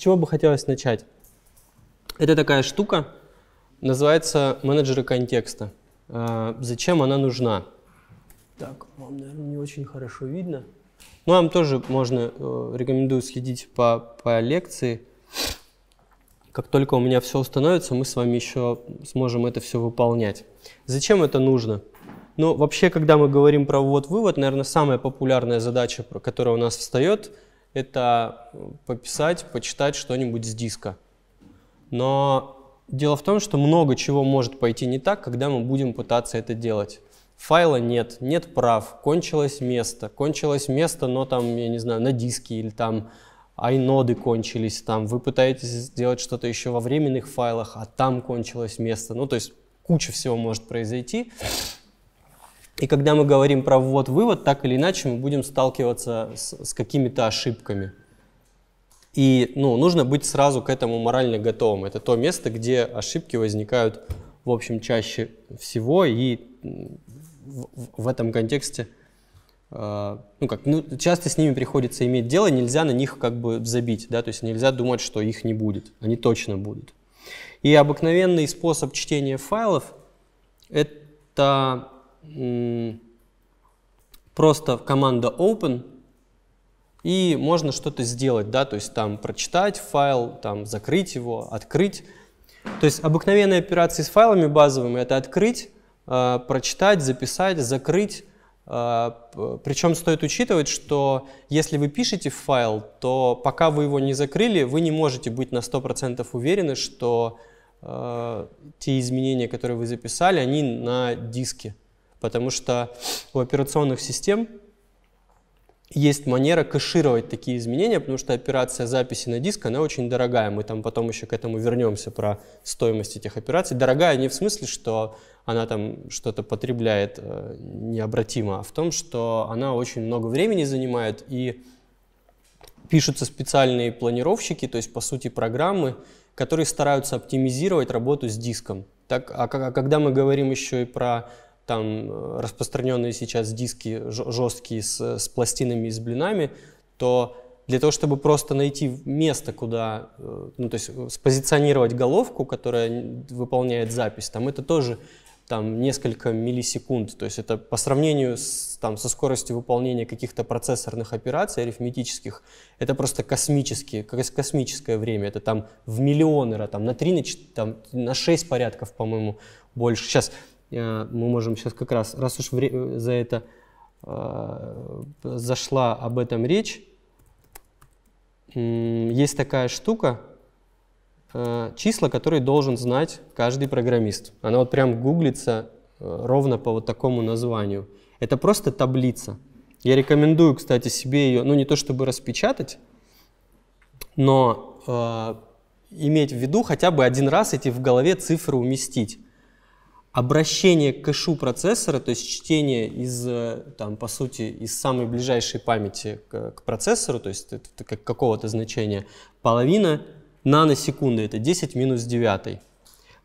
чего бы хотелось начать? Это такая штука, называется менеджеры контекста. А, зачем она нужна? Так, вам, наверное, не очень хорошо видно. Ну, вам тоже можно, э, рекомендую следить по, по лекции. Как только у меня все установится, мы с вами еще сможем это все выполнять. Зачем это нужно? Ну, вообще, когда мы говорим про ввод-вывод, наверное, самая популярная задача, которая у нас встает – это пописать, почитать что-нибудь с диска. Но дело в том, что много чего может пойти не так, когда мы будем пытаться это делать. Файла нет, нет прав, кончилось место, кончилось место, но там, я не знаю, на диске или там айноды кончились, там вы пытаетесь сделать что-то еще во временных файлах, а там кончилось место. Ну, то есть куча всего может произойти. И когда мы говорим про ввод-вывод, так или иначе мы будем сталкиваться с, с какими-то ошибками. И ну, нужно быть сразу к этому морально готовым. Это то место, где ошибки возникают, в общем, чаще всего. И в, в этом контексте э, ну, как, ну, часто с ними приходится иметь дело, нельзя на них как бы забить. Да? То есть нельзя думать, что их не будет. Они точно будут. И обыкновенный способ чтения файлов — это просто команда open, и можно что-то сделать, да, то есть там прочитать файл, там закрыть его, открыть. То есть обыкновенные операции с файлами базовыми — это открыть, э, прочитать, записать, закрыть. Э, причем стоит учитывать, что если вы пишете файл, то пока вы его не закрыли, вы не можете быть на 100% уверены, что э, те изменения, которые вы записали, они на диске потому что у операционных систем есть манера кэшировать такие изменения, потому что операция записи на диск, она очень дорогая. Мы там потом еще к этому вернемся про стоимость этих операций. Дорогая не в смысле, что она там что-то потребляет э, необратимо, а в том, что она очень много времени занимает и пишутся специальные планировщики, то есть по сути программы, которые стараются оптимизировать работу с диском. Так, а, а когда мы говорим еще и про там э, распространенные сейчас диски жесткие с, с пластинами и с блинами, то для того, чтобы просто найти место, куда, э, ну, то есть э, спозиционировать головку, которая выполняет запись, там это тоже там несколько миллисекунд, то есть это по сравнению с, там, со скоростью выполнения каких-то процессорных операций арифметических, это просто космические, космическое время, это там в миллионы, там на 3, на, 4, там, на 6 порядков, по-моему, больше. Сейчас Э, мы можем сейчас как раз, раз уж э, за это э, зашла об этом речь, есть такая штука, числа, которые должен знать каждый программист. Она вот прям гуглится ровно по вот такому названию. Это просто таблица. Я рекомендую, кстати, себе ее, ну не то чтобы распечатать, но э, иметь в виду хотя бы один раз эти в голове цифры уместить обращение к кэшу процессора, то есть чтение из, э, там, по сути, из самой ближайшей памяти к, к процессору, то есть это, как, какого-то значения, половина наносекунды, это 10 минус 9.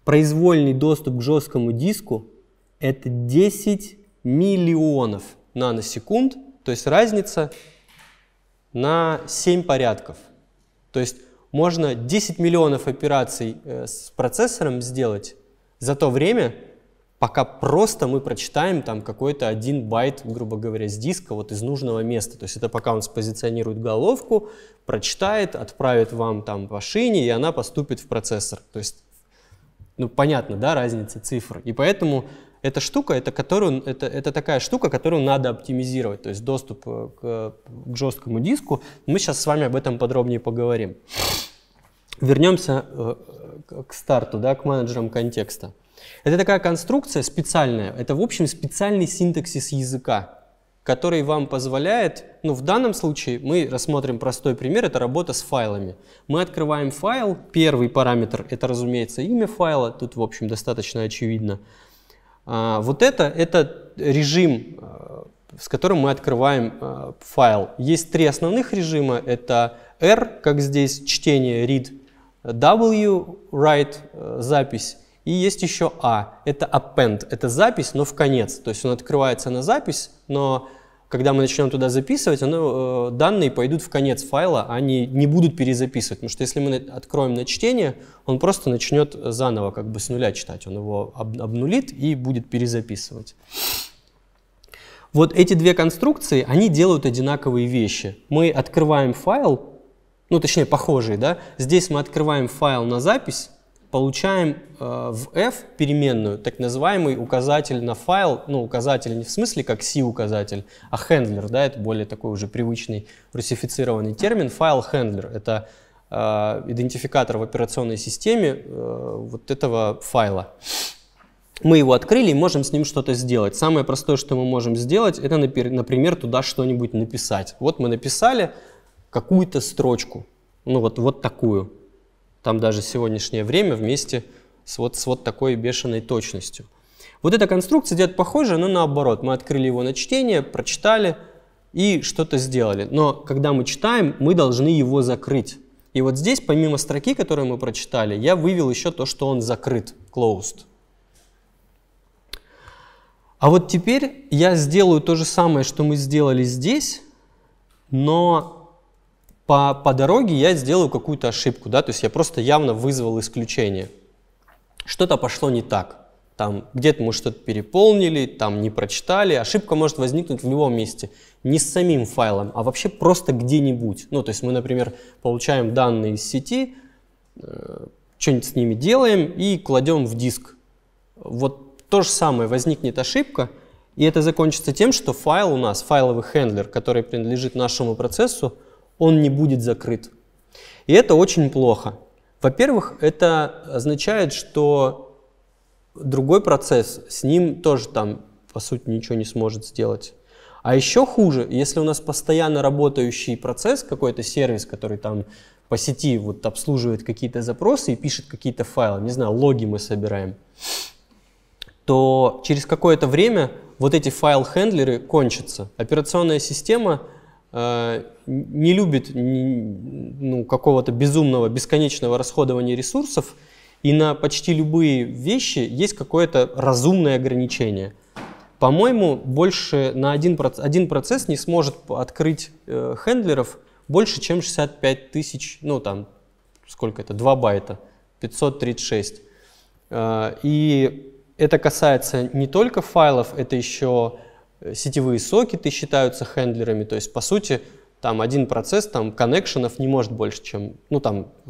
Произвольный доступ к жесткому диску – это 10 миллионов наносекунд, то есть разница на 7 порядков. То есть можно 10 миллионов операций э, с процессором сделать за то время, пока просто мы прочитаем там какой-то один байт, грубо говоря, с диска вот из нужного места. То есть это пока он спозиционирует головку, прочитает, отправит вам там по шине, и она поступит в процессор. То есть, ну, понятно, да, разница цифр. И поэтому эта штука, это, которую, это, это такая штука, которую надо оптимизировать, то есть доступ э, к, к жесткому диску. Мы сейчас с вами об этом подробнее поговорим. Вернемся э, к старту, да, к менеджерам контекста. Это такая конструкция специальная, это в общем специальный синтаксис языка, который вам позволяет, ну в данном случае мы рассмотрим простой пример, это работа с файлами. Мы открываем файл, первый параметр это, разумеется, имя файла, тут в общем достаточно очевидно. А, вот это, это режим, э, с которым мы открываем а, файл. Есть три основных режима, это R, как здесь чтение, read, W, write, э, запись, и есть еще А, это append, это запись, но в конец. То есть он открывается на запись, но когда мы начнем туда записывать, оно, э, данные пойдут в конец файла, а они не, будут перезаписывать. Потому что если мы откроем на чтение, он просто начнет заново как бы с нуля читать. Он его об, обнулит и будет перезаписывать. Вот эти две конструкции, они делают одинаковые вещи. Мы открываем файл, ну точнее похожие, да? Здесь мы открываем файл на запись, получаем э, в f переменную так называемый указатель на файл, ну указатель не в смысле как c указатель, а handler, да, это более такой уже привычный русифицированный термин, файл handler это э, идентификатор в операционной системе э, вот этого файла. Мы его открыли и можем с ним что-то сделать. Самое простое, что мы можем сделать, это, например, туда что-нибудь написать. Вот мы написали какую-то строчку, ну вот, вот такую там даже сегодняшнее время вместе с вот, с вот такой бешеной точностью. Вот эта конструкция делает похожее, но наоборот. Мы открыли его на чтение, прочитали и что-то сделали. Но когда мы читаем, мы должны его закрыть. И вот здесь, помимо строки, которую мы прочитали, я вывел еще то, что он закрыт, closed. А вот теперь я сделаю то же самое, что мы сделали здесь, но по, по дороге я сделаю какую-то ошибку, да, то есть я просто явно вызвал исключение. Что-то пошло не так. Там где-то мы что-то переполнили, там не прочитали. Ошибка может возникнуть в любом месте. Не с самим файлом, а вообще просто где-нибудь. Ну, то есть мы, например, получаем данные из сети, э, что-нибудь с ними делаем и кладем в диск. Вот то же самое, возникнет ошибка, и это закончится тем, что файл у нас, файловый хендлер, который принадлежит нашему процессу, он не будет закрыт. И это очень плохо. Во-первых, это означает, что другой процесс с ним тоже там, по сути, ничего не сможет сделать. А еще хуже, если у нас постоянно работающий процесс, какой-то сервис, который там по сети вот обслуживает какие-то запросы и пишет какие-то файлы, не знаю, логи мы собираем, то через какое-то время вот эти файл-хендлеры кончатся. Операционная система – Э, не любит ну, какого-то безумного, бесконечного расходования ресурсов, и на почти любые вещи есть какое-то разумное ограничение. По-моему, больше на один, проц... один процесс не сможет открыть э, хендлеров больше, чем 65 тысяч, ну там, сколько это, 2 байта, 536. Э, и это касается не только файлов, это еще Э, сетевые сокеты считаются хендлерами, то есть, по сути, там один процесс, там коннекшенов не может больше, чем, ну, там, э,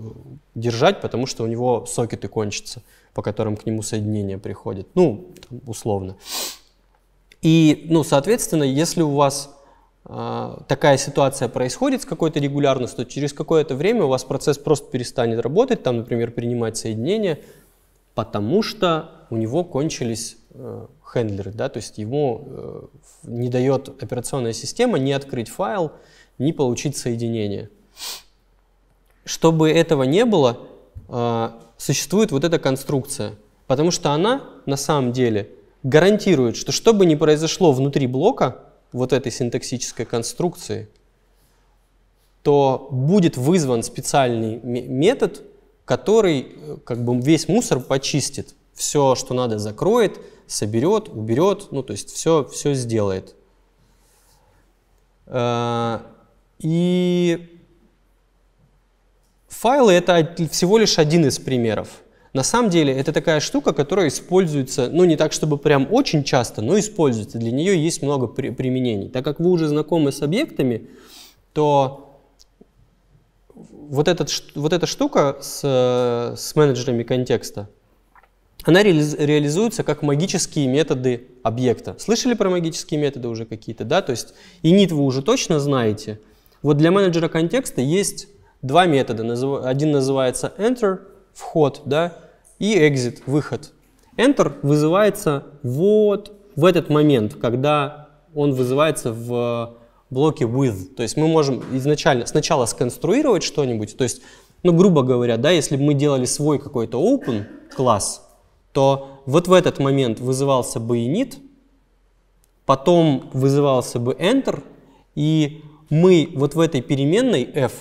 держать, потому что у него сокеты кончатся, по которым к нему соединение приходит, ну, условно. И, ну, соответственно, если у вас э, такая ситуация происходит с какой-то регулярностью, то через какое-то время у вас процесс просто перестанет работать, там, например, принимать соединения, потому что у него кончились э, хендлеры, да, то есть ему э, не дает операционная система ни открыть файл, ни получить соединение. Чтобы этого не было, э, существует вот эта конструкция, потому что она на самом деле гарантирует, что что бы ни произошло внутри блока вот этой синтаксической конструкции, то будет вызван специальный метод, который э, как бы весь мусор почистит, все, что надо, закроет – соберет, уберет, ну то есть все, все сделает. А, и файлы это всего лишь один из примеров. На самом деле это такая штука, которая используется, ну не так, чтобы прям очень часто, но используется. Для нее есть много при- применений. Так как вы уже знакомы с объектами, то вот, этот, вот эта штука с, с менеджерами контекста, она реализуется как магические методы объекта. Слышали про магические методы уже какие-то, да? То есть init вы уже точно знаете. Вот для менеджера контекста есть два метода. Один называется enter, вход, да, и exit, выход. Enter вызывается вот в этот момент, когда он вызывается в блоке with. То есть мы можем изначально сначала сконструировать что-нибудь, то есть, ну, грубо говоря, да, если бы мы делали свой какой-то open класс, то вот в этот момент вызывался бы init, потом вызывался бы enter, и мы вот в этой переменной f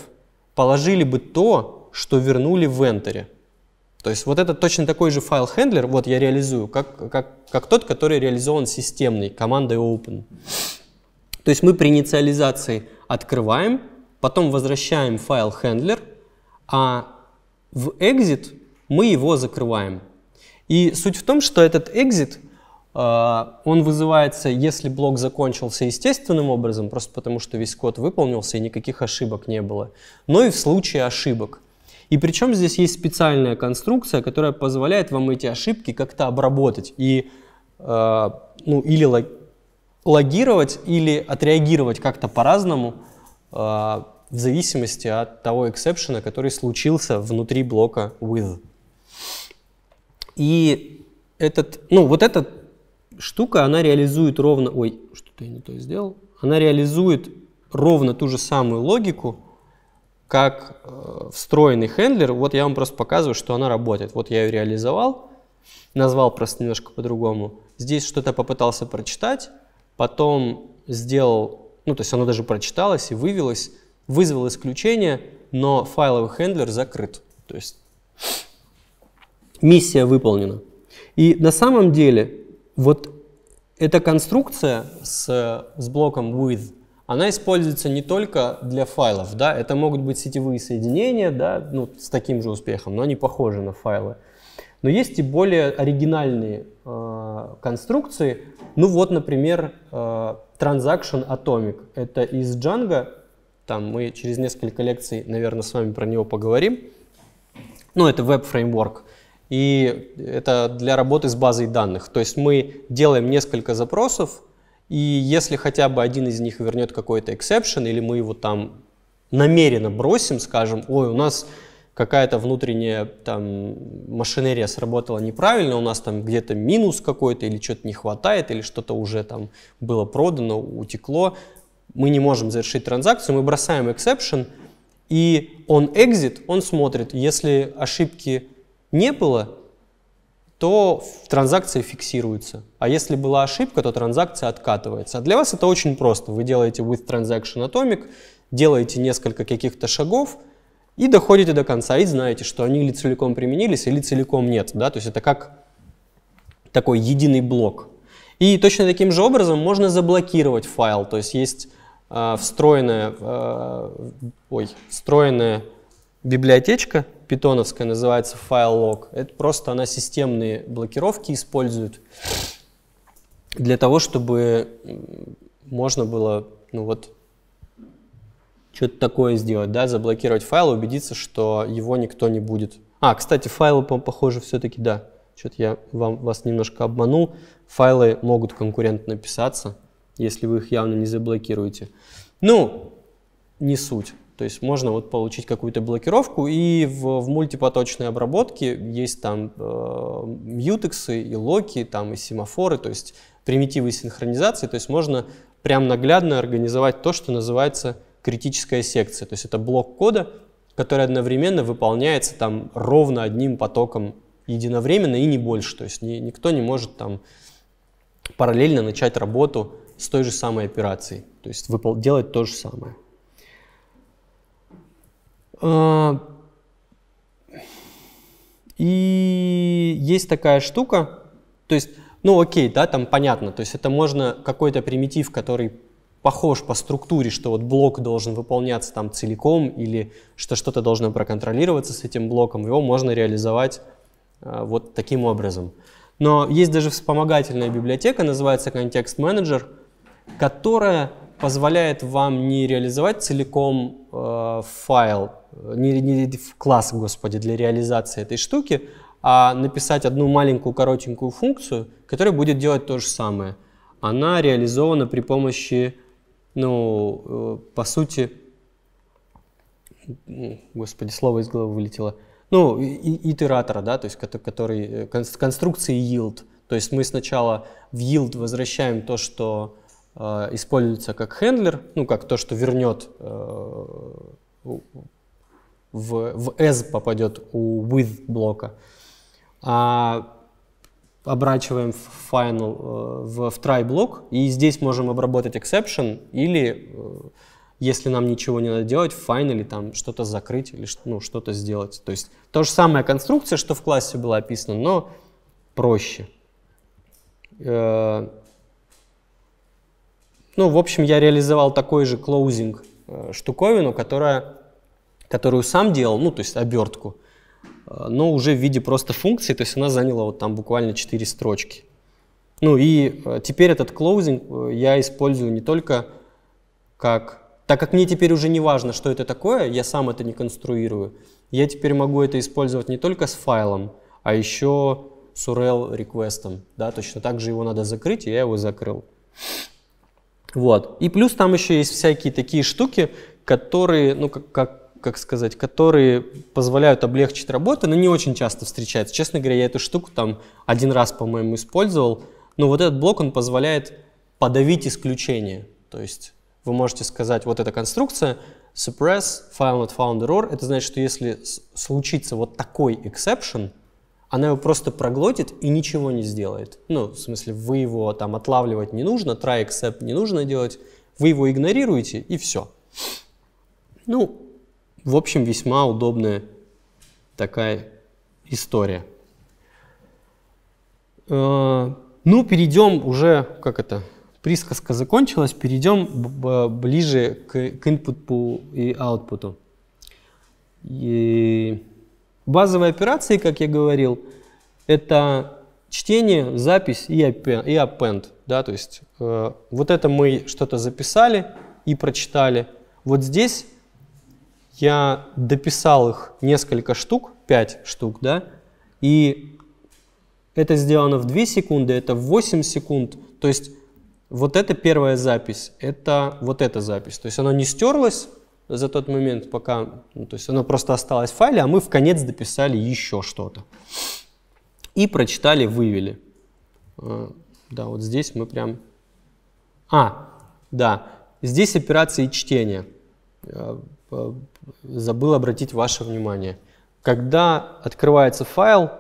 положили бы то, что вернули в enter. То есть вот это точно такой же файл хендлер, вот я реализую, как, как, как тот, который реализован системной командой open. То есть мы при инициализации открываем, потом возвращаем файл хендлер, а в exit мы его закрываем. И суть в том, что этот экзит, а, он вызывается, если блок закончился естественным образом, просто потому что весь код выполнился и никаких ошибок не было, но и в случае ошибок. И причем здесь есть специальная конструкция, которая позволяет вам эти ошибки как-то обработать и а, ну, или логировать, или отреагировать как-то по-разному а, в зависимости от того эксепшена, который случился внутри блока with. И этот, ну, вот эта штука, она реализует ровно... Ой, что-то я не то сделал. Она реализует ровно ту же самую логику, как э, встроенный хендлер. Вот я вам просто показываю, что она работает. Вот я ее реализовал, назвал просто немножко по-другому. Здесь что-то попытался прочитать, потом сделал, ну то есть оно даже прочиталось и вывелось, вызвал исключение, но файловый хендлер закрыт. То есть миссия выполнена. И на самом деле вот эта конструкция с, с блоком with, она используется не только для файлов, да, это могут быть сетевые соединения, да, ну, с таким же успехом, но они похожи на файлы. Но есть и более оригинальные э, конструкции. Ну вот, например, э, Transaction Atomic. Это из Django. Там мы через несколько лекций, наверное, с вами про него поговорим. Ну, это веб-фреймворк. И это для работы с базой данных. То есть мы делаем несколько запросов, и если хотя бы один из них вернет какой-то exception, или мы его там намеренно бросим, скажем, ой, у нас какая-то внутренняя там машинерия сработала неправильно, у нас там где-то минус какой-то, или что-то не хватает, или что-то уже там было продано, утекло, мы не можем завершить транзакцию, мы бросаем exception, и он exit, он смотрит, если ошибки не было, то транзакция фиксируется. А если была ошибка, то транзакция откатывается. А для вас это очень просто. Вы делаете with transaction atomic, делаете несколько каких-то шагов и доходите до конца, и знаете, что они или целиком применились, или целиком нет. Да? То есть это как такой единый блок. И точно таким же образом можно заблокировать файл. То есть есть э, встроенная, э, ой, встроенная библиотечка, питоновская называется FileLock. Это просто она системные блокировки использует для того, чтобы можно было, ну вот, что-то такое сделать, да, заблокировать файл, убедиться, что его никто не будет. А, кстати, файлы, похоже, все-таки, да, что-то я вам, вас немножко обманул. Файлы могут конкурентно писаться, если вы их явно не заблокируете. Ну, не суть. То есть можно вот получить какую-то блокировку, и в, в мультипоточной обработке есть там э, мьютексы и локи, там и семафоры, то есть примитивы синхронизации, то есть можно прям наглядно организовать то, что называется критическая секция. То есть это блок кода, который одновременно выполняется там ровно одним потоком единовременно и не больше. То есть ни, никто не может там параллельно начать работу с той же самой операцией, то есть делать то же самое. А, и есть такая штука, то есть, ну окей, да, там понятно, то есть это можно какой-то примитив, который похож по структуре, что вот блок должен выполняться там целиком или что что-то должно проконтролироваться с этим блоком, его можно реализовать э, вот таким образом. Но есть даже вспомогательная библиотека, называется Context Manager, которая позволяет вам не реализовать целиком э, файл не, не в класс, господи, для реализации этой штуки, а написать одну маленькую коротенькую функцию, которая будет делать то же самое. Она реализована при помощи, ну, э, по сути, господи, слово из головы вылетело, ну, и, итератора, да, то есть который, э, конструкции yield. То есть мы сначала в yield возвращаем то, что э, используется как хендлер, ну, как то, что вернет в, в as попадет у with блока. А обрачиваем в final, э, в, в try блок, и здесь можем обработать exception или, э, если нам ничего не надо делать, в finally там что-то закрыть или ну, что-то сделать. То есть то же самая конструкция, что в классе было описано, но проще. Э, ну, в общем, я реализовал такой же closing штуковину, которая которую сам делал, ну, то есть обертку, э, но уже в виде просто функции, то есть она заняла вот там буквально 4 строчки. Ну и э, теперь этот closing э, я использую не только как... Так как мне теперь уже не важно, что это такое, я сам это не конструирую, я теперь могу это использовать не только с файлом, а еще с URL реквестом. Да, точно так же его надо закрыть, и я его закрыл. Вот. И плюс там еще есть всякие такие штуки, которые, ну, как, как как сказать, которые позволяют облегчить работу, но не очень часто встречается. Честно говоря, я эту штуку там один раз, по-моему, использовал. Но вот этот блок, он позволяет подавить исключение. То есть вы можете сказать, вот эта конструкция suppress file not found error, это значит, что если случится вот такой exception, она его просто проглотит и ничего не сделает. Ну, в смысле, вы его там отлавливать не нужно, try except не нужно делать, вы его игнорируете и все. Ну, в общем, весьма удобная такая история. Э, ну, перейдем уже, как это, присказка закончилась, перейдем ближе к, к input и output. И базовые операции, как я говорил, это чтение, запись и append. Да, то есть э, вот это мы что-то записали и прочитали. Вот здесь я дописал их несколько штук, 5 штук, да, и это сделано в 2 секунды, это в 8 секунд, то есть вот эта первая запись, это вот эта запись, то есть она не стерлась за тот момент, пока, ну, то есть она просто осталась в файле, а мы в конец дописали еще что-то. И прочитали, вывели. А, да, вот здесь мы прям... А, да, здесь операции чтения а, забыл обратить ваше внимание. Когда открывается файл,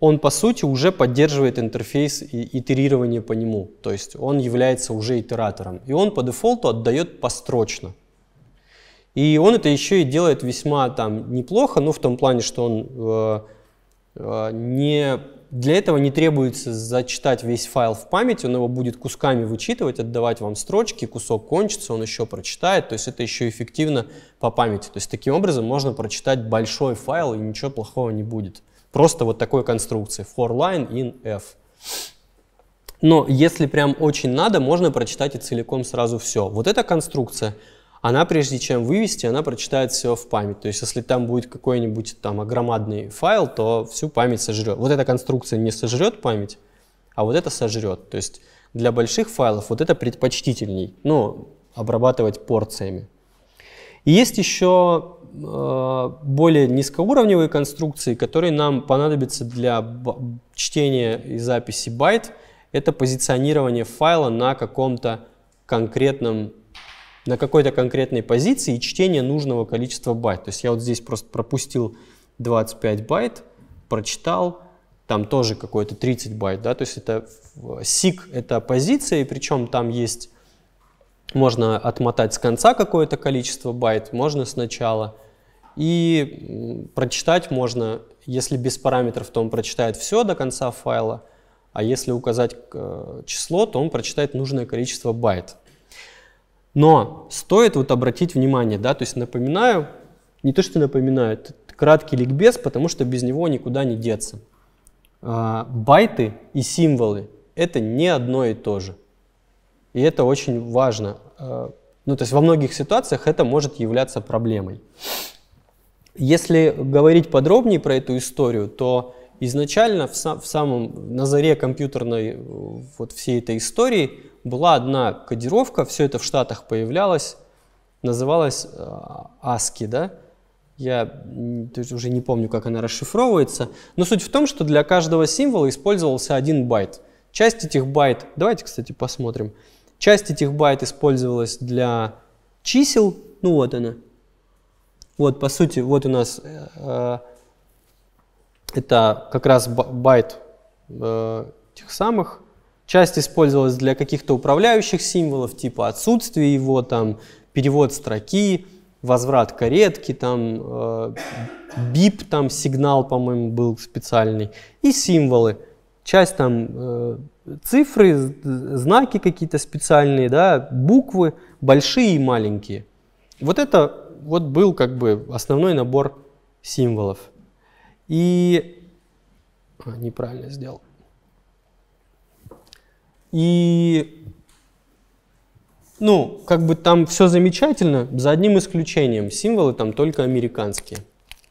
он по сути уже поддерживает интерфейс и итерирование по нему, то есть он является уже итератором, и он по дефолту отдает построчно. И он это еще и делает весьма там неплохо, ну в том плане, что он э, э, не для этого не требуется зачитать весь файл в память, он его будет кусками вычитывать, отдавать вам строчки, кусок кончится, он еще прочитает, то есть это еще эффективно по памяти. То есть таким образом можно прочитать большой файл, и ничего плохого не будет. Просто вот такой конструкции for line in f. Но если прям очень надо, можно прочитать и целиком сразу все. Вот эта конструкция – она прежде чем вывести, она прочитает все в память. То есть если там будет какой-нибудь там громадный файл, то всю память сожрет. Вот эта конструкция не сожрет память, а вот это сожрет. То есть для больших файлов вот это предпочтительней, ну, обрабатывать порциями. И есть еще э, более низкоуровневые конструкции, которые нам понадобятся для чтения и записи байт. Это позиционирование файла на каком-то конкретном на какой-то конкретной позиции и чтение нужного количества байт. То есть я вот здесь просто пропустил 25 байт, прочитал, там тоже какой-то 30 байт, да, то есть это э, сик это позиция, и причем там есть, можно отмотать с конца какое-то количество байт, можно сначала, и прочитать можно, если без параметров, то он прочитает все до конца файла, а если указать э, число, то он прочитает нужное количество байт. Но стоит вот обратить внимание, да, то есть напоминаю, не то что напоминаю, это краткий ликбез, потому что без него никуда не деться. А, байты и символы – это не одно и то же. И это очень важно. А, ну, то есть во многих ситуациях это может являться проблемой. Если говорить подробнее про эту историю, то изначально в, в самом, на заре компьютерной э, вот всей этой истории – была одна кодировка, все это в Штатах появлялось, называлась ASCII, э, да? Я уже не помню, как она расшифровывается. Но суть в том, что для каждого символа использовался один байт. Часть этих байт, давайте, кстати, посмотрим. Часть этих байт использовалась для чисел, ну вот она. Вот, по сути, вот у нас э, э это как раз байт э, тех самых, Часть использовалась для каких-то управляющих символов, типа отсутствие его, там, перевод строки, возврат каретки, там, э, бип, там, сигнал, по-моему, был специальный, и символы. Часть там э, цифры, знаки какие-то специальные, да, буквы, большие и маленькие. Вот это вот был как бы основной набор символов. И... А, неправильно сделал. И, ну, как бы там все замечательно, за одним исключением. Символы там только американские.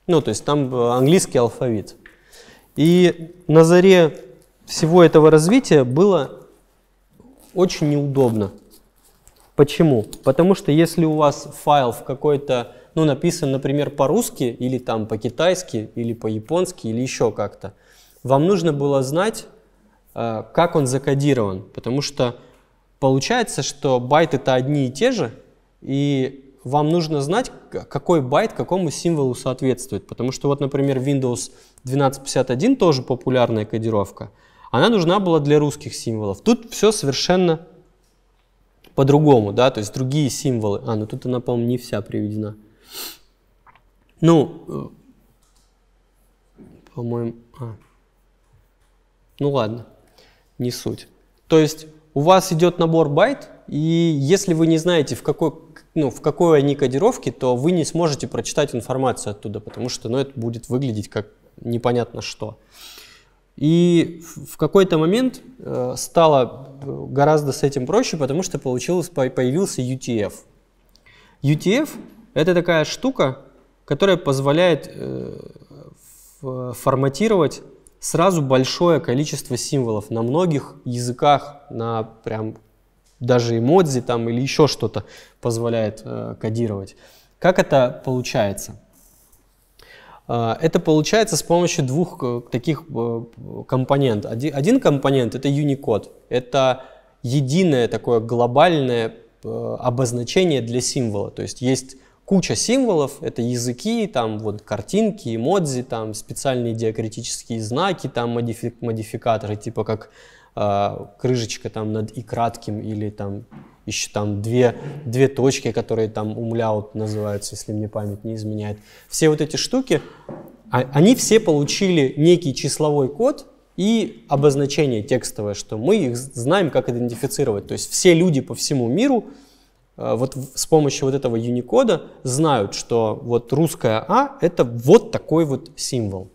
Ну, то есть там э, английский алфавит. И на заре всего этого развития было очень неудобно. Почему? Потому что если у вас файл в какой-то, ну, написан, например, по-русски, или там по-китайски, или по-японски, или еще как-то, вам нужно было знать, Э, как он закодирован, потому что получается, что байты-то одни и те же, и вам нужно знать, какой байт какому символу соответствует, потому что вот, например, Windows 1251 тоже популярная кодировка, она нужна была для русских символов. Тут все совершенно по-другому, да, то есть другие символы. А, ну тут она, по-моему, не вся приведена. Ну, э, по-моему, а. Ну ладно не суть. То есть у вас идет набор байт, и если вы не знаете, в какой, ну, в какой они кодировке, то вы не сможете прочитать информацию оттуда, потому что ну, это будет выглядеть как непонятно что. И в какой-то момент э, стало э, гораздо с этим проще, потому что получилось, появился UTF. UTF – это такая штука, которая позволяет э, форматировать сразу большое количество символов на многих языках, на прям даже эмодзи там или еще что-то позволяет э, кодировать. Как это получается? Э, это получается с помощью двух э, таких э, компонентов. Один, один компонент это Unicode, это единое такое глобальное э, обозначение для символа. То есть есть куча символов, это языки, там вот картинки, эмодзи, там специальные диакритические знаки, там модифи- модификаторы, типа как э, крышечка там над и кратким или там еще там две, две точки, которые там умляут называются, если мне память не изменяет. Все вот эти штуки, а, они все получили некий числовой код и обозначение текстовое, что мы их знаем, как идентифицировать. То есть все люди по всему миру а, вот с помощью вот этого Unicode знают, что вот русская А — это вот такой вот символ.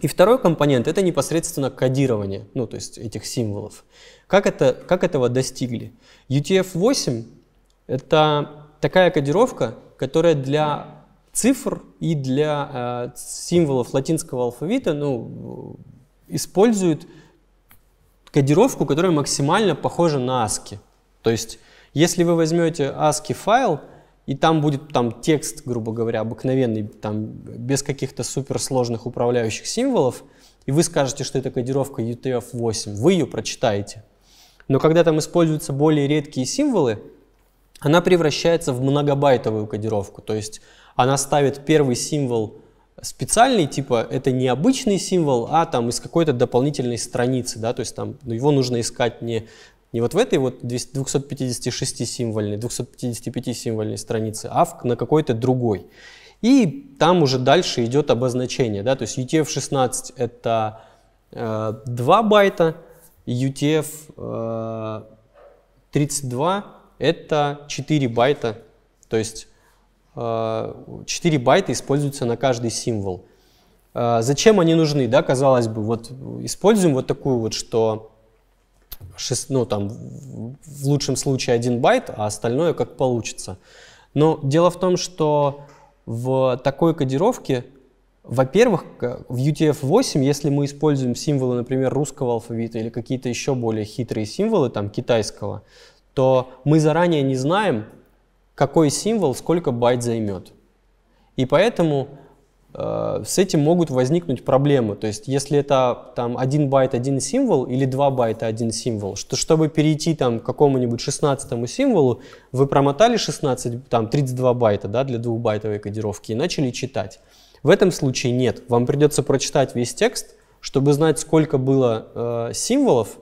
И второй компонент — это непосредственно кодирование, ну, то есть этих символов. Как, это, как этого достигли? UTF-8 — это такая кодировка, которая для цифр и для э, символов латинского алфавита ну, использует кодировку, которая максимально похожа на ASCII. То есть если вы возьмете ASCII файл, и там будет там текст, грубо говоря, обыкновенный, там, без каких-то суперсложных управляющих символов, и вы скажете, что это кодировка UTF-8, вы ее прочитаете. Но когда там используются более редкие символы, она превращается в многобайтовую кодировку, то есть она ставит первый символ специальный, типа это не обычный символ, а там из какой-то дополнительной страницы, да, то есть там ну, его нужно искать не не вот в этой вот 256-символьной, 255-символьной странице, а в, на какой-то другой. И там уже дальше идет обозначение. Да? То есть UTF-16 — это э, 2 байта, UTF-32 э, это 4 байта. То есть э, 4 байта используются на каждый символ. Э, зачем они нужны? Да? Казалось бы, вот используем вот такую вот, что 6, ну, там, в лучшем случае 1 байт, а остальное как получится. Но дело в том, что в такой кодировке, во-первых, в UTF-8, если мы используем символы, например, русского алфавита или какие-то еще более хитрые символы, там, китайского, то мы заранее не знаем, какой символ сколько байт займет. И поэтому Э, с этим могут возникнуть проблемы. То есть, если это там один байт, один символ или два байта, один символ, что, чтобы перейти там, к какому-нибудь 16 символу, вы промотали 16, там, 32 байта да, для двухбайтовой кодировки и начали читать. В этом случае нет. Вам придется прочитать весь текст, чтобы знать, сколько было э, символов,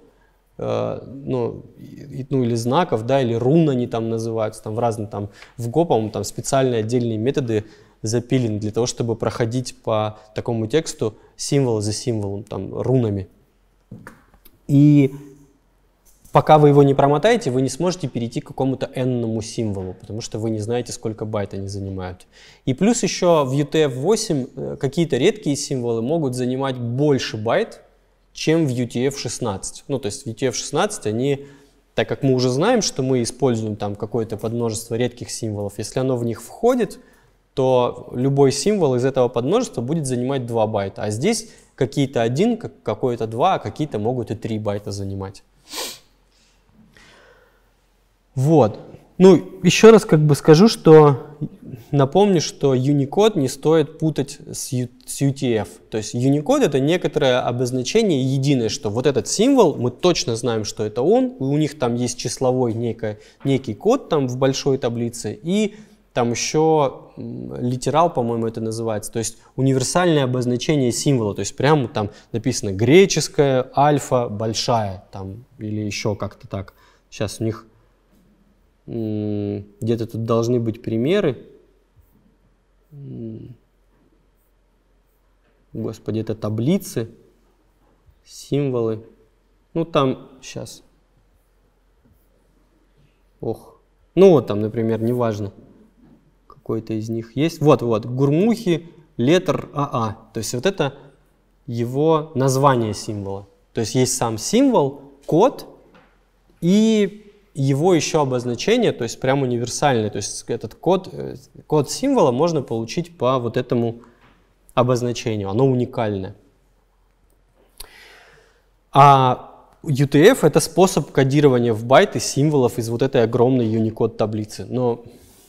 э, ну, и, ну, или знаков, да, или рун они там называются, там в разных, там, в Go, по-моему, там специальные отдельные методы запилен для того, чтобы проходить по такому тексту символ за символом, там, рунами. И пока вы его не промотаете, вы не сможете перейти к какому-то n-ному символу, потому что вы не знаете, сколько байт они занимают. И плюс еще в UTF-8 э, какие-то редкие символы могут занимать больше байт, чем в UTF-16. Ну, то есть в UTF-16 они так как мы уже знаем, что мы используем там какое-то подмножество редких символов, если оно в них входит, то любой символ из этого подмножества будет занимать 2 байта. А здесь какие-то 1, какой-то 2, а какие-то могут и 3 байта занимать. Вот. Ну, еще раз как бы скажу, что напомню, что Unicode не стоит путать с, UTF. То есть Unicode это некоторое обозначение единое, что вот этот символ, мы точно знаем, что это он, у них там есть числовой некое, некий код там в большой таблице, и там еще литерал, по-моему, это называется, то есть универсальное обозначение символа, то есть прямо там написано греческая альфа большая, там, или еще как-то так. Сейчас у них где-то тут должны быть примеры. Господи, это таблицы, символы. Ну там сейчас. Ох. Ну вот там, например, неважно. важно какой-то из них есть. Вот, вот, Гурмухи летр АА. А. То есть вот это его название символа. То есть есть сам символ, код и его еще обозначение, то есть прям универсальное. То есть этот код, э, код символа можно получить по вот этому обозначению. Оно уникальное. А UTF — это способ кодирования в байты символов из вот этой огромной Unicode таблицы. Но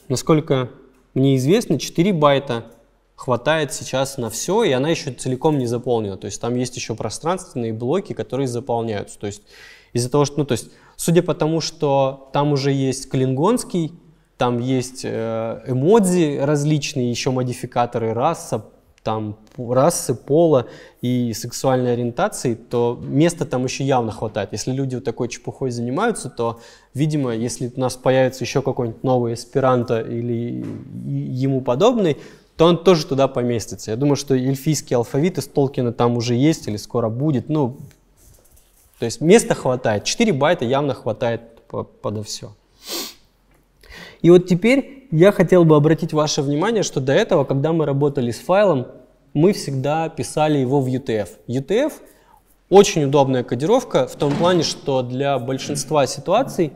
насколько мне известно 4 байта хватает сейчас на все, и она еще целиком не заполнена. То есть там есть еще пространственные блоки, которые заполняются. То есть из-за того, что, ну, то есть, судя по тому, что там уже есть клингонский, там есть э, эмодзи различные, еще модификаторы раса, там расы, пола и сексуальной ориентации, то места там еще явно хватает. Если люди вот такой чепухой занимаются, то, видимо, если у нас появится еще какой-нибудь новый эсперанто или ему подобный, то он тоже туда поместится. Я думаю, что эльфийский алфавит из Толкина там уже есть или скоро будет. Ну, то есть места хватает. 4 байта явно хватает подо все. И вот теперь я хотел бы обратить ваше внимание, что до этого, когда мы работали с файлом, мы всегда писали его в UTF. UTF очень удобная кодировка в том плане, что для большинства ситуаций,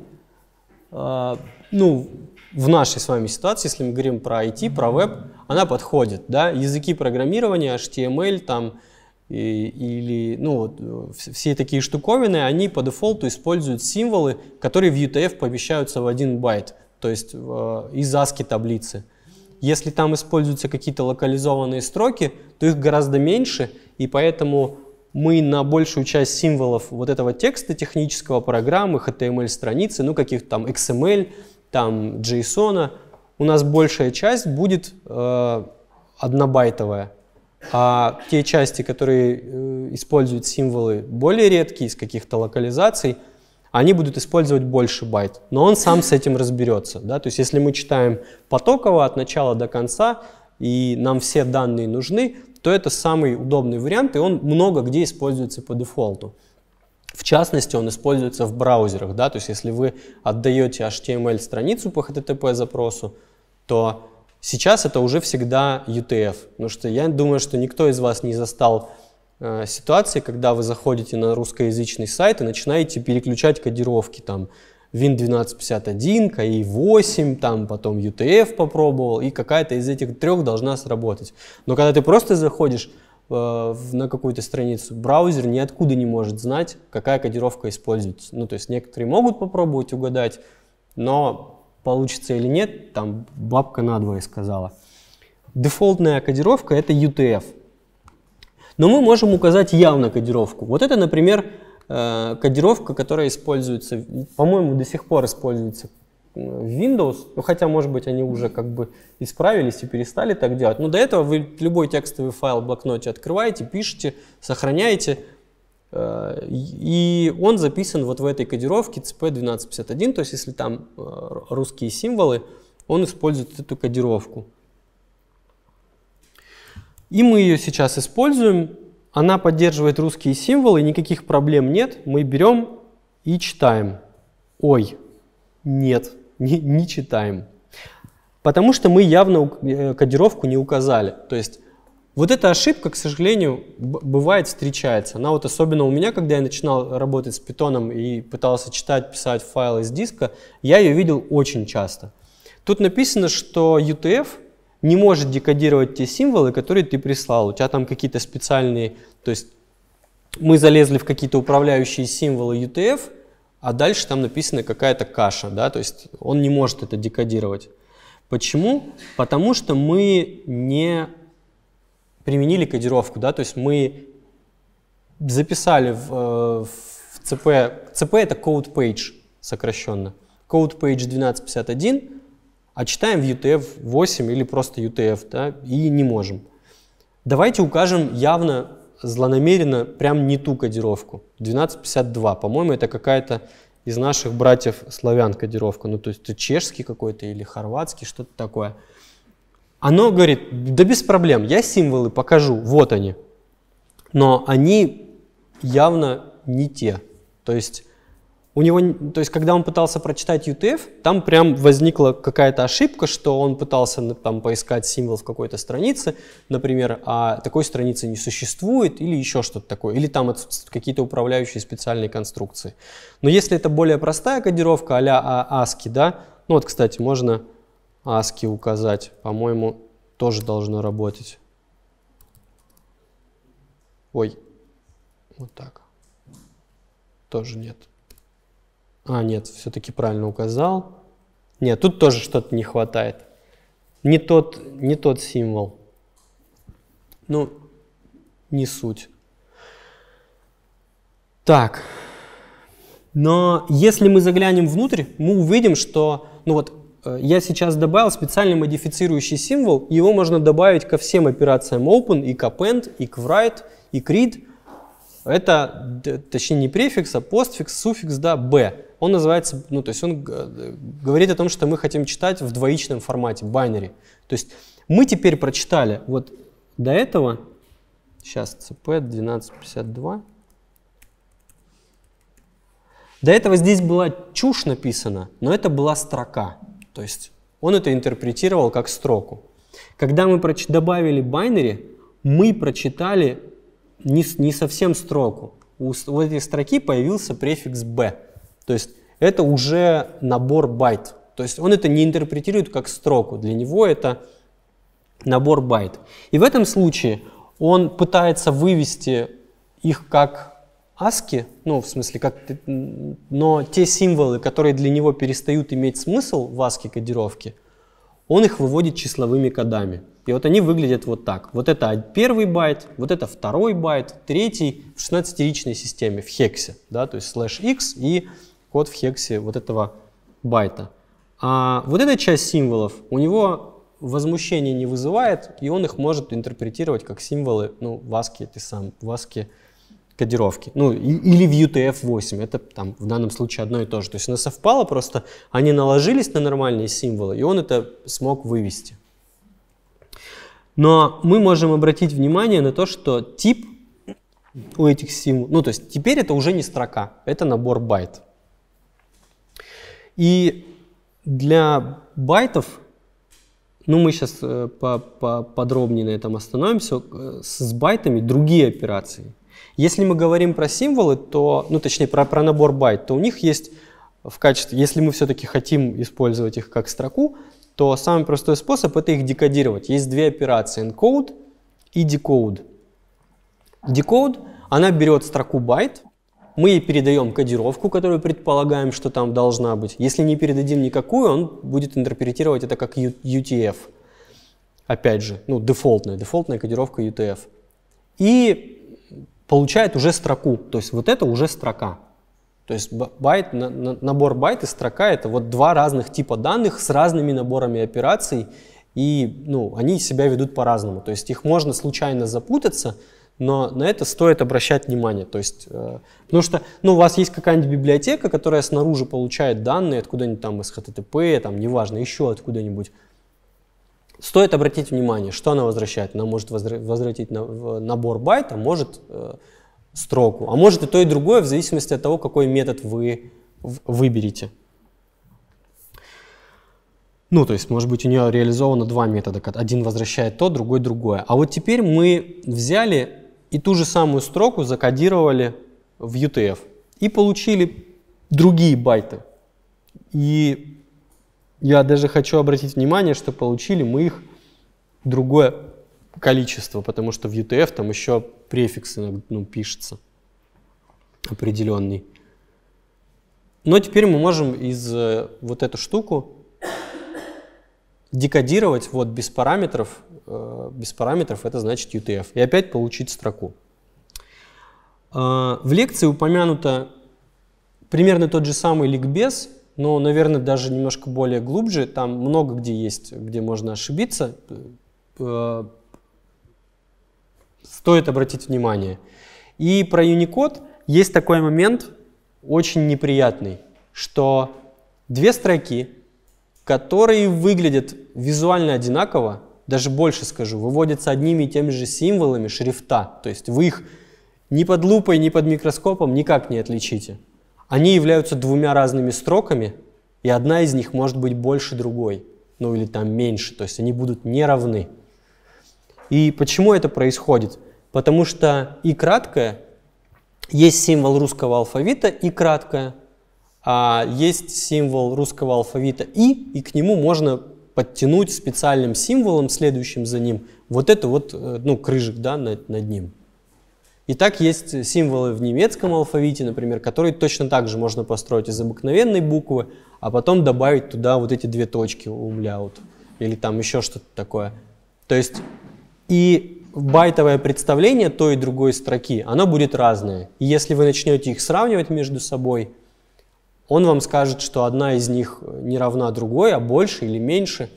э, ну, в нашей с вами ситуации, если мы говорим про IT, про веб, она подходит, да, языки программирования, HTML эм там и, или, ну, вот, все такие штуковины, они по дефолту используют символы, которые в UTF помещаются в один байт то есть э, из ASCII таблицы. Если там используются какие-то локализованные строки, то их гораздо меньше, и поэтому мы на большую часть символов вот этого текста технического программы, HTML-страницы, ну каких-то там XML, там JSON, у нас большая часть будет э, однобайтовая. А те части, которые э, используют символы более редкие, из каких-то локализаций – они будут использовать больше байт, но он сам с этим разберется. Да? То есть если мы читаем потоково от начала до конца, и нам все данные нужны, то это самый удобный вариант, и он много где используется по дефолту. В частности, он используется в браузерах, да, то есть если вы отдаете HTML-страницу по HTTP-запросу, то сейчас это уже всегда UTF, e потому что я думаю, что никто из вас не застал Э, ситуации, когда вы заходите на русскоязычный сайт и начинаете переключать кодировки, там, Win1251, KI8, там потом UTF попробовал, и какая-то из этих трех должна сработать. Но когда ты просто заходишь э, на какую-то страницу, браузер ниоткуда не может знать, какая кодировка используется. Ну, то есть некоторые могут попробовать угадать, но получится или нет, там бабка надвое сказала. Дефолтная кодировка — это UTF — но мы можем указать явно кодировку. Вот это, например, э, кодировка, которая используется, по-моему, до сих пор используется в э, Windows, ну, хотя, может быть, они уже как бы исправились и перестали так делать, но до этого вы любой текстовый файл в блокноте открываете, пишете, сохраняете, э, и он записан вот в этой кодировке CP1251, то есть если там русские символы, он использует эту кодировку. И мы ее сейчас используем. Она поддерживает русские символы, никаких проблем нет. Мы берем и читаем. Ой, нет, не, не читаем. Потому что мы явно э, кодировку не указали. То есть вот эта ошибка, к сожалению, бывает, встречается. Она вот особенно у меня, когда я начинал работать с питоном и пытался читать, писать файл из диска, я ее видел очень часто. Тут написано, что UTF не может декодировать те символы, которые ты прислал. У тебя там какие-то специальные, то есть мы залезли в какие-то управляющие символы UTF, а дальше там написана какая-то каша, да, то есть он не может это декодировать. Почему? Потому что мы не применили кодировку, да, то есть мы записали в, э, в CP, CP это code page сокращенно, code page 1251, а читаем в UTF-8 или просто UTF, да, и не можем. Давайте укажем явно, злонамеренно, прям не ту кодировку. 1252, по-моему, это какая-то из наших братьев славян кодировка, ну то есть это чешский какой-то или хорватский, что-то такое. Оно говорит, да без проблем, я символы покажу, вот они. Но они явно не те. То есть у него, то есть, когда он пытался прочитать UTF, там прям возникла какая-то ошибка, что он пытался там поискать символ в какой-то странице, например, а такой страницы не существует или еще что-то такое, или там какие-то управляющие специальные конструкции. Но если это более простая кодировка, а-ля ASCII, а, да, ну вот, кстати, можно ASCII указать, по-моему, тоже должно работать. Ой, вот так. Тоже нет. А, нет, все-таки правильно указал. Нет, тут тоже что-то не хватает. Не тот, не тот символ. Ну, не суть. Так. Но если мы заглянем внутрь, мы увидим, что, ну вот, э, я сейчас добавил специальный модифицирующий символ, его можно добавить ко всем операциям open, и к append, и к write, и к read. Это, точнее, не префикс, а постфикс, суффикс, да, b он называется, ну, то есть он э, говорит о том, что мы хотим читать в двоичном формате, байнере. То есть мы теперь прочитали вот до этого, сейчас CP 1252, до этого здесь была чушь написана, но это была строка. То есть он это интерпретировал как строку. Когда мы добавили байнери, мы прочитали не, не совсем строку. У, у этой строки появился префикс «b». То есть это уже набор байт. То есть он это не интерпретирует как строку. Для него это набор байт. И в этом случае он пытается вывести их как ASCII, ну, в смысле, как, но те символы, которые для него перестают иметь смысл в ASCII кодировке, он их выводит числовыми кодами. И вот они выглядят вот так. Вот это первый байт, вот это второй байт, третий в 16-ричной системе, в хексе, да, то есть слэш x и код в хексе вот этого байта. А вот эта часть символов у него возмущения не вызывает, и он их может интерпретировать как символы, ну, в ASCII ты сам, в ASCII кодировки. Ну, или в UTF-8, это там в данном случае одно и то же. То есть оно совпало просто, они наложились на нормальные символы, и он это смог вывести. Но мы можем обратить внимание на то, что тип у этих символов, ну, то есть теперь это уже не строка, это набор байт. И для байтов, ну мы сейчас э, по подробнее на этом остановимся, э, с байтами другие операции. Если мы говорим про символы, то, ну точнее про, про набор байт, то у них есть в качестве, если мы все-таки хотим использовать их как строку, то самый простой способ это их декодировать. Есть две операции, encode и decode. Decode, она берет строку байт, мы передаем кодировку, которую предполагаем, что там должна быть. Если не передадим никакую, он будет интерпретировать это как UTF. Опять же, ну, дефолтная, дефолтная кодировка UTF. И получает уже строку, то есть вот это уже строка. То есть байт, на, на, набор байт и строка — это вот два разных типа данных с разными наборами операций, и ну, они себя ведут по-разному. То есть их можно случайно запутаться — но на это стоит обращать внимание. То есть, э, потому что ну, у вас есть какая-нибудь библиотека, которая снаружи получает данные откуда-нибудь там из HTTP, там, неважно, еще откуда-нибудь. Стоит обратить внимание, что она возвращает. Она может возвратить набор байт, а может э, строку, а может и то, и другое, в зависимости от того, какой метод вы выберете. Ну, то есть, может быть, у нее реализовано два метода. Один возвращает то, другой другое. А вот теперь мы взяли и ту же самую строку закодировали в UTF и получили другие байты. И я даже хочу обратить внимание, что получили мы их другое количество, потому что в UTF там еще префикс ну, пишется определенный. Но теперь мы можем из э, вот эту штуку декодировать вот без параметров Э, без параметров, это значит UTF. И опять получить строку. Э, в лекции упомянуто примерно тот же самый ликбез, но, наверное, даже немножко более глубже. Там много где есть, где можно ошибиться. Э, стоит обратить внимание. И про Unicode есть такой момент, очень неприятный, что две строки, которые выглядят визуально одинаково, даже больше скажу, выводятся одними и теми же символами шрифта. То есть вы их ни под лупой, ни под микроскопом никак не отличите. Они являются двумя разными строками, и одна из них может быть больше другой, ну или там меньше, то есть они будут неравны. И почему это происходит? Потому что и краткое, есть символ русского алфавита и краткое, а есть символ русского алфавита и, и к нему можно подтянуть специальным символом, следующим за ним, вот это вот, э, ну, крыжик, да, над, над ним. И так есть символы в немецком алфавите, например, которые точно так же можно построить из обыкновенной буквы, а потом добавить туда вот эти две точки умляут или там еще что-то такое. То есть и байтовое представление той и другой строки, оно будет разное. И если вы начнете их сравнивать между собой, он вам скажет, что одна из них не равна другой, а больше или меньше.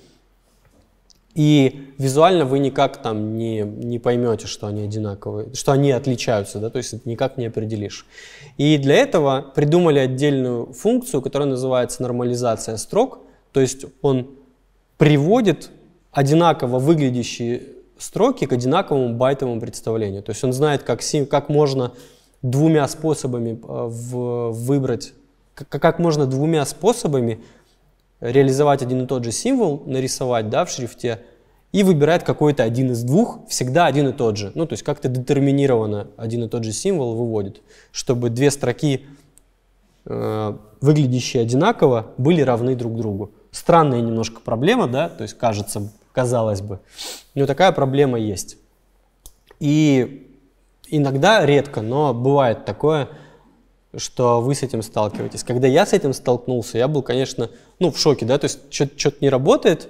И визуально вы никак там не, не поймете, что они одинаковые, что они отличаются, да, то есть это никак не определишь. И для этого придумали отдельную функцию, которая называется нормализация строк, то есть он приводит одинаково выглядящие строки к одинаковому байтовому представлению. То есть он знает, как, как можно двумя способами э, в, выбрать как можно двумя способами реализовать один и тот же символ, нарисовать да, в шрифте, и выбирает какой-то один из двух, всегда один и тот же. Ну, то есть как-то детерминированно один и тот же символ выводит, чтобы две строки, э, выглядящие одинаково, были равны друг другу. Странная немножко проблема, да, то есть кажется, казалось бы. Но такая проблема есть. И иногда, редко, но бывает такое – что вы с этим сталкиваетесь. Когда я с этим столкнулся, я был, конечно, ну, в шоке, да, то есть что-то не работает,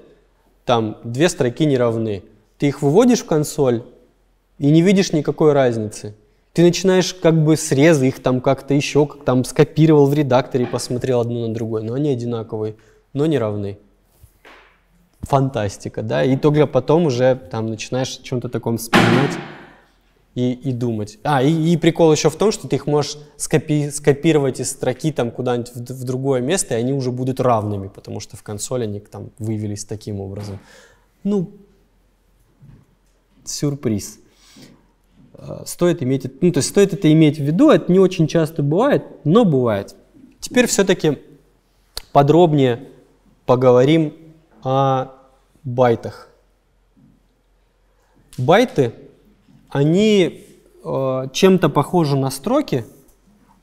там две строки не равны. Ты их выводишь в консоль и не видишь никакой разницы. Ты начинаешь как бы срезы их там как-то еще, как там скопировал в редакторе, посмотрел одну на другой, но они одинаковые, но не равны. Фантастика, да, и только потом уже там начинаешь о чем-то таком вспоминать и, и думать. А, и, и прикол еще в том, что ты их можешь скопи скопировать из строки там куда-нибудь в, в другое место, и они уже будут равными, потому что в консоли они там вывелись таким образом. Ну, сюрприз. А, стоит иметь, ну, то есть стоит это иметь в виду, это не очень часто бывает, но бывает. Теперь все-таки подробнее поговорим о байтах. Байты они э, чем-то похожи на строки,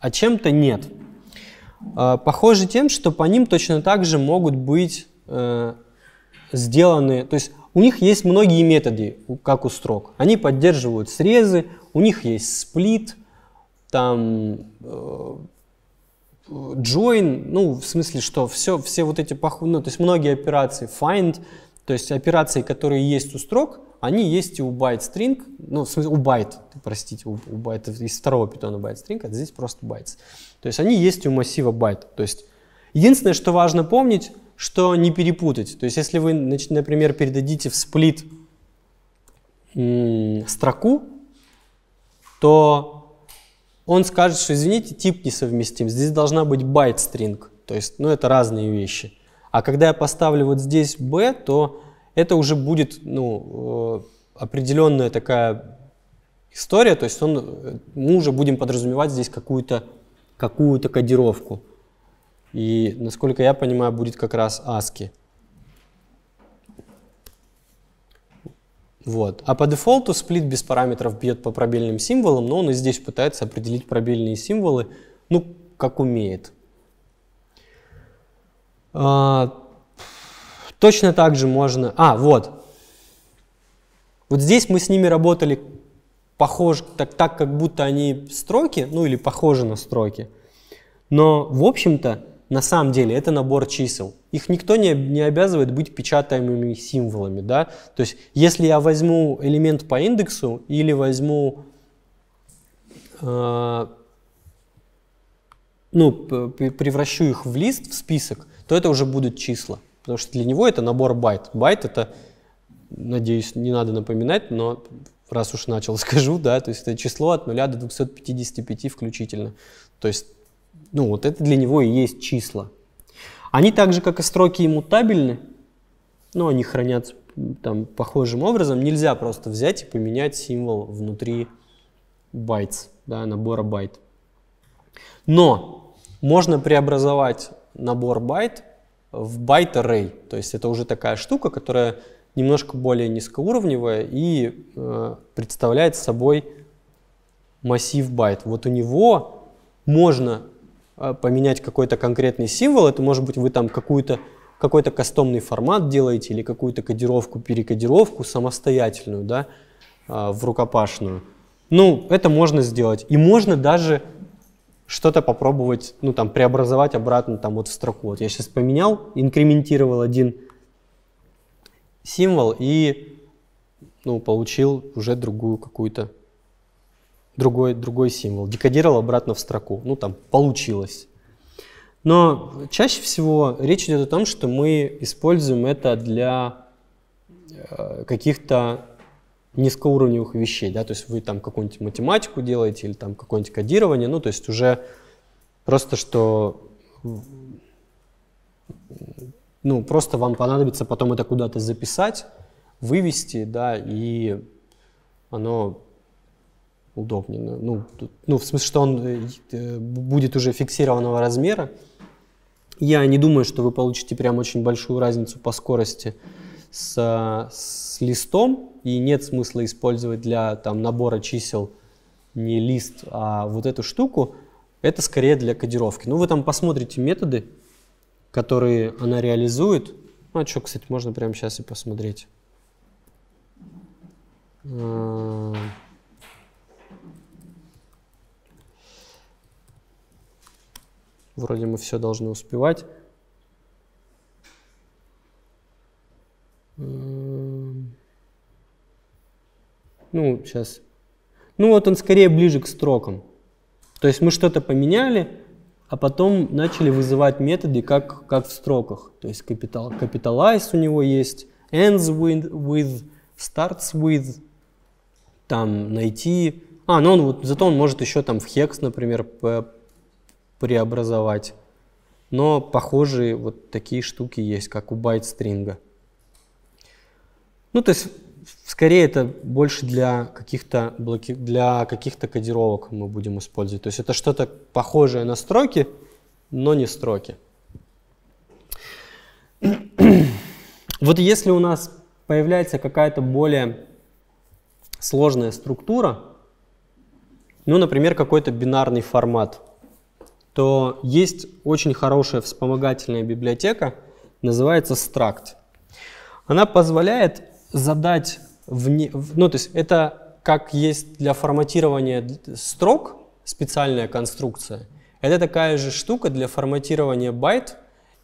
а чем-то нет. Э, похожи тем, что по ним точно так же могут быть э, сделаны, то есть у них есть многие методы, как у строк. Они поддерживают срезы, у них есть сплит, там join, ну, в смысле, что все, все вот эти, ну, то есть многие операции find, то есть операции, которые есть у строк, они есть и у ByteString, ну, в смысле, у Byte, простите, у, у Byte, из второго питона ByteString, а здесь просто Bytes. То есть они есть у массива Byte. То есть единственное, что важно помнить, что не перепутать. То есть если вы, значит, например, передадите в сплит строку, то он скажет, что, извините, тип несовместим. Здесь должна быть byte string. То есть, ну, это разные вещи. А когда я поставлю вот здесь b, то это уже будет ну, э, определенная такая история, то есть он, э, мы уже будем подразумевать здесь какую-то какую, -то, кодировку. И, насколько я понимаю, будет как раз ASCII. Вот. А по дефолту сплит без параметров бьет по пробельным символам, но он и здесь пытается определить пробельные символы, ну, как умеет. А, Точно так же можно... А, вот. Вот здесь мы с ними работали похож, так, так, как будто они строки, ну или похожи на строки. Но, в общем-то, на самом деле это набор чисел. Их никто не, не обязывает быть печатаемыми символами. Да? То есть, если я возьму элемент по индексу или возьму э, ну, превращу их в лист, в список, то это уже будут числа. Потому что для него это набор байт. Байт это, надеюсь, не надо напоминать, но раз уж начал, скажу, да, то есть это число от 0 до 255 включительно. То есть, ну вот это для него и есть числа. Они так же, как и строки иммутабельны, но они хранятся там похожим образом. Нельзя просто взять и поменять символ внутри байт, да, набора байт. Но можно преобразовать набор байт в байт array. То есть это уже такая штука, которая немножко более низкоуровневая и э, представляет собой массив байт. Вот у него можно э, поменять какой-то конкретный символ. Это может быть вы там какую-то какой-то кастомный формат делаете или какую-то кодировку, перекодировку самостоятельную, да, э, в рукопашную. Ну, это можно сделать. И можно даже что-то попробовать, ну, там, преобразовать обратно, там, вот в строку. Вот я сейчас поменял, инкрементировал один символ и, ну, получил уже другую какую-то, другой, другой символ. Декодировал обратно в строку. Ну, там, получилось. Но чаще всего речь идет о том, что мы используем это для э, каких-то низкоуровневых вещей, да, то есть вы там какую-нибудь математику делаете или там какое-нибудь кодирование, ну, то есть уже просто что, ну, просто вам понадобится потом это куда-то записать, вывести, да, и оно удобнее, ну, ну, в смысле, что он э, э, будет уже фиксированного размера. Я не думаю, что вы получите прям очень большую разницу по скорости, с, с листом, и нет смысла использовать для там, набора чисел не лист, а вот эту штуку, это скорее для кодировки. Ну, вы там посмотрите методы, которые она реализует. Ну, а что, кстати, можно прямо сейчас и посмотреть. Э, вроде мы все должны успевать. Эм, ну, сейчас. Ну, вот он скорее ближе к строкам. То есть мы что-то поменяли, а потом начали вызывать методы, как, как в строках. То есть capital, capitalize у него есть, ends with, with, starts with, там найти. А, ну он вот, зато он может еще там в hex, например, преобразовать. Но похожие вот такие штуки есть, как у байт стринга. Ну, то есть, скорее это больше для каких-то блоки, для каких-то кодировок мы будем использовать. То есть это что-то похожее на строки, но не строки. вот если у нас появляется какая-то более сложная структура, ну, например, какой-то бинарный формат, то есть очень хорошая вспомогательная библиотека, называется Struct. Она позволяет задать, в не ну то есть это как есть для форматирования строк специальная конструкция, это такая же штука для форматирования байт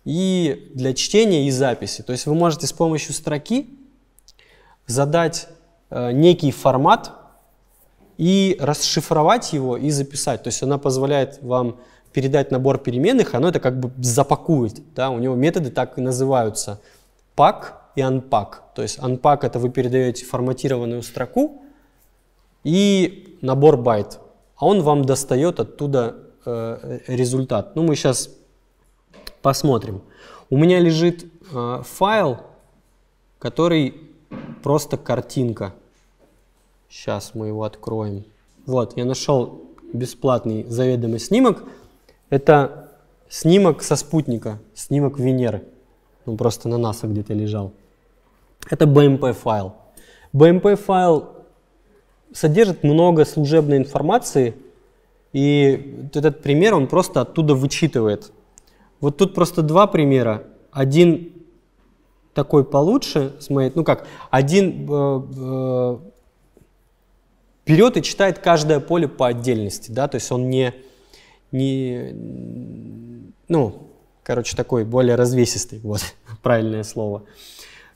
и для чтения и записи. То есть вы можете с помощью строки задать э, некий формат и расшифровать его и записать. То есть она позволяет вам передать набор переменных, оно это как бы запакует. Да? У него методы так и называются. Пак, и unpack. То есть unpack это вы передаете форматированную строку и набор байт, а он вам достает оттуда э, результат. Ну, мы сейчас посмотрим. У меня лежит э, файл, который просто картинка. Сейчас мы его откроем. Вот, я нашел бесплатный заведомый снимок. Это снимок со спутника, снимок Венеры. Он просто на НАСА где-то лежал. Это BMP-файл. BMP-файл содержит много служебной информации, и этот пример он просто оттуда вычитывает. Вот тут просто два примера. Один такой получше, с моей, ну как, один э, э, берет и читает каждое поле по отдельности, да, то есть он не, не ну, короче, такой более развесистый, вот правильное слово. Э,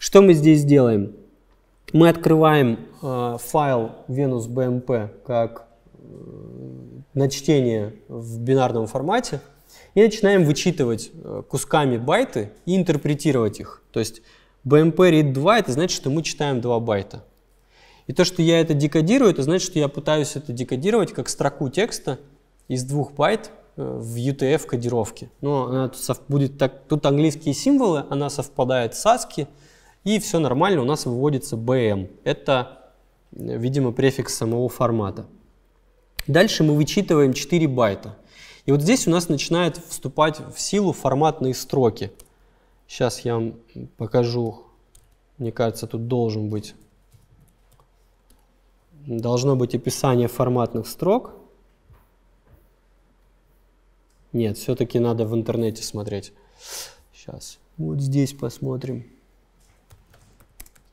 что мы здесь делаем? Мы открываем э, файл BMP как э, на чтение в бинарном формате и начинаем вычитывать э, кусками байты и интерпретировать их. То есть BMP read 2 это значит, что мы читаем 2 байта. И то, что я это декодирую, это значит, что я пытаюсь это декодировать как строку текста из двух байт э, в UTF-кодировке. Но она тут будет так, тут английские символы, она совпадает с ASCII, и все нормально, у нас выводится BM. Это, видимо, префикс самого формата. Дальше мы вычитываем 4 байта. И вот здесь у нас начинает вступать в силу форматные строки. Сейчас я вам покажу. Мне кажется, тут должен быть должно быть описание форматных строк. Нет, все-таки надо в интернете смотреть. Сейчас. Вот здесь посмотрим.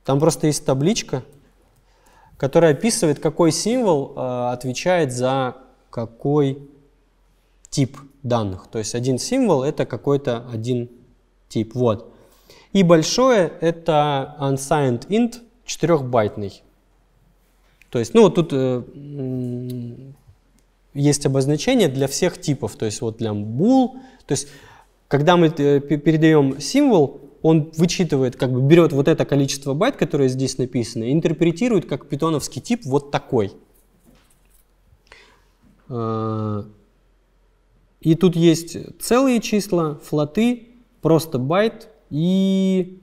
Там просто есть табличка, которая описывает, какой символ э, отвечает за какой тип данных. То есть один символ — это какой-то один тип. Вот. И большое — это unsigned int 4-байтный. То есть, ну, вот тут э, есть обозначение для всех типов, то есть вот для bool. То есть, когда мы э, передаем символ, он вычитывает, как бы берет вот это количество байт, которое здесь написано, и интерпретирует как питоновский тип вот такой. А, и тут есть целые числа, флоты, просто байт и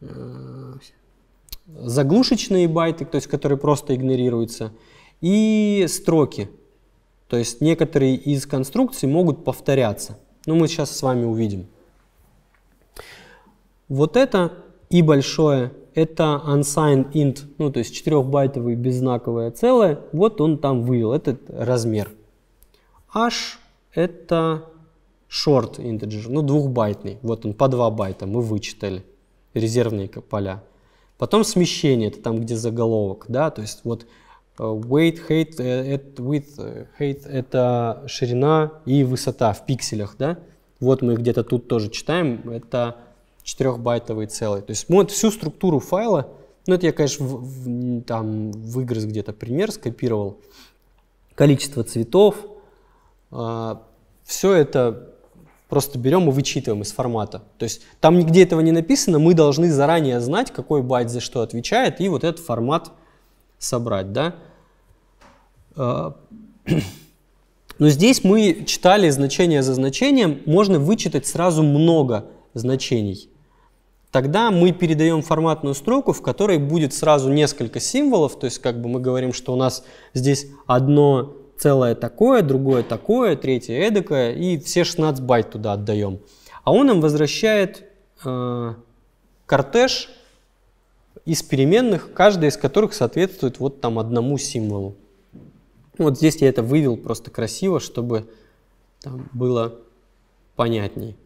а, заглушечные байты, то есть которые просто игнорируются, и строки. То есть некоторые из конструкций могут повторяться. Но ну, мы сейчас с вами увидим. Вот это и большое, это unsigned int, ну то есть 4-байтовый беззнаковое целое, вот он там вывел, этот размер. h это short integer, ну двухбайтный, вот он по 2 байта мы вычитали, резервные поля. Потом смещение, это там где заголовок, да, то есть вот э, weight, height, э, width, э, height это ширина и высота в пикселях, да. Вот мы где-то тут тоже читаем, это 4-байтовый целый. То есть мы ну, вот всю структуру файла, ну это я, конечно, в, в, там выгрыз где-то пример, скопировал, количество цветов, э, а, все это просто берем и вычитываем из формата. То есть там нигде этого не написано, мы должны заранее знать, какой байт за что отвечает, и вот этот формат собрать, да. А, но здесь мы читали значение за значением, можно вычитать сразу много значений тогда мы передаем форматную строку, в которой будет сразу несколько символов, то есть как бы мы говорим, что у нас здесь одно целое такое, другое такое, третье эдакое, и все 16 байт туда отдаем. А он нам возвращает э, кортеж из переменных, каждая из которых соответствует вот там одному символу. Вот здесь я это вывел просто красиво, чтобы там было понятней.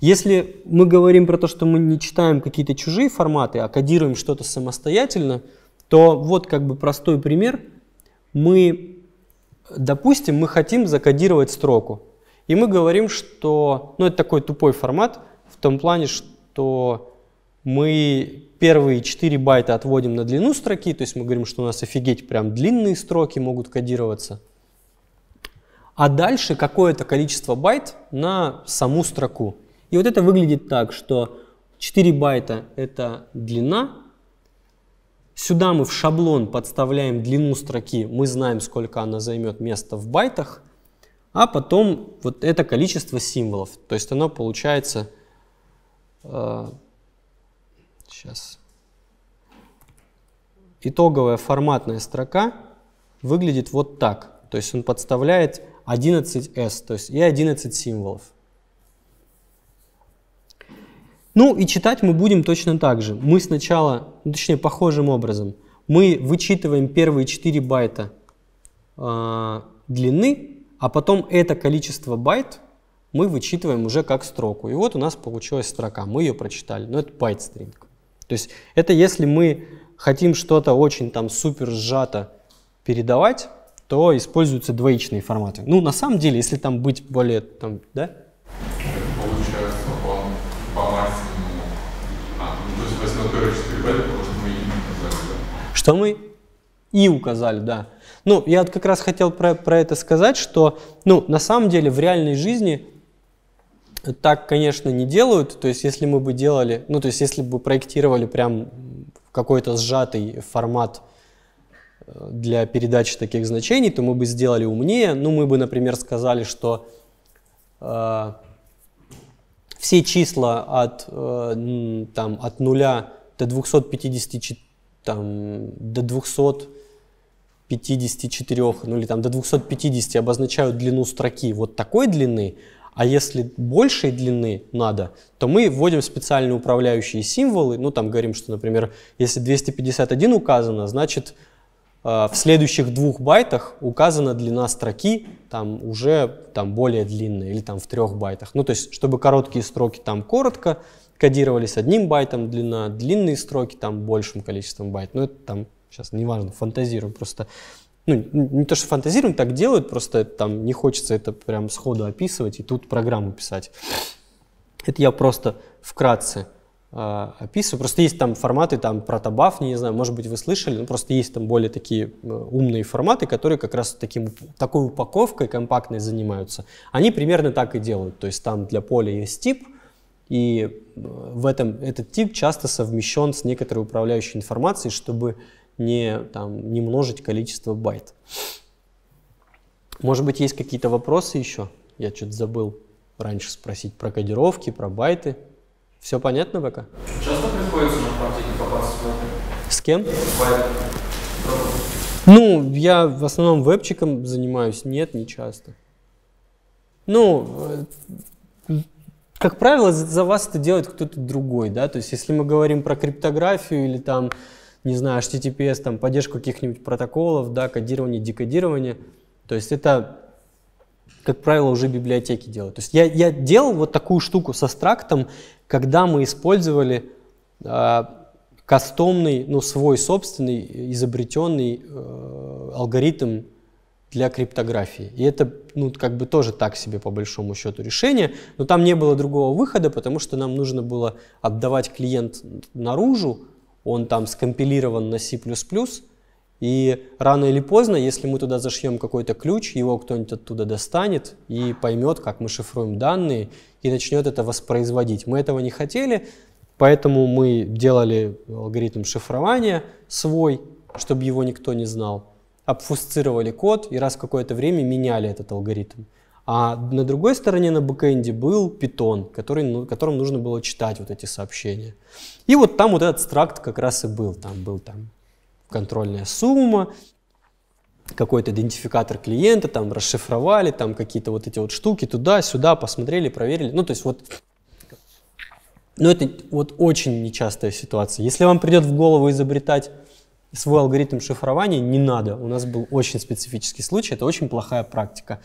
Если мы говорим про то, что мы не читаем какие-то чужие форматы, а кодируем что-то самостоятельно, то вот как бы простой пример. Мы, допустим, мы хотим закодировать строку. И мы говорим, что... Ну, это такой тупой формат в том плане, что мы первые 4 байта отводим на длину строки, то есть мы говорим, что у нас офигеть прям длинные строки могут кодироваться. А дальше какое-то количество байт на саму строку. И вот это выглядит так, что 4 байта – это длина. Сюда мы в шаблон подставляем длину строки, мы знаем, сколько она займет места в байтах. А потом вот это количество символов, то есть оно получается… Э, сейчас. Итоговая форматная строка выглядит вот так. То есть он подставляет 11s, то есть и 11 символов. Ну и читать мы будем точно так же. Мы сначала, ну, точнее, похожим образом, мы вычитываем первые 4 байта э, длины, а потом это количество байт мы вычитываем уже как строку. И вот у нас получилась строка, мы ее прочитали, но ну, это байт-стринг. То есть это если мы хотим что-то очень там супер сжато передавать, то используются двоичные форматы. Ну, на самом деле, если там быть более там, да, что мы и указали, да. Ну, я вот как раз хотел про, про это сказать, что, ну, на самом деле в реальной жизни так, конечно, не делают. То есть, если мы бы делали, ну, то есть, если бы проектировали прям какой-то сжатый формат э, для передачи таких значений, то мы бы сделали умнее. Ну, мы бы, например, сказали, что э, все числа от, э, там, от 0 до 250, там, до 254, ну или там до 250 обозначают длину строки вот такой длины, а если большей длины надо, то мы вводим специальные управляющие символы, ну там говорим, что, например, если 251 указано, значит Э, в следующих двух байтах указана длина строки там уже там более длинная или там в трех байтах. Ну то есть, чтобы короткие строки там коротко кодировались одним байтом длина, длинные строки там большим количеством байт. Но ну, это там сейчас неважно, фантазируем просто. Ну, не то, что фантазируем, так делают, просто там не хочется это прям сходу описывать и тут программу писать. Это я просто вкратце. А, описываю. Просто есть там форматы, там протобаф, не знаю, может быть, вы слышали, но просто есть там более такие э, умные форматы, которые как раз таким, такой упаковкой компактной занимаются. Они примерно так и делают. То есть там для поля есть тип, и э, в этом этот тип часто совмещен с некоторой управляющей информацией, чтобы не, там, не множить количество байт. Может быть, есть какие-то вопросы еще? Я что-то забыл раньше спросить про кодировки, про байты. Все понятно ВК? Часто приходится на партии попасть в веб? С кем? Ну, я в основном вебчиком занимаюсь. Нет, не часто. Ну, э, как правило, за вас это делает кто-то другой, да, то есть если мы говорим про криптографию или там, не знаю, HTTPS, там, поддержку каких-нибудь протоколов, да, кодирование, декодирование, то есть это как правило, уже библиотеки делают. То есть я, я делал вот такую штуку со страктом, когда мы использовали э, кастомный, ну, свой собственный изобретенный э, алгоритм для криптографии. И это, ну, как бы тоже так себе по большому счету решение, но там не было другого выхода, потому что нам нужно было отдавать клиент наружу, он там скомпилирован на C++, и рано или поздно, если мы туда зашьем какой-то ключ, его кто-нибудь оттуда достанет и поймет, как мы шифруем данные, и начнет это воспроизводить. Мы этого не хотели, поэтому мы делали алгоритм шифрования свой, чтобы его никто не знал, обфусцировали код и раз в какое-то время меняли этот алгоритм. А на другой стороне на бэкэнде был Python, который, ну, которым нужно было читать вот эти сообщения. И вот там вот этот стракт как раз и был. Там был там контрольная сумма, какой-то идентификатор клиента, там расшифровали, там какие-то вот эти вот штуки туда-сюда, посмотрели, проверили. Ну, то есть вот но ну, это вот очень нечастая ситуация. Если вам придет в голову изобретать свой алгоритм шифрования, не надо. У нас был очень специфический случай, это очень плохая практика.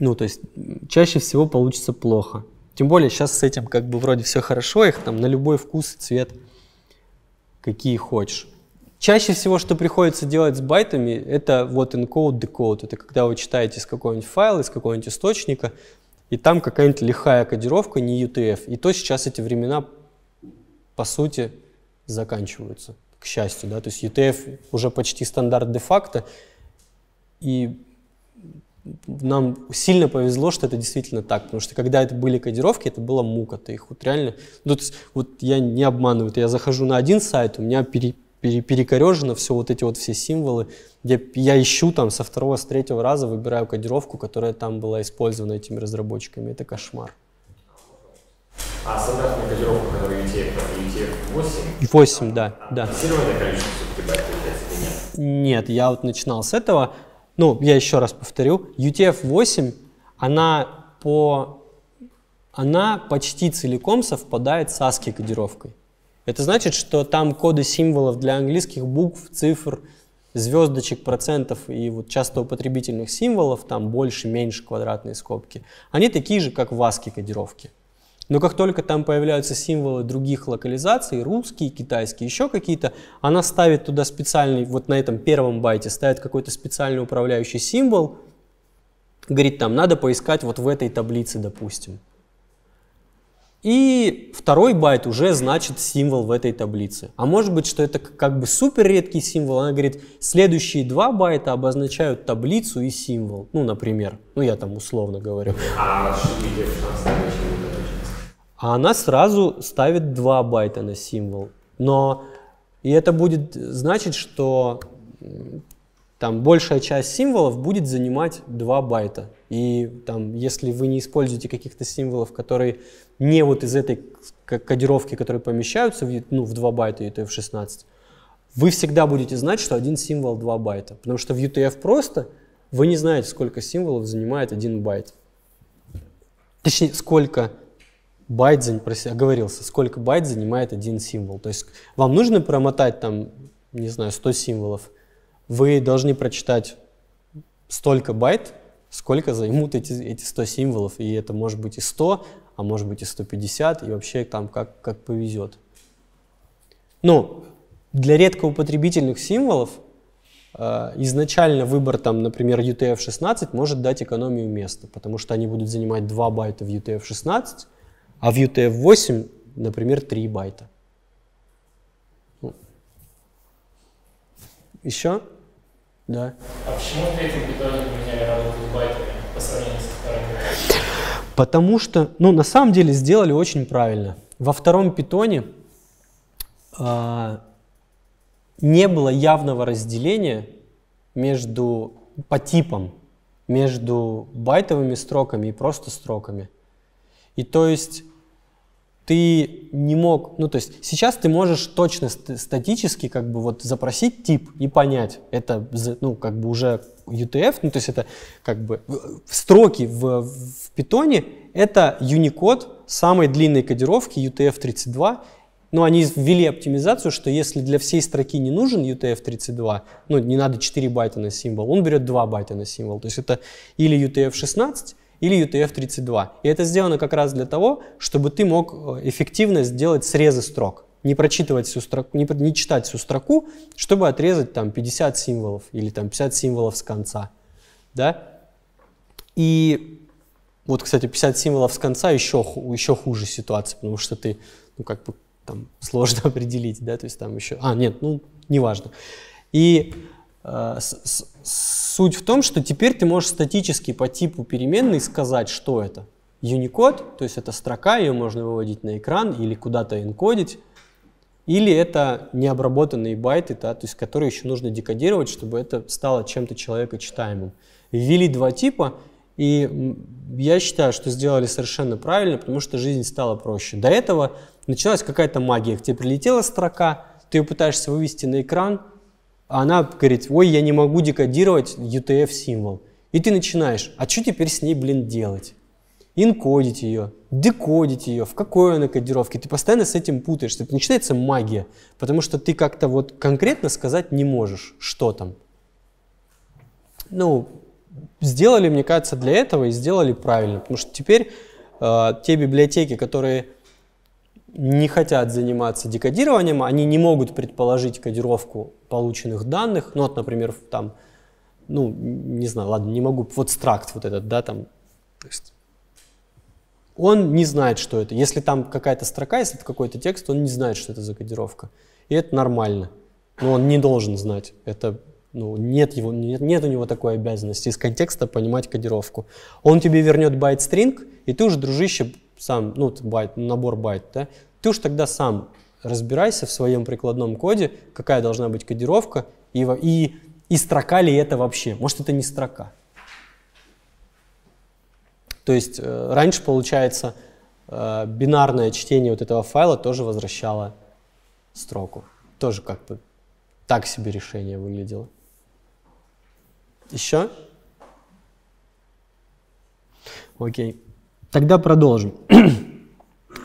Ну, то есть чаще всего получится плохо. Тем более сейчас с этим как бы вроде все хорошо, их там на любой вкус и цвет, какие хочешь. Чаще всего, что приходится делать с байтами, это вот encode, decode. Это когда вы читаете из какого-нибудь файла, из какого-нибудь источника, и там какая-нибудь лихая кодировка, не UTF. И то сейчас эти времена, по сути, заканчиваются, к счастью. Да? То есть UTF уже почти стандарт де-факто, и нам сильно повезло, что это действительно так, потому что когда это были кодировки, это была мука, ты их вот реально... Ну, то есть, вот я не обманываю, я захожу на один сайт, у меня пере, перекорежено, все вот эти вот все символы. Я, я ищу там со второго, с третьего раза, выбираю кодировку, которая там была использована этими разработчиками. Это кошмар. А стандартная кодировка, которая ETF, это 8? 8, да. А, да. количество нет? Нет, я вот начинал с этого. Ну, я еще раз повторю. UTF-8, она по она почти целиком совпадает с ASCII кодировкой. Это значит, что там коды символов для английских букв, цифр, звездочек, процентов и вот часто употребительных символов, там больше, меньше квадратные скобки, они такие же, как в ASCII кодировки. Но как только там появляются символы других локализаций, русские, китайские, еще какие-то, она ставит туда специальный, вот на этом первом байте, ставит какой-то специальный управляющий символ, говорит там, надо поискать вот в этой таблице, допустим. И второй байт уже значит символ в этой таблице. А может быть, что это как бы супер редкий символ. Она говорит, следующие два байта обозначают таблицу и символ. Ну, например. Ну, я там условно говорю. А, а она сразу ставит два байта на символ. Но и это будет э, значить, что там большая часть символов будет занимать 2 байта. И там, если вы не используете каких-то символов, которые не вот из этой кодировки, которые помещаются в, ну, в 2 байта UTF-16, вы всегда будете знать, что один символ 2 байта. Потому что в UTF просто вы не знаете, сколько символов занимает 1 байт. Точнее, сколько байт, прости, оговорился, сколько байт занимает один символ. То есть вам нужно промотать там, не знаю, 100 символов – вы должны прочитать столько байт, сколько займут эти, эти 100 символов. И это может быть и 100, а может быть и 150, и вообще там как, как повезет. Ну, для редко употребительных символов э, изначально выбор, там, например, UTF-16 может дать экономию места, потому что они будут занимать 2 байта в UTF-16, а в UTF-8, например, 3 байта. Еще? Да. А почему в третьем питоне работу с байтерами по сравнению со вторым? Потому что, ну, на самом деле сделали очень правильно. Во втором питоне э, не было явного разделения между по типам между байтовыми строками и просто строками. И то есть ты не мог, ну то есть сейчас ты можешь точно статически как бы вот запросить тип и понять, это ну как бы уже UTF, ну то есть это как бы строки в, в питоне, это Unicode самой длинной кодировки UTF-32, но они ввели оптимизацию, что если для всей строки не нужен UTF-32, ну не надо 4 байта на символ, он берет 2 байта на символ, то есть это или UTF-16, или UTF-32. И это сделано как раз для того, чтобы ты мог э, эффективно сделать срезы строк. Не, прочитывать всю строку, не, не читать всю строку, чтобы отрезать там 50 символов или там 50 символов с конца. Да? И вот, кстати, 50 символов с конца еще, еще хуже ситуация, потому что ты, ну, как бы там сложно определить, да, то есть там еще... А, нет, ну, неважно. И э, Суть в том, что теперь ты можешь статически по типу переменной сказать, что это. Unicode, то есть это строка, ее можно выводить на экран или куда-то инкодить, или это необработанные байты, да, то есть которые еще нужно декодировать, чтобы это стало чем-то человека читаемым. Ввели два типа, и я считаю, что сделали совершенно правильно, потому что жизнь стала проще. До этого началась какая-то магия, к тебе прилетела строка, ты ее пытаешься вывести на экран, а она говорит, ой, я не могу декодировать UTF-символ. И ты начинаешь, а что теперь с ней, блин, делать? инкодить ее, декодить ее, в какой она кодировке. Ты постоянно с этим путаешься. Это начинается магия, потому что ты как-то вот конкретно сказать не можешь, что там. Ну, сделали, мне кажется, для этого и сделали правильно, потому что теперь э, те библиотеки, которые не хотят заниматься декодированием, они не могут предположить кодировку полученных данных. Ну вот, например, там, ну, не знаю, ладно, не могу, вот стракт вот этот, да, там, то есть он не знает, что это. Если там какая-то строка, если это какой-то текст, он не знает, что это за кодировка. И это нормально. Но он не должен знать. Это ну, нет, его, нет, нет у него такой обязанности из контекста понимать кодировку. Он тебе вернет байт-стринг, и ты уже, дружище, сам, ну, байт, набор байт, да, ты уж тогда сам разбирайся в своем прикладном коде, какая должна быть кодировка, и, и, и строка ли это вообще. Может, это не строка. То есть э, раньше, получается, э, бинарное чтение вот этого файла тоже возвращало строку. Тоже как бы так себе решение выглядело. Еще? Окей. Тогда продолжим.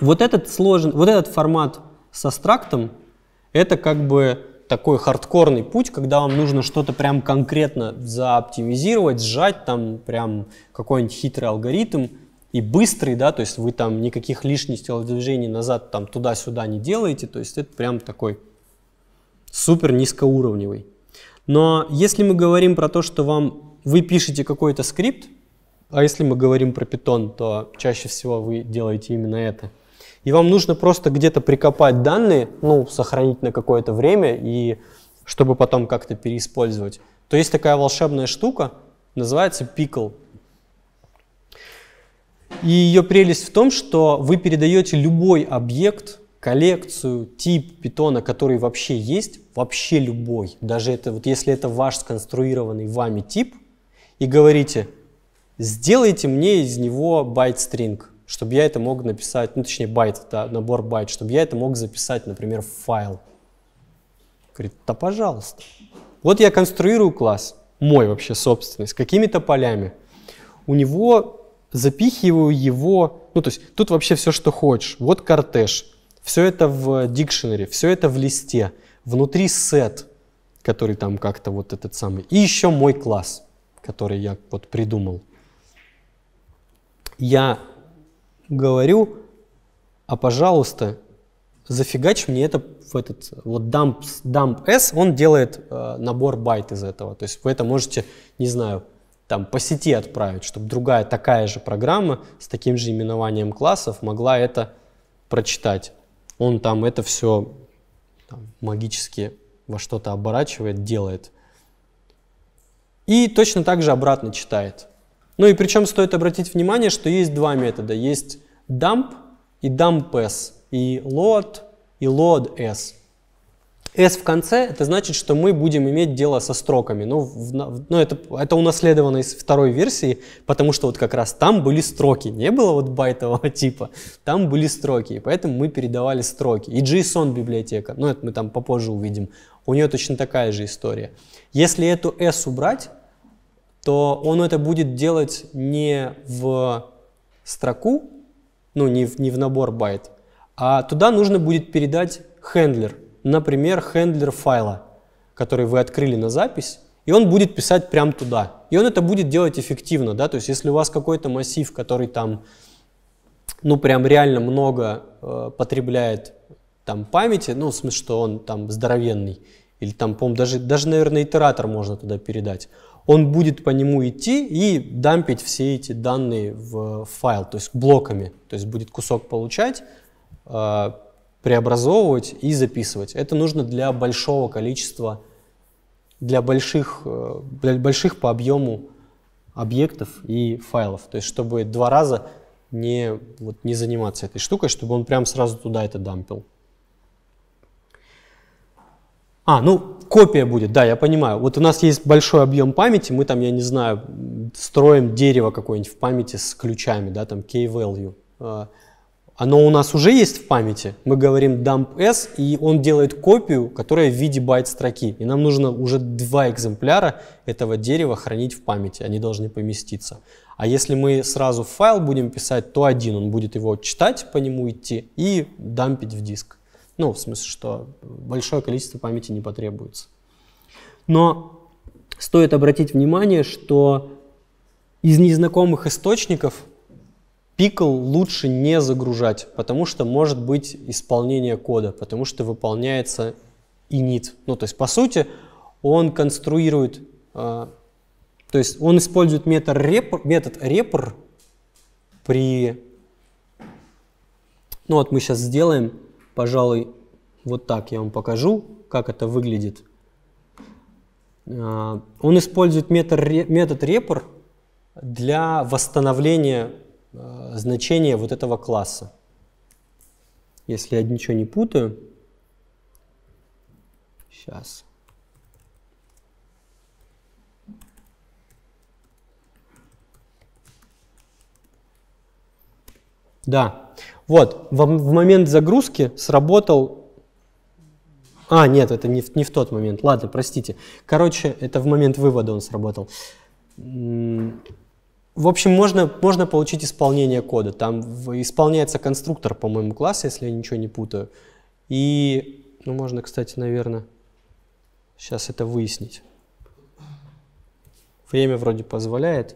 вот, этот сложен, вот этот формат с астрактом, это как бы такой хардкорный путь, когда вам нужно что-то прям конкретно заоптимизировать, сжать там прям какой-нибудь хитрый алгоритм и быстрый, да, то есть вы там никаких лишних телодвижений назад там туда-сюда не делаете, то есть это прям такой супер низкоуровневый. Но если мы говорим про то, что вам вы пишете какой-то скрипт, а если мы говорим про питон, то чаще всего вы делаете именно это. И вам нужно просто где-то прикопать данные, ну, сохранить на какое-то время, и чтобы потом как-то переиспользовать. То есть такая волшебная штука, называется pickle. И ее прелесть в том, что вы передаете любой объект, коллекцию, тип питона, который вообще есть, вообще любой, даже это, вот если это ваш сконструированный вами тип, и говорите, сделайте мне из него байт-стринг, чтобы я это мог написать, ну, точнее, байт, да, набор байт, чтобы я это мог записать, например, в файл. Говорит, да пожалуйста. Вот я конструирую класс, мой вообще собственный, с какими-то полями. У него запихиваю его, ну, то есть тут вообще все, что хочешь. Вот кортеж, все это в дикшенере, все это в листе, внутри сет, который там как-то вот этот самый, и еще мой класс, который я вот придумал я говорю, а пожалуйста, зафигачь мне это в этот вот dump, dump s, он делает э, набор байт из этого. То есть вы это можете, не знаю, там по сети отправить, чтобы другая такая же программа с таким же именованием классов могла это прочитать. Он там это все там, магически во что-то оборачивает, делает. И точно так же обратно читает. Ну и причем стоит обратить внимание, что есть два метода. Есть dump и dumps, и load и load_s. S в конце это значит, что мы будем иметь дело со строками. Ну, в, в, ну это, это унаследовано из второй версии, потому что вот как раз там были строки. Не было вот байтового типа, там были строки, и поэтому мы передавали строки. И JSON библиотека, ну это мы там попозже увидим, у нее точно такая же история. Если эту S убрать, то он это будет делать не в строку, ну, не в, не в набор байт, а туда нужно будет передать хендлер, например, хендлер файла, который вы открыли на запись, и он будет писать прямо туда. И он это будет делать эффективно, да, то есть если у вас какой-то массив, который там, ну, прям реально много э, потребляет там памяти, ну, в смысле, что он там здоровенный, или там, по даже, даже, наверное, итератор можно туда передать, он будет по нему идти и дампить все эти данные в файл, то есть блоками. То есть будет кусок получать, э, преобразовывать и записывать. Это нужно для большого количества, для больших, э, для больших по объему объектов и файлов. То есть чтобы два раза не, вот, не заниматься этой штукой, чтобы он прям сразу туда это дампил. А, ну, копия будет, да, я понимаю. Вот у нас есть большой объем памяти, мы там, я не знаю, строим дерево какое-нибудь в памяти с ключами, да, там key-value. А, оно у нас уже есть в памяти. Мы говорим dump s, и он делает копию, которая в виде байт строки. И нам нужно уже два экземпляра этого дерева хранить в памяти. Они должны поместиться. А если мы сразу файл будем писать, то один. Он будет его читать, по нему идти и дампить в диск. Ну, в смысле, что большое количество памяти не потребуется. Но стоит обратить внимание, что из незнакомых источников пикл лучше не загружать, потому что может быть исполнение кода, потому что выполняется init. Ну, то есть, по сути, он конструирует, э, то есть он использует метод репр, метод репр при, ну вот мы сейчас сделаем, Пожалуй, вот так я вам покажу, как это выглядит. А, он использует метод, репор для восстановления а, значения вот этого класса. Если я ничего не путаю, сейчас. Да, вот, в, в момент загрузки сработал... А, нет, это не в, не в тот момент. Ладно, простите. Короче, это в момент вывода он сработал. В общем, можно, можно получить исполнение кода. Там исполняется конструктор, по-моему, класса, если я ничего не путаю. И, ну, можно, кстати, наверное, сейчас это выяснить. Время вроде позволяет.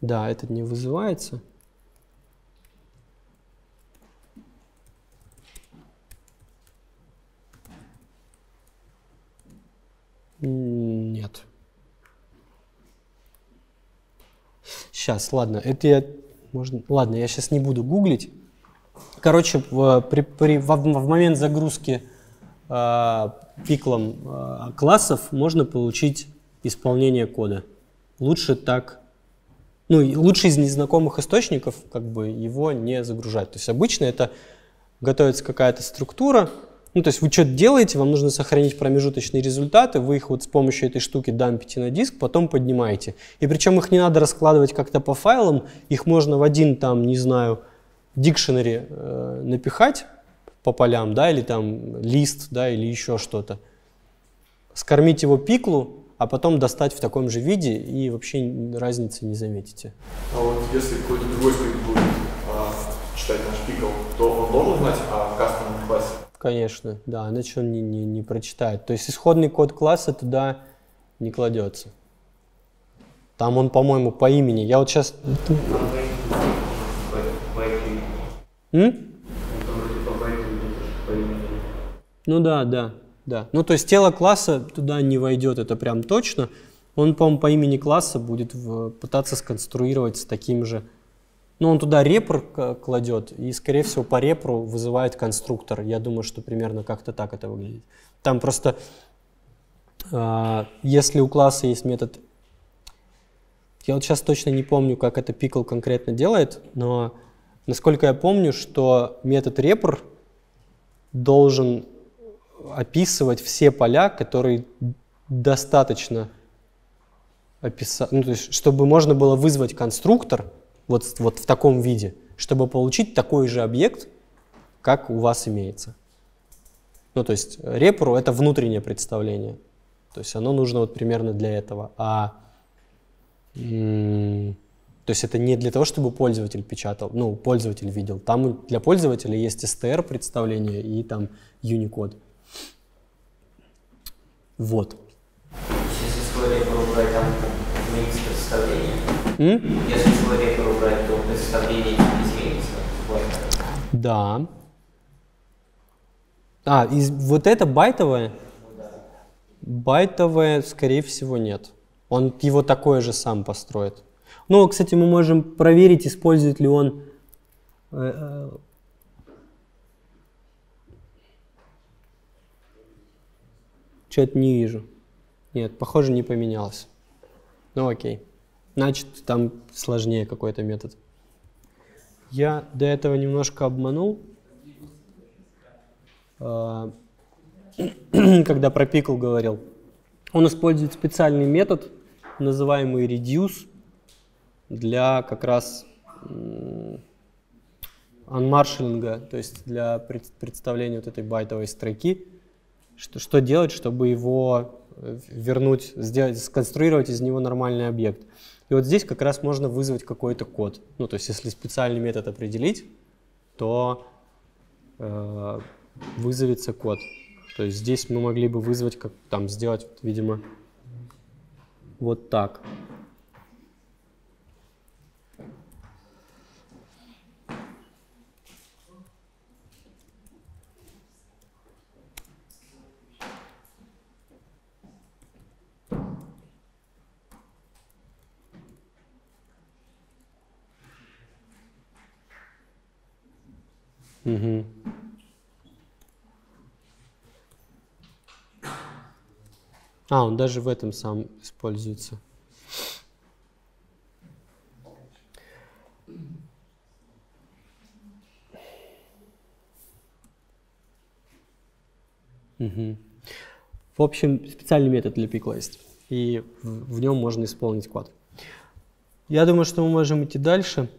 Да, этот не вызывается. Нет. Сейчас, ладно, это я... Можно... Ладно, я сейчас не буду гуглить. Короче, в, при, при, в, в момент загрузки э, пиклом э, классов можно получить исполнение кода. Лучше так ну, лучше из незнакомых источников как бы его не загружать. То есть обычно это готовится какая-то структура, ну, то есть вы что-то делаете, вам нужно сохранить промежуточные результаты, вы их вот с помощью этой штуки дампите на диск, потом поднимаете. И причем их не надо раскладывать как-то по файлам, их можно в один там, не знаю, дикшенери э, напихать по полям, да, или там лист, да, или еще что-то. Скормить его пиклу, а потом достать в таком же виде и вообще разницы не заметите. А вот если какой-то другой студент будет а, читать наш пикл, то он должен знать о кастомном классе? Конечно, да, иначе он не, не, не прочитает. То есть исходный код класса туда не кладется. Там он, по-моему, по имени. Я вот сейчас... Ну, М? Ну, ну да, да. Да. Ну, то есть тело класса туда не войдет, это прям точно. Он, по-моему, по имени класса будет в, пытаться сконструировать с таким же. Ну, он туда репр кладет, и, скорее всего, по репру вызывает конструктор. Я думаю, что примерно как-то так это выглядит. Там просто, э, если у класса есть метод... Я вот сейчас точно не помню, как это Pickle конкретно делает, но насколько я помню, что метод репр должен описывать все поля, которые достаточно описать, ну, то есть, чтобы можно было вызвать конструктор вот, вот в таком виде, чтобы получить такой же объект, как у вас имеется. Ну, то есть репру — это внутреннее представление. То есть оно нужно вот примерно для этого. А то есть это не для того, чтобы пользователь печатал, ну, пользователь видел. Там для пользователя есть STR представление и там Unicode. Вот. Если с убрать там изменится представление, М? если с убрать, то представление изменится. Вот. Да. А, из, вот это байтовое? Байтовое, скорее всего, нет. Он его такое же сам построит. Ну, кстати, мы можем проверить, использует ли он э, э, Что-то не вижу. Нет, похоже, не поменялось. Ну окей. Значит, там сложнее какой-то метод. Я до этого немножко обманул, а, когда про пикл говорил. Он использует специальный метод, называемый reduce, для как раз анмаршинга, то есть для представления вот этой байтовой строки что, что делать, чтобы его э, вернуть, сделать, сконструировать из него нормальный объект. И вот здесь как раз можно вызвать какой-то код. Ну, то есть если специальный метод определить, то э, вызовется код. То есть здесь мы могли бы вызвать, как там сделать, видимо, вот так. Угу. А, он даже в этом сам используется. Угу. В общем, специальный метод для PickList, и в, в нем можно исполнить код. Я думаю, что мы можем идти дальше.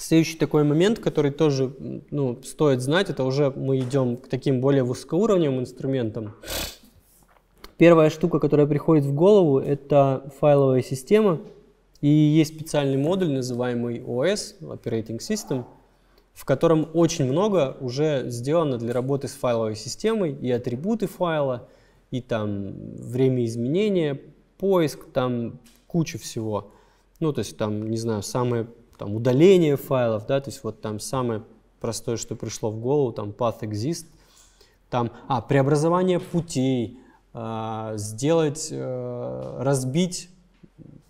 Следующий такой момент, который тоже ну, стоит знать, это уже мы идем к таким более высокоуровневым инструментам. Первая штука, которая приходит в голову, это файловая система. И есть специальный модуль, называемый OS, Operating System, в котором очень много уже сделано для работы с файловой системой, и атрибуты файла, и там время изменения, поиск, там куча всего. Ну, то есть там, не знаю, самое там, удаление файлов, да, то есть вот там самое простое, что пришло в голову, там path exist, там, а, преобразование путей, э, сделать, э, разбить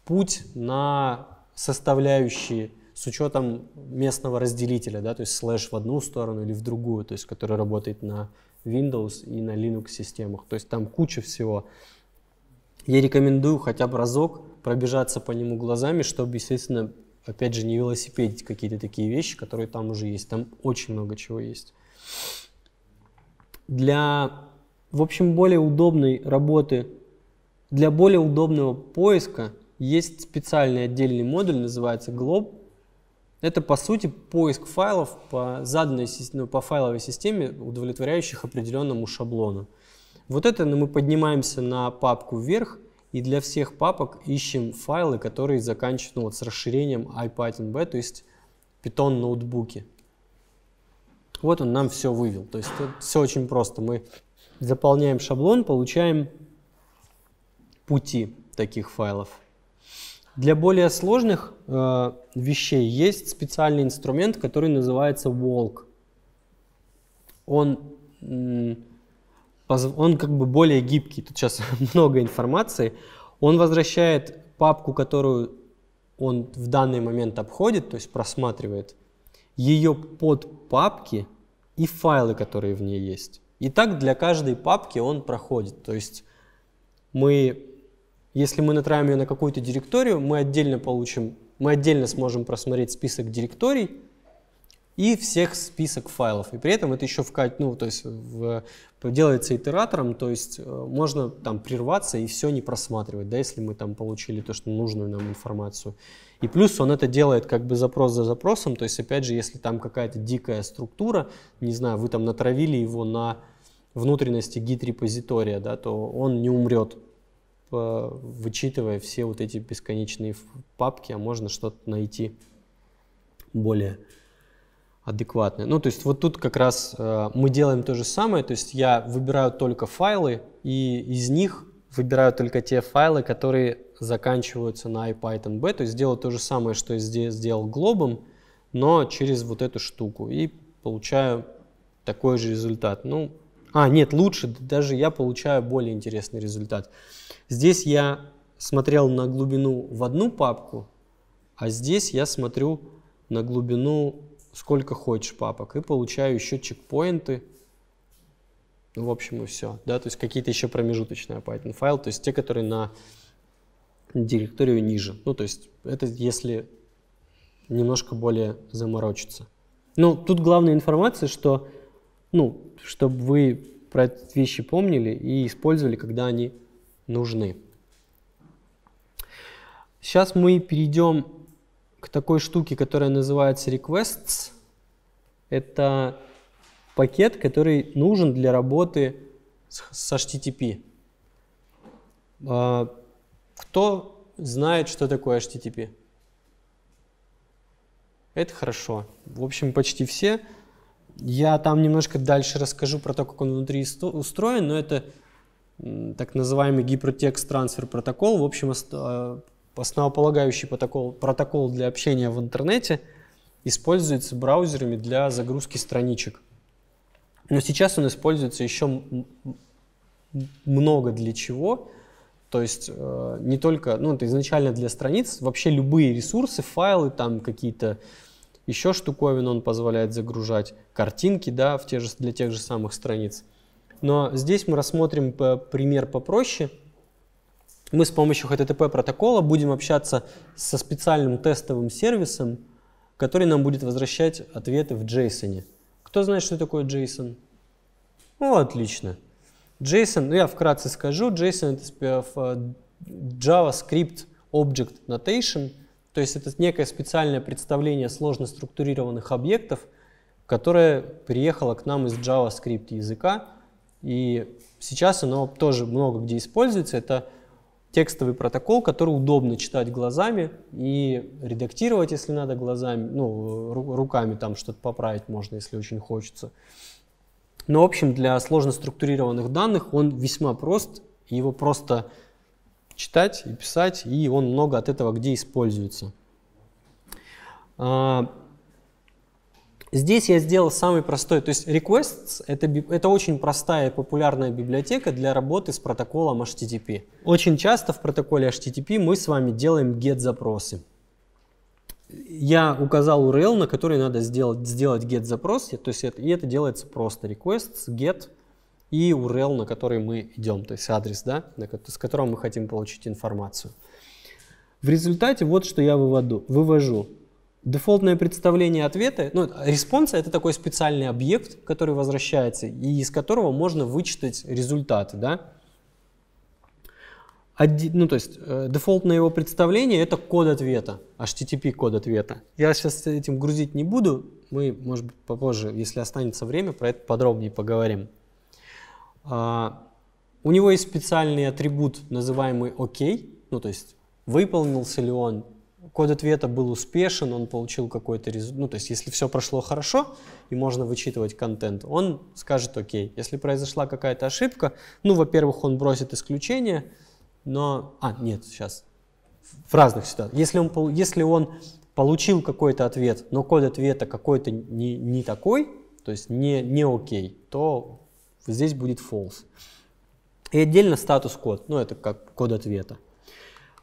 путь на составляющие с учетом местного разделителя, да, то есть слэш в одну сторону или в другую, то есть который работает на Windows и на Linux системах, то есть там куча всего. Я рекомендую хотя бы разок пробежаться по нему глазами, чтобы, естественно, опять же, не велосипедить какие-то такие вещи, которые там уже есть. Там очень много чего есть. Для, в общем, более удобной работы, для более удобного поиска есть специальный отдельный модуль, называется Glob. Это, по сути, поиск файлов по заданной ну, по файловой системе, удовлетворяющих определенному шаблону. Вот это ну, мы поднимаемся на папку вверх – и для всех папок ищем файлы, которые заканчиваются ну, вот с расширением IPython.b, то есть Python ноутбуки. Вот он нам все вывел. То есть все очень просто. Мы заполняем шаблон, получаем пути таких файлов. Для более сложных э, вещей есть специальный инструмент, который называется Walk. Он он как бы более гибкий, тут сейчас много информации, он возвращает папку, которую он в данный момент обходит, то есть просматривает, ее под папки и файлы, которые в ней есть. И так для каждой папки он проходит. То есть мы, если мы натравим ее на какую-то директорию, мы отдельно получим, мы отдельно сможем просмотреть список директорий, и всех список файлов. И при этом это еще в, ну, то есть в, делается итератором, то есть э, можно там прерваться и все не просматривать, да, если мы там получили то, что нужную нам информацию. И плюс он это делает как бы запрос за запросом, то есть опять же, если там какая-то дикая структура, не знаю, вы там натравили его на внутренности git репозитория да, то он не умрет, э, вычитывая все вот эти бесконечные папки, а можно что-то найти более адекватное. Ну, то есть вот тут как раз э, мы делаем то же самое, то есть я выбираю только файлы, и из них выбираю только те файлы, которые заканчиваются на IPython-B, то есть делаю то же самое, что я сделал глобом, но через вот эту штуку, и получаю такой же результат. Ну, а, нет, лучше, даже я получаю более интересный результат. Здесь я смотрел на глубину в одну папку, а здесь я смотрю на глубину сколько хочешь папок и получаю еще чекпоинты. Ну, в общем, и все. Да? То есть какие-то еще промежуточные Python файл, то есть те, которые на директорию ниже. Ну, то есть это если немножко более заморочиться. Но ну, тут главная информация, что, ну, чтобы вы про эти вещи помнили и использовали, когда они нужны. Сейчас мы перейдем к такой штуке, которая называется requests. Это пакет, который нужен для работы с, с HTTP. А, кто знает, что такое HTTP? Это хорошо. В общем, почти все. Я там немножко дальше расскажу про то, как он внутри устроен, но это так называемый гипертекст трансфер протокол. В общем, а, основополагающий протокол, протокол для общения в интернете, используется браузерами для загрузки страничек. Но сейчас он используется еще много для чего. То есть э, не только, ну, это изначально для страниц, вообще любые ресурсы, файлы, там какие-то еще штуковины он позволяет загружать, картинки, да, в те же, для тех же самых страниц. Но здесь мы рассмотрим э, пример попроще мы с помощью HTTP протокола будем общаться со специальным тестовым сервисом, который нам будет возвращать ответы в JSON. Кто знает, что такое JSON? О, ну, отлично. JSON, ну я вкратце скажу, JSON это э, э, JavaScript Object Notation, то есть это некое специальное представление сложно структурированных объектов, которое приехало к нам из JavaScript языка, и сейчас оно тоже много где используется. Это текстовый протокол, который удобно читать глазами и редактировать, если надо, глазами, ну, руками там что-то поправить можно, если очень хочется. Но, ну, в общем, для сложно структурированных данных он весьма прост, его просто читать и писать, и он много от этого где используется. А, Здесь я сделал самый простой, то есть requests это, это очень простая и популярная библиотека для работы с протоколом HTTP. Очень часто в протоколе HTTP мы с вами делаем get запросы. Я указал URL, на который надо сделать, сделать get запрос, то есть это, и это делается просто requests, get и URL, на который мы идем, то есть адрес, да, с которым мы хотим получить информацию. В результате вот что я выводу, вывожу. Дефолтное представление ответа, ну, респонс это такой специальный объект, который возвращается, и из которого можно вычитать результаты, да. Один, ну, то есть э, дефолтное его представление – это код ответа, HTTP код ответа. Я сейчас этим грузить не буду, мы, может быть, попозже, если останется время, про это подробнее поговорим. А, у него есть специальный атрибут, называемый OK, ну, то есть выполнился ли он код ответа был успешен, он получил какой-то результат. Ну, то есть, если все прошло хорошо и можно вычитывать контент, он скажет окей. Если произошла какая-то ошибка, ну, во-первых, он бросит исключение, но... А, нет, сейчас. В разных ситуациях. Если он, если он получил какой-то ответ, но код ответа какой-то не, не такой, то есть не, не окей, то здесь будет false. И отдельно статус-код, ну это как код ответа.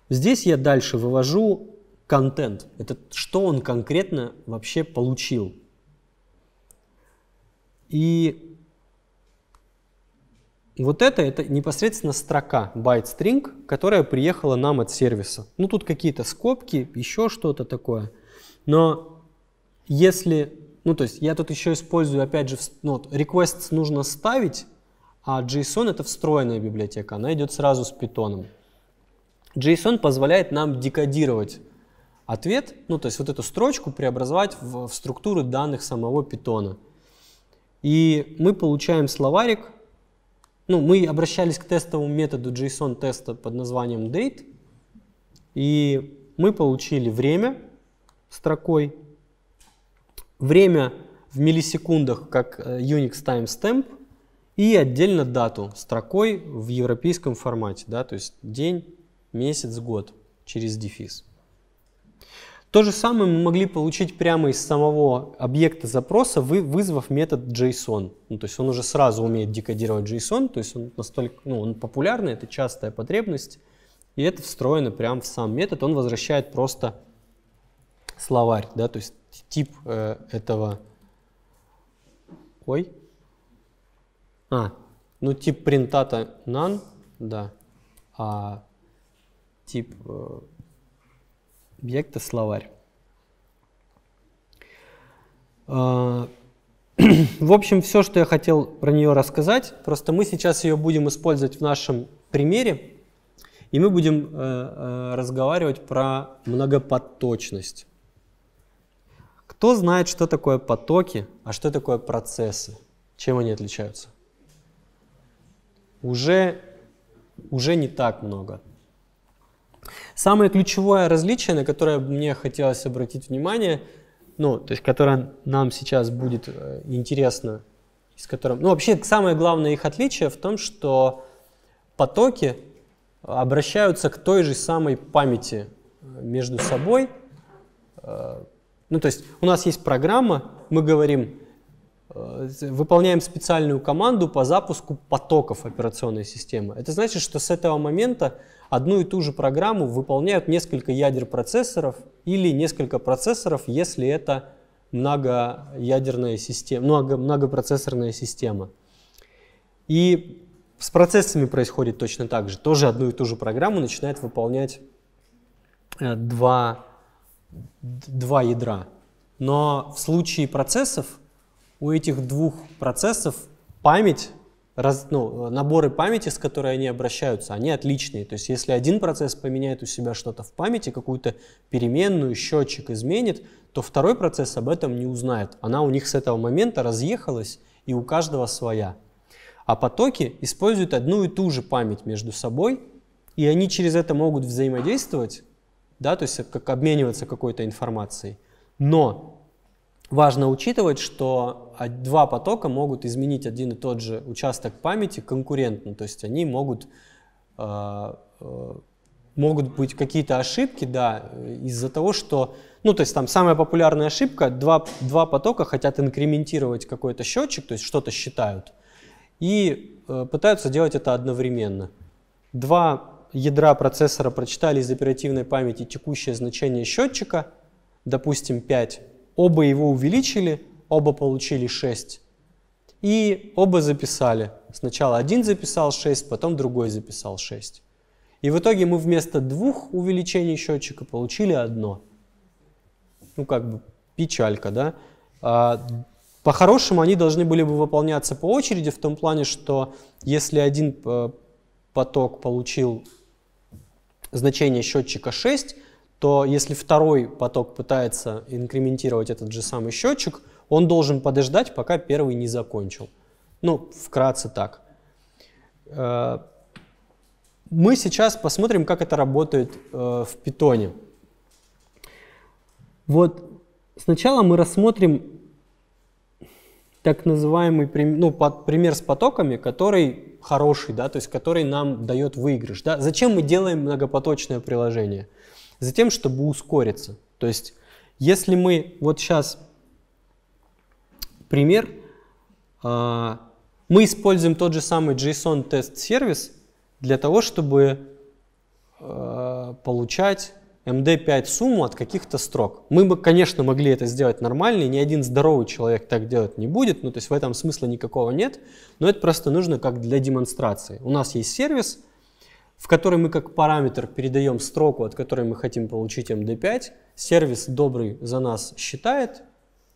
Здесь я дальше вывожу контент. Это что он конкретно вообще получил. И вот это, это непосредственно строка byte string, которая приехала нам от сервиса. Ну, тут какие-то скобки, еще что-то такое. Но если, ну, то есть я тут еще использую, опять же, ну, request нужно ставить, а JSON — это встроенная библиотека, она идет сразу с питоном. JSON позволяет нам декодировать ответ, ну, то есть вот эту строчку преобразовать в, в структуру данных самого питона. И мы получаем словарик, ну, мы обращались к тестовому методу JSON-теста под названием date, и мы получили время строкой, время в миллисекундах как э, Unix timestamp и отдельно дату строкой в европейском формате, да, то есть день, месяц, год через дефис. То же самое мы могли получить прямо из самого объекта запроса, вы, вызвав метод JSON. Ну, то есть он уже сразу умеет декодировать JSON, то есть он настолько ну, он популярный, это частая потребность, и это встроено прямо в сам метод. Он возвращает просто словарь, да, то есть тип э, этого... Ой. А, ну тип принтата none, да, а тип... Э, объекта словарь. А, в общем, все, что я хотел про нее рассказать, просто мы сейчас ее будем использовать в нашем примере, и мы будем э, э, разговаривать про многопоточность. Кто знает, что такое потоки, а что такое процессы? Чем они отличаются? Уже, уже не так много. Самое ключевое различие, на которое мне хотелось обратить внимание, ну, то есть, которое нам сейчас будет э, интересно, с которым... Ну, вообще, самое главное их отличие в том, что потоки обращаются к той же самой памяти э, между собой. Э, ну, то есть, у нас есть программа, мы говорим, выполняем специальную команду по запуску потоков операционной системы. Это значит, что с этого момента одну и ту же программу выполняют несколько ядер процессоров или несколько процессоров, если это многоядерная система, много, многопроцессорная система. И с процессами происходит точно так же. Тоже одну и ту же программу начинает выполнять э, два, два ядра. Но в случае процессов у этих двух процессов память раз, ну, наборы памяти, с которой они обращаются, они отличные. То есть если один процесс поменяет у себя что-то в памяти, какую-то переменную, счетчик изменит, то второй процесс об этом не узнает. Она у них с этого момента разъехалась, и у каждого своя. А потоки используют одну и ту же память между собой, и они через это могут взаимодействовать, да, то есть как обмениваться какой-то информацией. Но Важно учитывать, что два потока могут изменить один и тот же участок памяти конкурентно, то есть они могут, э, э, могут быть какие-то ошибки, да, из-за того, что, ну, то есть там самая популярная ошибка, два, два потока хотят инкрементировать какой-то счетчик, то есть что-то считают, и э, пытаются делать это одновременно. Два ядра процессора прочитали из оперативной памяти текущее значение счетчика, допустим, 5, Оба его увеличили, оба получили 6. И оба записали. Сначала один записал 6, потом другой записал 6. И в итоге мы вместо двух увеличений счетчика получили одно. Ну, как бы печалька, да? А, по-хорошему они должны были бы выполняться по очереди в том плане, что если один э, поток получил значение счетчика 6, то если второй поток пытается инкрементировать этот же самый счетчик, он должен подождать, пока первый не закончил. Ну, вкратце так. Э, мы сейчас посмотрим, как это работает э, в питоне. Вот сначала мы рассмотрим так называемый ну, пример с потоками, который хороший, да, то есть который нам дает выигрыш. Да? Зачем мы делаем многопоточное приложение? Затем, чтобы ускориться. То есть, если мы вот сейчас пример, а, мы используем тот же самый JSON тест сервис для того, чтобы а, получать MD5 сумму от каких-то строк. Мы бы, конечно, могли это сделать нормально, ни один здоровый человек так делать не будет, ну то есть в этом смысла никакого нет, но это просто нужно как для демонстрации. У нас есть сервис, в которой мы как параметр передаем строку, от которой мы хотим получить MD5. Сервис добрый за нас считает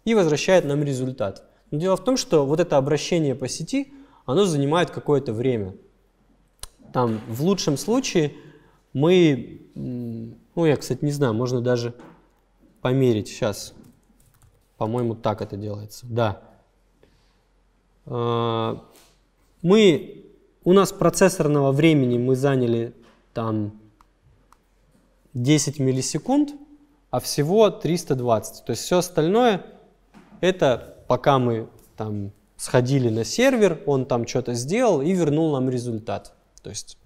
и возвращает нам результат. Но дело в том, что вот это обращение по сети, оно занимает какое-то время. Там в лучшем случае мы, ну я, кстати, не знаю, можно даже померить сейчас. По-моему, так это делается, да. А, мы у нас процессорного времени мы заняли там 10 миллисекунд, а всего 320. То есть все остальное это пока мы там сходили на сервер, он там что-то сделал и вернул нам результат. То есть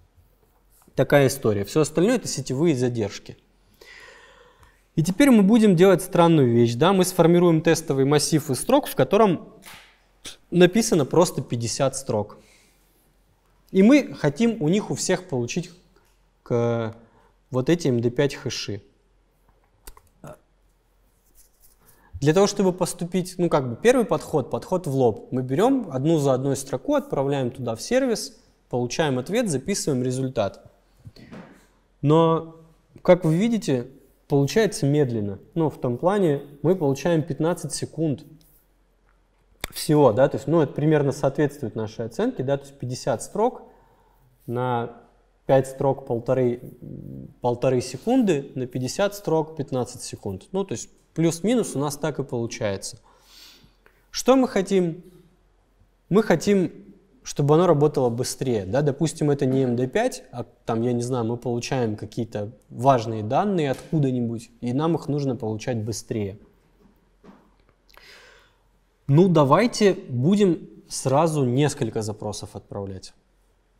такая история. Все остальное это сетевые задержки. И теперь мы будем делать странную вещь. Да? Мы сформируем тестовый массив из строк, в котором написано просто 50 строк. И мы хотим у них у всех получить к вот эти MD5 эм хэши. Для того, чтобы поступить, ну как бы первый подход, подход в лоб. Мы берем одну за одной строку, отправляем туда в сервис, получаем ответ, записываем результат. Но, как вы видите, получается медленно. Ну, в том плане, мы получаем 15 секунд всего, да, то есть, ну, это примерно соответствует нашей оценке, да, то есть 50 строк на 5 строк полторы, полторы секунды, на 50 строк 15 секунд. Ну, то есть плюс-минус у нас так и получается. Что мы хотим? Мы хотим, чтобы оно работало быстрее, да, допустим, это не MD5, а там, я не знаю, мы получаем какие-то важные данные откуда-нибудь, и нам их нужно получать быстрее. Ну, давайте будем сразу несколько запросов отправлять.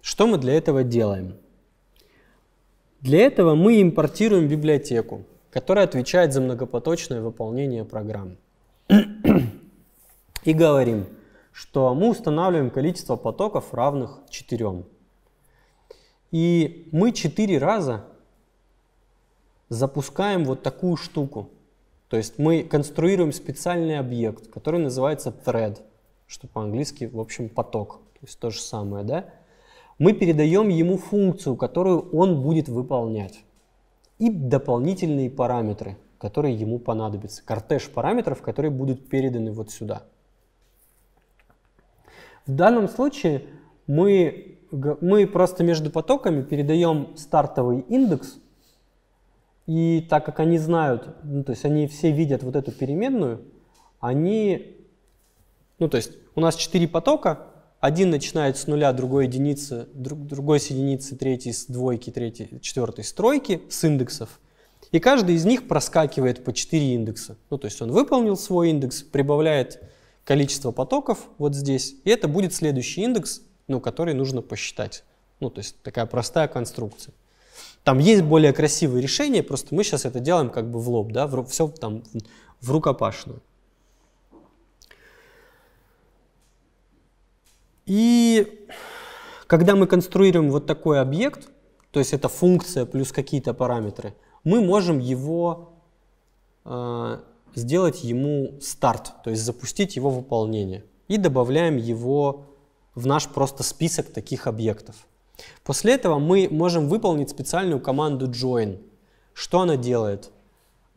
Что мы для этого делаем? Для этого мы импортируем библиотеку, которая отвечает за многопоточное выполнение программ. И говорим, что мы устанавливаем количество потоков, равных 4. И мы 4 раза запускаем вот такую штуку. То есть мы конструируем специальный объект, который называется thread, что по-английски, в общем, поток. То есть то же самое, да? Мы передаем ему функцию, которую он будет выполнять. И дополнительные параметры, которые ему понадобятся. Кортеж параметров, которые будут переданы вот сюда. В данном случае мы, мы просто между потоками передаем стартовый индекс – и так как они знают, ну, то есть они все видят вот эту переменную, они, ну то есть у нас четыре потока, один начинает с нуля, другой единицы, друг, другой с единицы, третий с двойки, третий, четвертый с тройки, с индексов. И каждый из них проскакивает по 4 индекса. Ну, то есть он выполнил свой индекс, прибавляет количество потоков вот здесь, и это будет следующий индекс, ну, который нужно посчитать. Ну, то есть такая простая конструкция. Там есть более красивые решения, просто мы сейчас это делаем как бы в лоб, да, в, все там в рукопашную. И когда мы конструируем вот такой объект, то есть это функция плюс какие-то параметры, мы можем его э, сделать ему старт, то есть запустить его выполнение. И добавляем его в наш просто список таких объектов. После этого мы можем выполнить специальную команду join. Что она делает?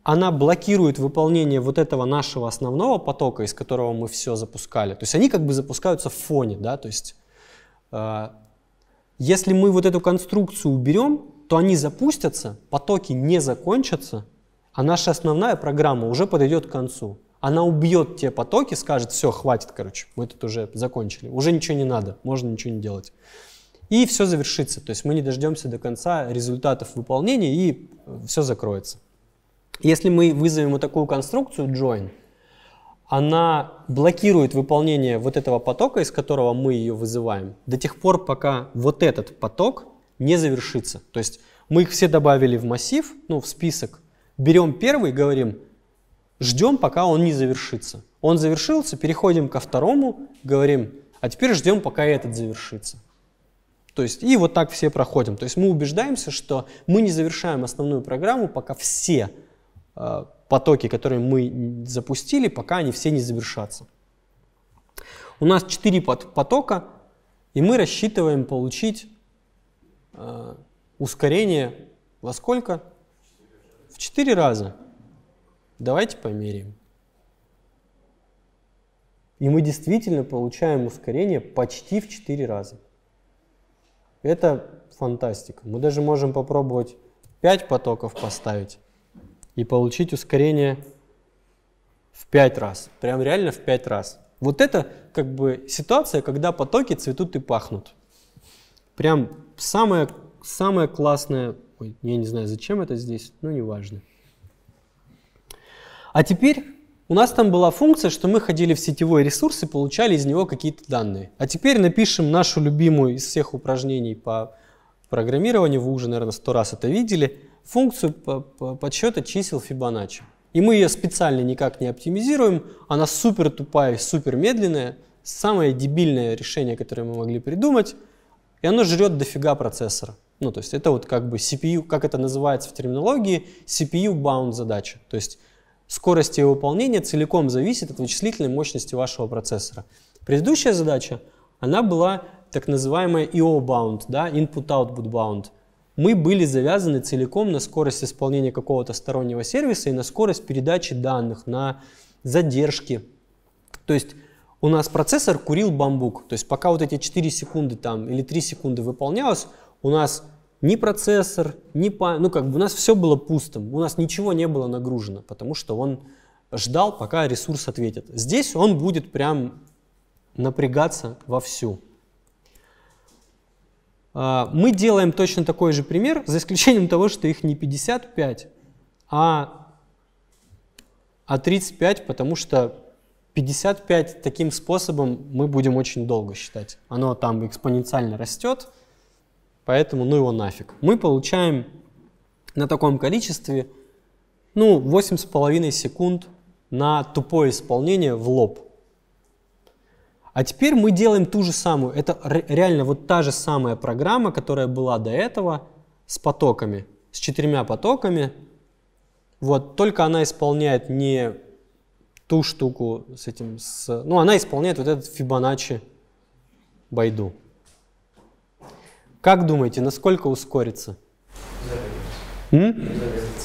Она блокирует выполнение вот этого нашего основного потока, из которого мы все запускали. То есть они как бы запускаются в фоне, да, то есть э, если мы вот эту конструкцию уберем, то они запустятся, потоки не закончатся, а наша основная программа уже подойдет к концу. Она убьет те потоки, скажет, все, хватит, короче, мы тут уже закончили, уже ничего не надо, можно ничего не делать и все завершится. То есть мы не дождемся до конца результатов выполнения, и э, все закроется. Если мы вызовем вот такую конструкцию join, она блокирует выполнение вот этого потока, из которого мы ее вызываем, до тех пор, пока вот этот поток не завершится. То есть мы их все добавили в массив, ну, в список, берем первый, говорим, ждем, пока он не завершится. Он завершился, переходим ко второму, говорим, а теперь ждем, пока этот завершится. То есть, и вот так все проходим. То есть мы убеждаемся, что мы не завершаем основную программу, пока все э, потоки, которые мы запустили, пока они все не завершатся. У нас 4 потока, и мы рассчитываем получить э, ускорение во сколько? В 4 раза. Давайте померяем. И мы действительно получаем ускорение почти в 4 раза. Это фантастика. Мы даже можем попробовать 5 потоков поставить и получить ускорение в 5 раз. Прям реально в 5 раз. Вот это как бы ситуация, когда потоки цветут и пахнут. Прям самое, самое классное... Ой, я не знаю, зачем это здесь, но неважно. А теперь у нас там была функция, что мы ходили в сетевой ресурс и получали из него какие-то данные. А теперь напишем нашу любимую из всех упражнений по программированию, вы уже, наверное, сто раз это видели, функцию подсчета чисел Фибоначчи. И мы ее специально никак не оптимизируем, она супер тупая, супер медленная, самое дебильное решение, которое мы могли придумать, и оно жрет дофига процессора. Ну, то есть это вот как бы CPU, как это называется в терминологии, CPU-bound задача. То есть Скорость его выполнения целиком зависит от вычислительной мощности вашего процессора. Предыдущая задача, она была так называемая IO-bound, да, input-output bound. Мы были завязаны целиком на скорость исполнения какого-то стороннего сервиса и на скорость передачи данных, на задержки. То есть у нас процессор курил бамбук. То есть пока вот эти 4 секунды там или 3 секунды выполнялось, у нас ни процессор, ни память. Ну, как бы у нас все было пустым, у нас ничего не было нагружено, потому что он ждал, пока ресурс ответит. Здесь он будет прям напрягаться вовсю. А, мы делаем точно такой же пример, за исключением того, что их не 55, а, а 35, потому что 55 таким способом мы будем очень долго считать. Оно там экспоненциально растет, поэтому ну его нафиг. Мы получаем на таком количестве ну, 8,5 секунд на тупое исполнение в лоб. А теперь мы делаем ту же самую. Это реально вот та же самая программа, которая была до этого с потоками, с четырьмя потоками. Вот, только она исполняет не ту штуку с этим, с, ну, она исполняет вот этот Fibonacci байду. Как думаете, насколько ускорится?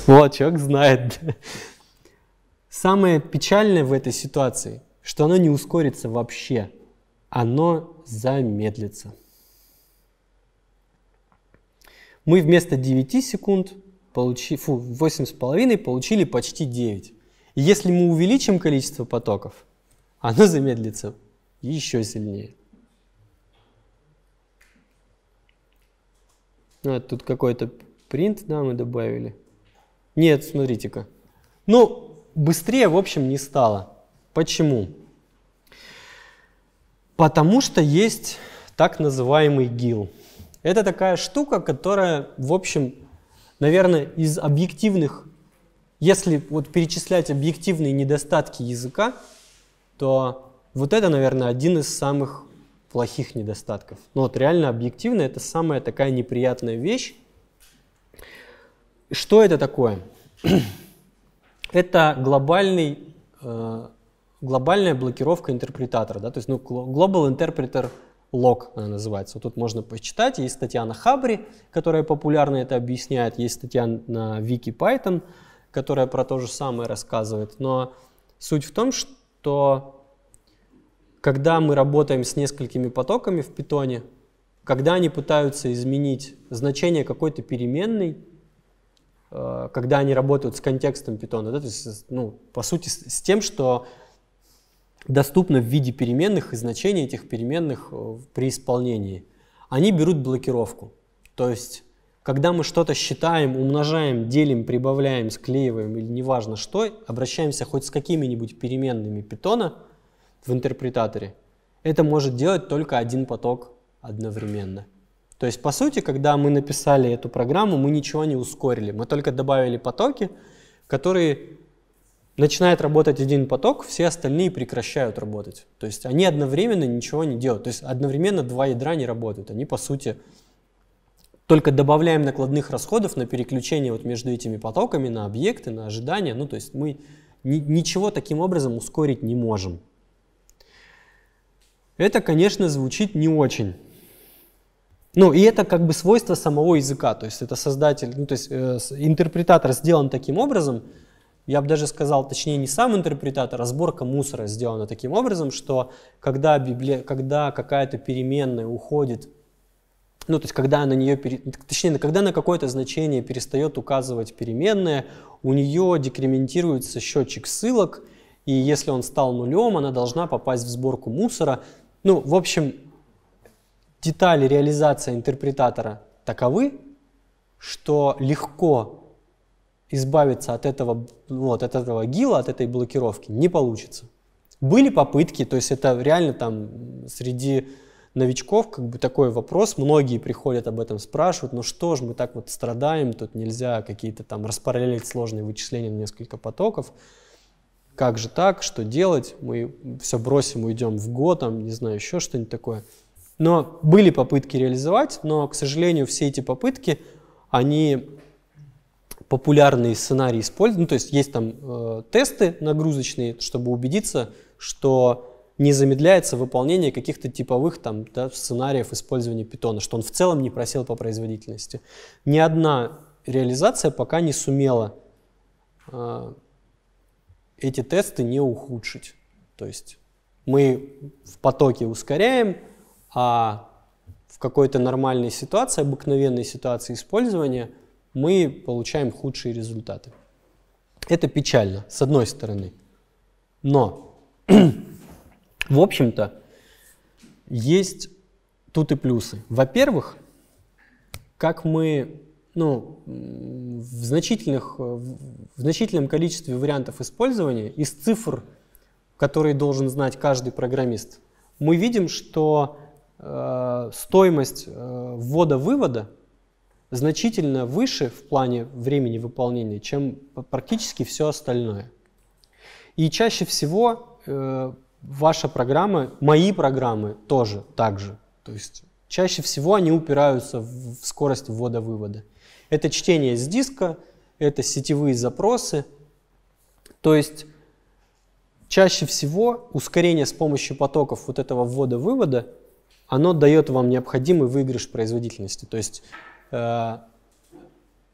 Вот, человек знает. Самое печальное в этой ситуации, что оно не ускорится вообще. Оно замедлится. Мы вместо 9 секунд, получи, фу, 8,5 получили почти 9. И если мы увеличим количество потоков, оно замедлится еще сильнее. А, тут какой-то принт, да, мы добавили. Нет, смотрите-ка. Ну, быстрее, в общем, не стало. Почему? Потому что есть так называемый гил. Это такая штука, которая, в общем, наверное, из объективных, если вот перечислять объективные недостатки языка, то вот это, наверное, один из самых плохих недостатков. Но вот реально объективно это самая такая неприятная вещь. Что это такое? это глобальный, э, глобальная блокировка интерпретатора, да, то есть ну, Global Interpreter Lock она называется. Вот тут можно почитать, есть статья на Хабре, которая популярно это объясняет, есть статья на Вики Python, которая про то же самое рассказывает. Но суть в том, что когда мы работаем с несколькими потоками в питоне, когда они пытаются изменить значение какой-то переменной, э, когда они работают с контекстом питона, да, то есть, ну, по сути, с тем, что доступно в виде переменных и значения этих переменных э, при исполнении. Они берут блокировку. То есть, когда мы что-то считаем, умножаем, делим, прибавляем, склеиваем или неважно что, обращаемся хоть с какими-нибудь переменными питона – в интерпретаторе. Это может делать только один поток одновременно. То есть, по сути, когда мы написали эту программу, мы ничего не ускорили. Мы только добавили потоки, которые начинает работать один поток, все остальные прекращают работать. То есть они одновременно ничего не делают. То есть одновременно два ядра не работают. Они, по сути, только добавляем накладных расходов на переключение вот между этими потоками, на объекты, на ожидания. Ну, то есть мы ни ничего таким образом ускорить не можем. Это, конечно, звучит не очень. Ну, и это как бы свойство самого языка, то есть это создатель, ну, то есть э, интерпретатор сделан таким образом, я бы даже сказал, точнее, не сам интерпретатор, а сборка мусора сделана таким образом, что когда, библи... когда какая-то переменная уходит, ну, то есть когда на нее, пере... точнее, когда на какое-то значение перестает указывать переменная, у нее декрементируется счетчик ссылок, и если он стал нулем, она должна попасть в сборку мусора, ну, в общем, детали реализации интерпретатора таковы, что легко избавиться от этого, вот ну, от этого гила, от этой блокировки не получится. Были попытки, то есть это реально там среди новичков как бы такой вопрос, многие приходят об этом спрашивают, ну что ж мы так вот страдаем, тут нельзя какие-то там распараллелить сложные вычисления на несколько потоков как же так, что делать, мы все бросим, уйдем в год, там, не знаю, еще что-нибудь такое. Но были попытки реализовать, но, к сожалению, все эти попытки, они популярные сценарии используют, ну, то есть есть там э, тесты нагрузочные, чтобы убедиться, что не замедляется выполнение каких-то типовых там, да, сценариев использования питона, что он в целом не просел по производительности. Ни одна реализация пока не сумела э, эти тесты не ухудшить. То есть мы в потоке ускоряем, а в какой-то нормальной ситуации, обыкновенной ситуации использования мы получаем худшие результаты. Это печально, с одной стороны. Но, в общем-то, есть тут и плюсы. Во-первых, как мы ну, в, значительных, э, в значительном количестве вариантов использования из цифр, которые должен знать каждый программист, мы видим, что э, стоимость э, ввода-вывода значительно выше в плане времени выполнения, чем практически все остальное. И чаще всего э, ваша программа, мои программы тоже так же. То есть чаще всего они упираются в скорость ввода-вывода. Это чтение с диска, это сетевые запросы. То есть чаще всего ускорение с помощью потоков вот этого ввода-вывода, оно дает вам необходимый выигрыш производительности. То есть, э,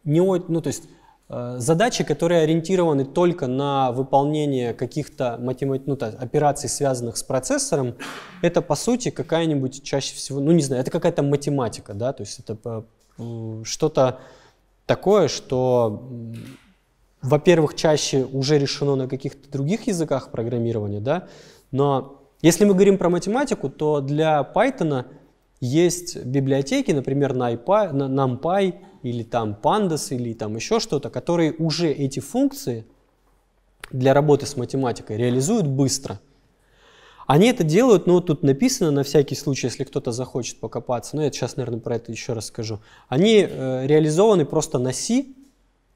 не, ну, то есть э, задачи, которые ориентированы только на выполнение каких-то математи- ну, так, операций, связанных с процессором, это по сути какая-нибудь чаще всего, ну не знаю, это какая-то математика, да, то есть это э, что-то такое, что, во-первых, чаще уже решено на каких-то других языках программирования, да, но если мы говорим про математику, то для Python есть библиотеки, например, NumPy, NumPy или там Pandas или там еще что-то, которые уже эти функции для работы с математикой реализуют быстро – они это делают, ну, тут написано на всякий случай, если кто-то захочет покопаться, но я сейчас, наверное, про это еще расскажу. Они э, реализованы просто на C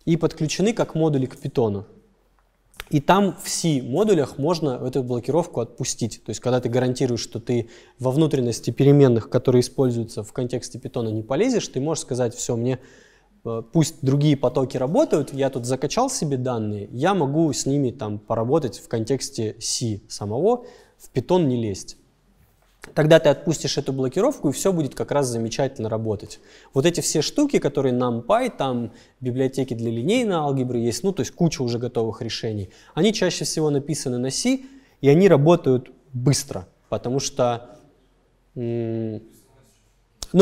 и подключены как модули к питону. И там в C-модулях можно эту блокировку отпустить. То есть, когда ты гарантируешь, что ты во внутренности переменных, которые используются в контексте питона, не полезешь, ты можешь сказать, все, мне э, пусть другие потоки работают, я тут закачал себе данные, я могу с ними там поработать в контексте C самого, в питон не лезть. Тогда ты отпустишь эту блокировку, и все будет как раз замечательно работать. Вот эти все штуки, которые NumPy, там библиотеки для линейной алгебры есть, ну, то есть куча уже готовых решений, они чаще всего написаны на C, и они работают быстро, потому что ну,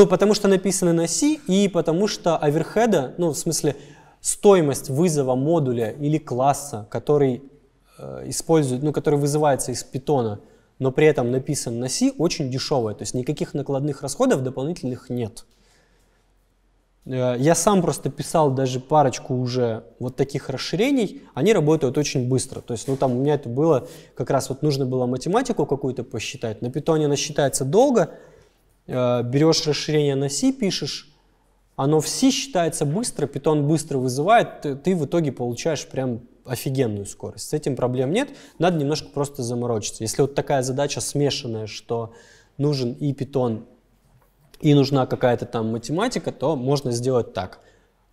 потому что написаны на C и потому что оверхеда, ну, в смысле, стоимость вызова модуля или класса, который Э, использует, ну, который вызывается из питона, но при этом написан на C, очень дешевая. То есть никаких накладных расходов дополнительных нет. Э, я сам просто писал даже парочку уже вот таких расширений, они работают очень быстро. То есть, ну там у меня это было, как раз вот нужно было математику какую-то посчитать. На питоне она считается долго, э, берешь расширение на C, пишешь, оно все считается быстро, питон быстро вызывает, ты, ты в итоге получаешь прям офигенную скорость. С этим проблем нет, надо немножко просто заморочиться. Если вот такая задача смешанная, что нужен и питон, и нужна какая-то там математика, то можно сделать так.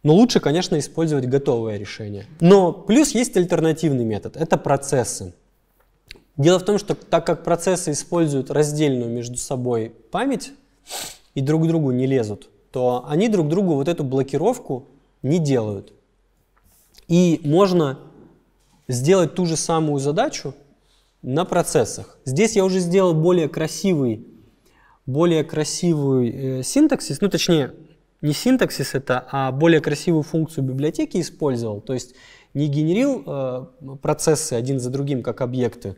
Но лучше, конечно, использовать готовое решение. Но плюс есть альтернативный метод, это процессы. Дело в том, что так как процессы используют раздельную между собой память и друг к другу не лезут, то они друг другу вот эту блокировку не делают. И можно сделать ту же самую задачу на процессах. Здесь я уже сделал более красивый, более красивый э, синтаксис, ну точнее, не синтаксис это, а более красивую функцию библиотеки использовал. То есть не генерил э, процессы один за другим как объекты,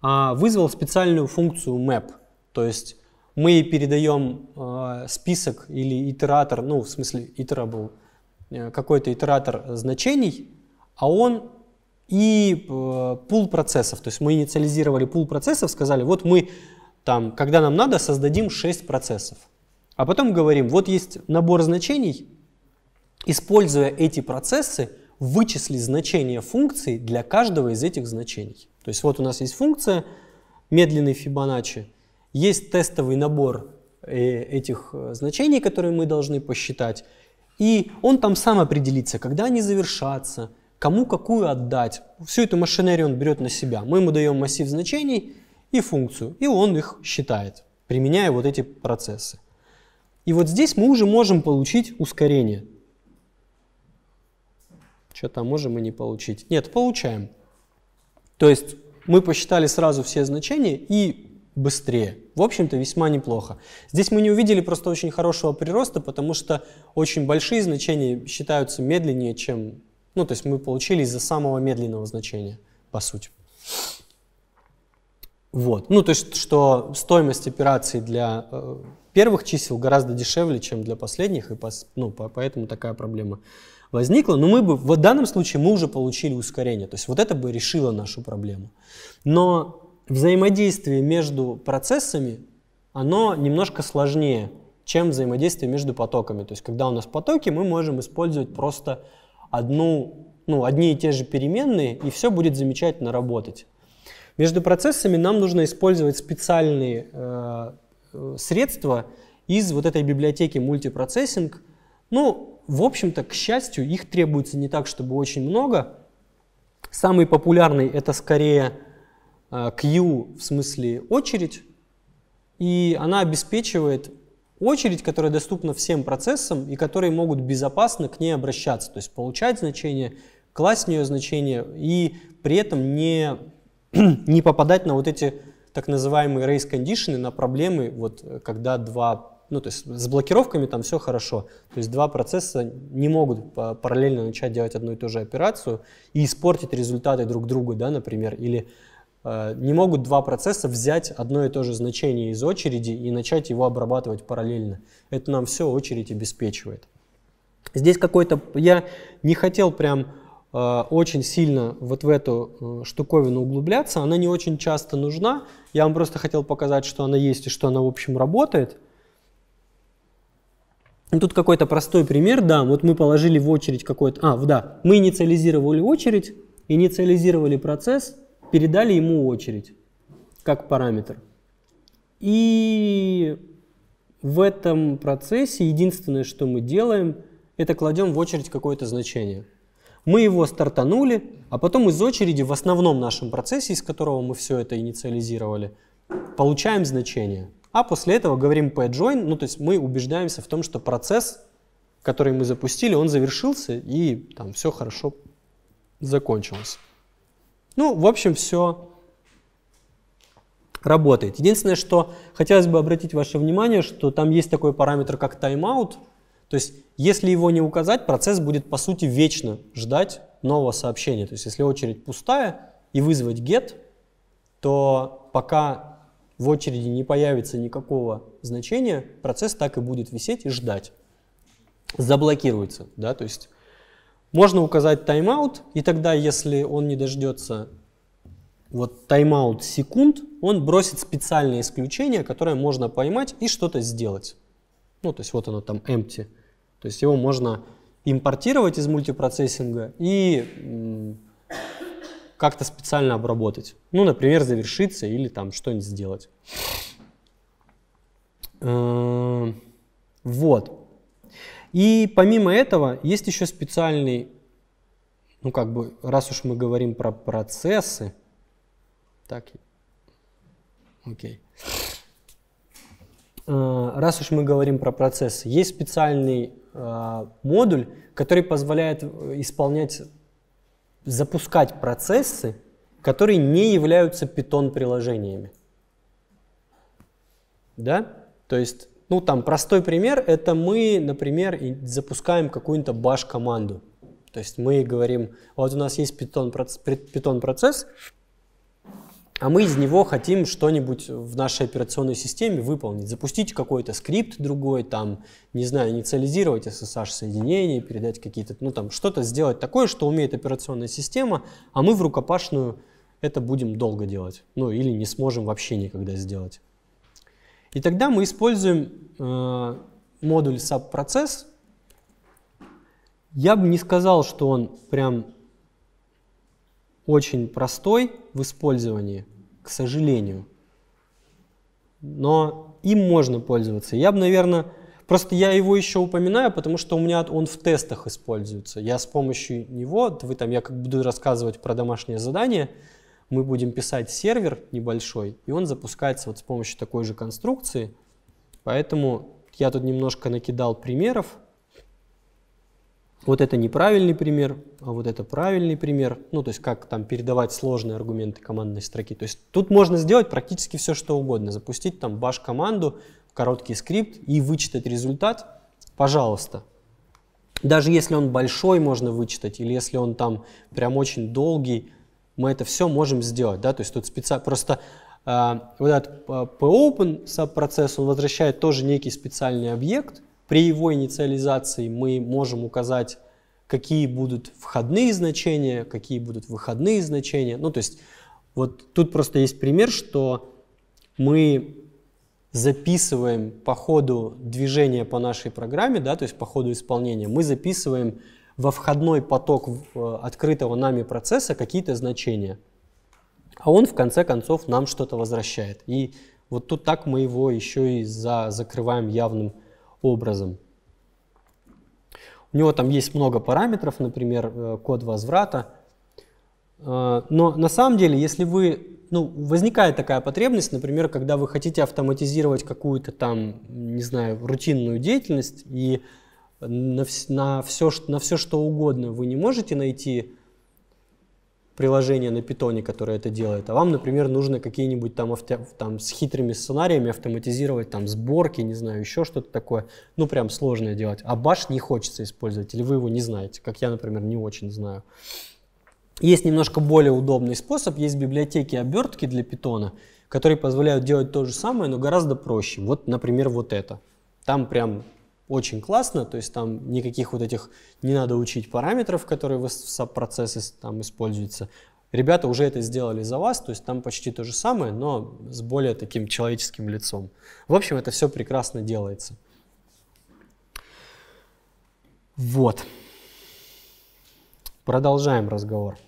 а вызвал специальную функцию map. То есть мы передаем э, список или итератор, ну, в смысле, iterable, э, какой-то итератор значений, а он и э, пул процессов. То есть мы инициализировали пул процессов, сказали, вот мы там, когда нам надо, создадим 6 процессов. А потом говорим, вот есть набор значений, используя эти процессы, вычисли значение функции для каждого из этих значений. То есть вот у нас есть функция медленный Фибоначчи – есть тестовый набор э, этих э, значений, которые мы должны посчитать, и он там сам определится, когда они завершатся, кому какую отдать. Всю эту машинерию он берет на себя. Мы ему даем массив значений и функцию, и он их считает, применяя вот эти процессы. И вот здесь мы уже можем получить ускорение. Что-то можем и не получить. Нет, получаем. То есть мы посчитали сразу все значения и быстрее. В общем-то, весьма неплохо. Здесь мы не увидели просто очень хорошего прироста, потому что очень большие значения считаются медленнее, чем... Ну, то есть мы получили из-за самого медленного значения, по сути. Вот. Ну, то есть, что стоимость операций для э, первых чисел гораздо дешевле, чем для последних, и пос, ну, по, поэтому такая проблема возникла. Но мы бы, в данном случае мы уже получили ускорение. То есть вот это бы решило нашу проблему. Но взаимодействие между процессами, оно немножко сложнее, чем взаимодействие между потоками. То есть, когда у нас потоки, мы можем использовать просто одну, ну, одни и те же переменные, и все будет замечательно работать. Между процессами нам нужно использовать специальные э, средства из вот этой библиотеки мультипроцессинг. Ну, в общем-то, к счастью, их требуется не так, чтобы очень много. Самый популярный это скорее queue э, в смысле очередь, и она обеспечивает очередь, которая доступна всем процессам и которые могут безопасно к ней обращаться, то есть получать значение, класть в нее значение и при этом не, не попадать на вот эти так называемые race condition, на проблемы, вот э, когда два, ну то есть с блокировками там все хорошо, то есть два процесса не могут параллельно начать делать одну и ту же операцию и испортить результаты друг друга, да, например, или Э, не могут два процесса взять одно и то же значение из очереди и начать его обрабатывать параллельно. Это нам все очередь обеспечивает. Здесь какой-то... Я не хотел прям э, очень сильно вот в эту э, штуковину углубляться. Она не очень часто нужна. Я вам просто хотел показать, что она есть и что она, в общем, работает. тут какой-то простой пример. Да, вот мы положили в очередь какой-то... А, да, мы инициализировали очередь, инициализировали процесс – передали ему очередь как параметр. И в этом процессе единственное, что мы делаем, это кладем в очередь какое-то значение. Мы его стартанули, а потом из очереди в основном нашем процессе, из которого мы все это инициализировали, получаем значение. А после этого говорим pjoin, ну то есть мы убеждаемся в том, что процесс, который мы запустили, он завершился и там все хорошо закончилось. Ну, в общем, все работает. Единственное, что хотелось бы обратить ваше внимание, что там есть такой параметр, как timeout. То есть, если его не указать, процесс будет, по сути, вечно ждать нового сообщения. То есть, если очередь пустая и вызвать get, то пока в очереди не появится никакого значения, процесс так и будет висеть и ждать. Заблокируется, да, то есть можно указать тайм-аут, и тогда, если он не дождется вот тайм-аут секунд, он бросит специальное исключение, которое можно поймать и что-то сделать. Ну, то есть вот оно там empty. То есть его можно импортировать из мультипроцессинга и как-то специально обработать. Ну, например, завершиться или там что-нибудь сделать. Э, вот. И помимо этого есть еще специальный, ну как бы, раз уж мы говорим про процессы, так, окей. А, раз уж мы говорим про процессы, есть специальный а, модуль, который позволяет э, исполнять, запускать процессы, которые не являются Python приложениями. Да? То есть ну, там простой пример, это мы, например, запускаем какую то баш-команду. То есть мы говорим, вот у нас есть питон процесс а мы из него хотим что-нибудь в нашей операционной системе выполнить. Запустить какой-то скрипт другой, там, не знаю, инициализировать SSH-соединение, передать какие-то, ну там, что-то сделать такое, что умеет операционная система, а мы в рукопашную это будем долго делать. Ну или не сможем вообще никогда сделать. И тогда мы используем э, модуль subprocess. Я бы не сказал, что он прям очень простой в использовании, к сожалению. Но им можно пользоваться. Я бы, наверное, просто я его еще упоминаю, потому что у меня он в тестах используется. Я с помощью него, вы там, я как буду рассказывать про домашнее задание, мы будем писать сервер небольшой, и он запускается вот с помощью такой же конструкции. Поэтому я тут немножко накидал примеров. Вот это неправильный пример, а вот это правильный пример. Ну, то есть как там передавать сложные аргументы командной строки. То есть тут можно сделать практически все, что угодно. Запустить там баш-команду, короткий скрипт и вычитать результат. Пожалуйста, даже если он большой, можно вычитать, или если он там прям очень долгий, мы это все можем сделать, да, то есть тут специ... просто э, вот этот э, P-Open саб-процесс, он возвращает тоже некий специальный объект, при его инициализации мы можем указать, какие будут входные значения, какие будут выходные значения, ну, то есть вот тут просто есть пример, что мы записываем по ходу движения по нашей программе, да, то есть по ходу исполнения, мы записываем во входной поток э, открытого нами процесса какие-то значения. А он в конце концов нам что-то возвращает. И вот тут так мы его еще и за, закрываем явным образом. У него там есть много параметров, например, э, код возврата. Э, но на самом деле, если вы, ну, возникает такая потребность, например, когда вы хотите автоматизировать какую-то там, не знаю, рутинную деятельность, и на, на, все, на все что угодно. Вы не можете найти приложение на питоне, которое это делает, а вам, например, нужно какие-нибудь там, авто, там с хитрыми сценариями автоматизировать там сборки, не знаю, еще что-то такое, ну прям сложное делать. А баш не хочется использовать, или вы его не знаете, как я, например, не очень знаю. Есть немножко более удобный способ, есть библиотеки обертки для питона, которые позволяют делать то же самое, но гораздо проще. Вот, например, вот это. Там прям очень классно, то есть там никаких вот этих не надо учить параметров, которые в процессе там используются. Ребята уже это сделали за вас, то есть там почти то же самое, но с более таким человеческим лицом. В общем, это все прекрасно делается. Вот. Продолжаем разговор.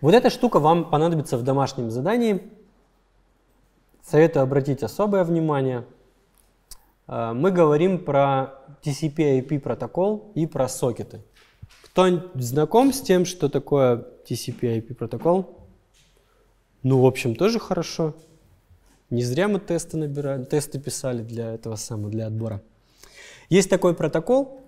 Вот эта штука вам понадобится в домашнем задании. Советую обратить особое внимание – Э, мы говорим про TCP-IP протокол и про сокеты. Кто знаком с тем, что такое TCP-IP протокол? Ну, в общем, тоже хорошо. Не зря мы тесты набирали, тесты писали для этого самого, для отбора. Есть такой протокол,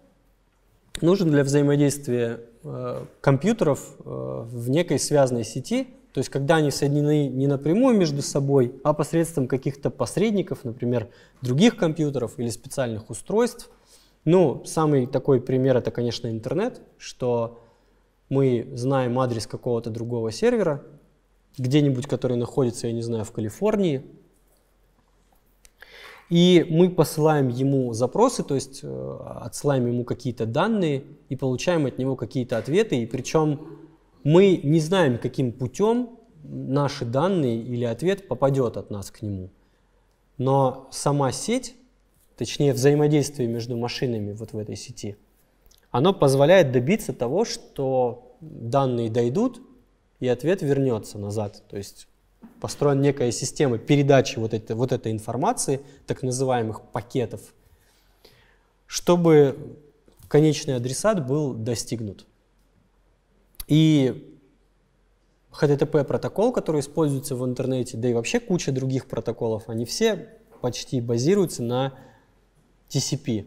нужен для взаимодействия э, компьютеров э, в некой связанной сети – то есть, когда они соединены не напрямую между собой, а посредством каких-то посредников, например, других компьютеров или специальных устройств. Ну, самый такой пример это, конечно, интернет, что мы знаем адрес какого-то другого сервера, где-нибудь, который находится, я не знаю, в Калифорнии, и мы посылаем ему запросы, то есть э, отсылаем ему какие-то данные и получаем от него какие-то ответы. И причем мы не знаем, каким путем наши данные или ответ попадет от нас к нему. Но сама сеть, точнее взаимодействие между машинами вот в этой сети, оно позволяет добиться того, что данные дойдут и ответ вернется назад. То есть построена некая система передачи вот, этой вот этой информации, так называемых пакетов, чтобы конечный адресат был достигнут. И HTTP протокол, который используется в интернете, да и вообще куча других протоколов, они все почти базируются на TCP, э,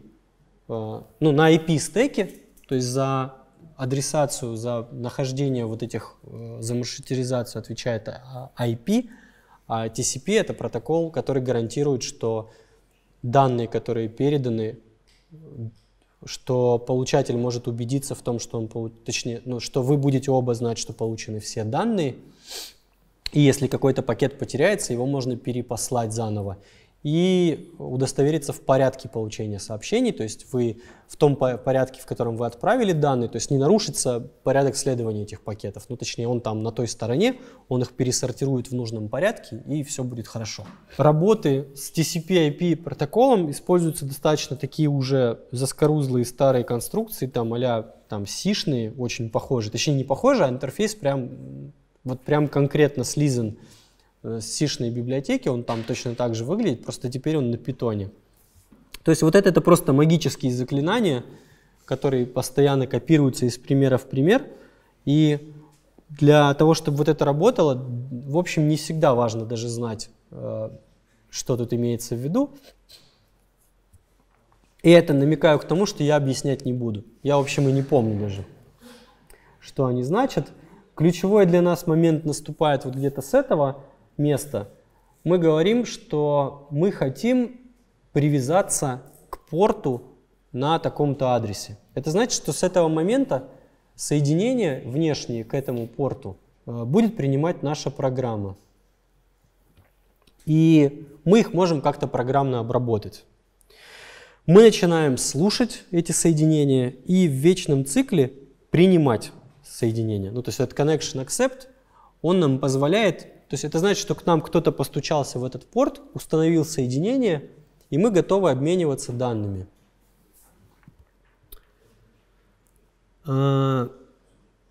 ну, на IP-стеке, то есть за адресацию, за нахождение вот этих, э, за маршрутизацию отвечает IP, э, а TCP — это протокол, который гарантирует, что данные, которые переданы, что получатель может убедиться в том, что он, получ... точнее, ну, что вы будете оба знать, что получены все данные, и если какой-то пакет потеряется, его можно перепослать заново и удостовериться в порядке получения сообщений, то есть вы в том порядке, в котором вы отправили данные, то есть не нарушится порядок следования этих пакетов, ну точнее он там на той стороне, он их пересортирует в нужном порядке и все будет хорошо. Работы с TCP IP протоколом используются достаточно такие уже заскорузлые старые конструкции, там а там сишные, очень похожие, точнее не похожие, а интерфейс прям вот прям конкретно слизан Э, сишные библиотеки, он там точно так же выглядит, просто теперь он на питоне. То есть вот это, это просто магические заклинания, которые постоянно копируются из примера в пример. И для того, чтобы вот это работало, в общем, не всегда важно даже знать, э, что тут имеется в виду. И это намекаю к тому, что я объяснять не буду. Я, в общем, и не помню даже, что они значат. Ключевой для нас момент наступает вот где-то с этого – место, мы говорим, что мы хотим привязаться к порту на таком-то адресе. Это значит, что с этого момента соединение внешнее к этому порту э, будет принимать наша программа. И мы их можем как-то программно обработать. Мы начинаем слушать эти соединения и в вечном цикле принимать соединения. Ну, то есть этот connection accept, он нам позволяет то есть это значит, что к нам кто-то постучался в этот порт, установил соединение, и мы готовы обмениваться данными. А,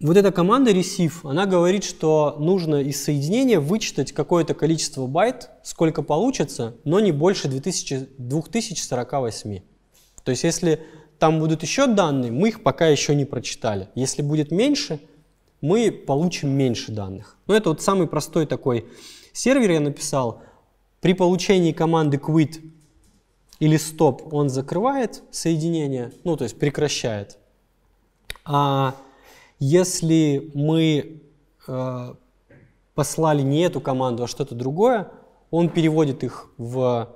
вот эта команда receive, она говорит, что нужно из соединения вычитать какое-то количество байт, сколько получится, но не больше 2000, 2048. То есть если там будут еще данные, мы их пока еще не прочитали. Если будет меньше – мы получим меньше данных. Но ну, это вот самый простой такой сервер я написал. При получении команды quit или stop он закрывает соединение, ну то есть прекращает. А если мы э, послали не эту команду, а что-то другое, он переводит их в,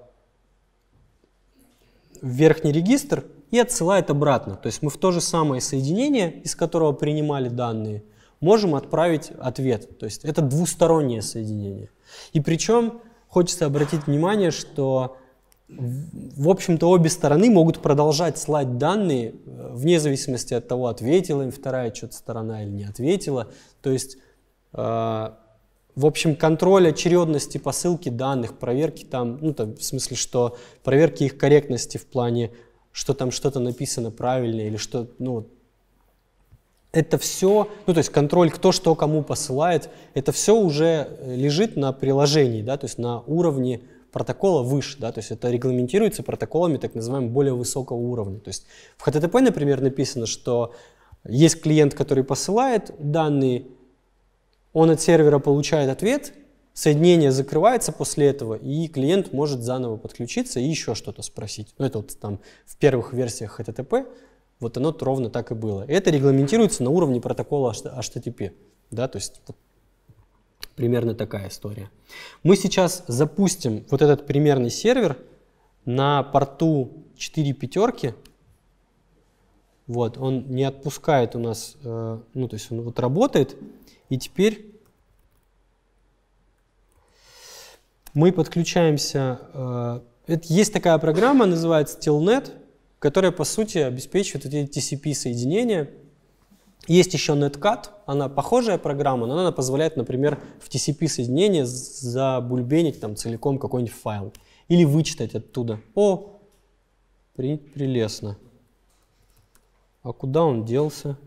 в верхний регистр и отсылает обратно. То есть мы в то же самое соединение, из которого принимали данные, можем отправить ответ. То есть это двустороннее соединение. И причем хочется обратить внимание, что в общем-то, обе стороны могут продолжать слать данные э, вне зависимости от того, ответила им вторая что-то сторона или не ответила. То есть, э, в общем, контроль очередности посылки данных, проверки там, ну, там, в смысле, что проверки их корректности в плане, что там что-то написано правильно или что, ну, это все, ну то есть контроль, кто что кому посылает, это все уже э, лежит на приложении, да, то есть на уровне протокола выше, да, то есть это регламентируется протоколами так называемого более высокого уровня. То есть в HTTP, например, написано, что есть клиент, который посылает данные, он от сервера получает ответ, соединение закрывается после этого, и клиент может заново подключиться и еще что-то спросить. Ну, это вот там в первых версиях HTTP, вот оно ровно так и было. Это регламентируется на уровне протокола HTTP. Да, то есть примерно такая история. Мы сейчас запустим вот этот примерный сервер на порту 4 пятерки. Вот, он не отпускает у нас, э, ну, то есть он вот работает. И теперь мы подключаемся. Э, это, есть такая программа, называется Telnet которая, по сути, обеспечивает эти TCP-соединения. Есть еще Netcat, она похожая программа, но она позволяет, например, в TCP-соединение забульбенить там целиком какой-нибудь файл или вычитать оттуда. О, при, прелестно. А куда он делся?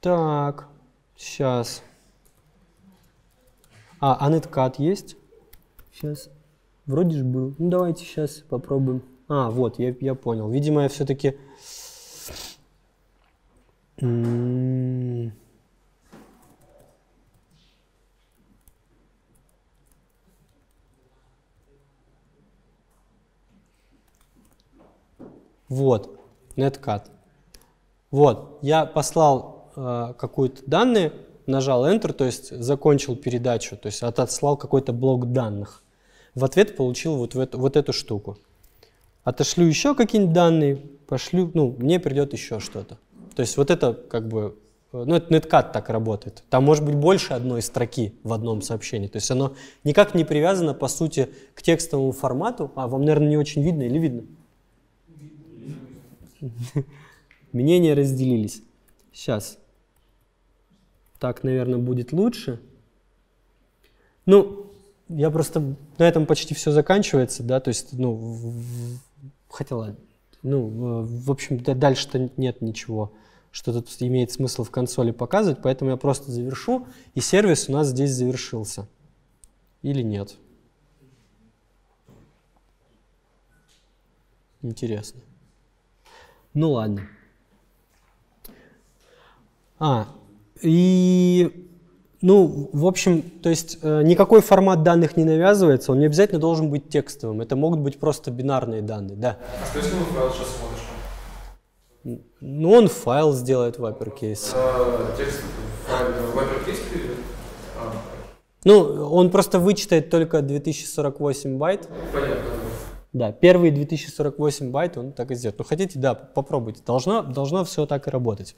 Так, сейчас. А, а, netcat есть? Сейчас. Вроде же был. Ну, давайте сейчас попробуем. А, вот, я, я понял. Видимо, я все-таки... Вот, netcat. Вот, я послал э, какую-то данные, нажал Enter, то есть закончил передачу, то есть отослал какой-то блок данных в ответ получил вот, в эту, вот эту штуку. Отошлю еще какие-нибудь данные, пошлю, ну, мне придет еще что-то. То есть вот это как бы, э, ну, это неткат так работает. Там может быть больше одной строки в одном сообщении. То есть оно никак не привязано, по сути, к текстовому формату. А вам, наверное, не очень видно или видно? Мнения разделились. Сейчас. Так, наверное, будет лучше. Ну, я просто на этом почти все заканчивается, да, то есть, ну, хотела, ну, в общем, дальше-то нет ничего, что тут имеет смысл в консоли показывать, поэтому я просто завершу, и сервис у нас здесь завершился. Или нет? Интересно. Ну ладно. А, и ну, в общем, то есть э, никакой формат данных не навязывается, он не обязательно должен быть текстовым. Это могут быть просто бинарные данные, да. А что если мы файл сейчас смотришь? Ну, он файл сделает в Uppercase. А, текст в Uppercase а. Ну, он просто вычитает только 2048 байт. Понятно. Да, первые 2048 байт он так и сделает. Ну, хотите, да, попробуйте. Должно, должно все так и работать.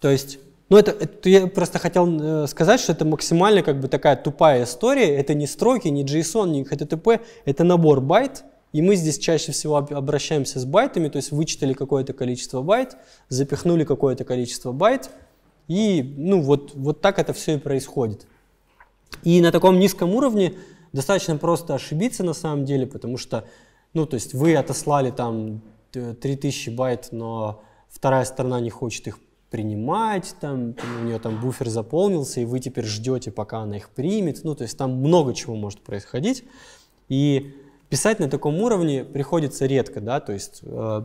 То есть но ну, это, это я просто хотел э, сказать, что это максимально как бы такая тупая история. Это не строки, не JSON, не HTTP, это набор байт. И мы здесь чаще всего обращаемся с байтами, то есть вычитали какое-то количество байт, запихнули какое-то количество байт, и ну вот, вот так это все и происходит. И на таком низком уровне достаточно просто ошибиться на самом деле, потому что, ну, то есть вы отослали там 3000 э, байт, но вторая сторона не хочет их принимать, там, у нее там буфер заполнился, и вы теперь ждете, пока она их примет. Ну, то есть там много чего может происходить. И писать на таком уровне приходится редко, да, то есть, э,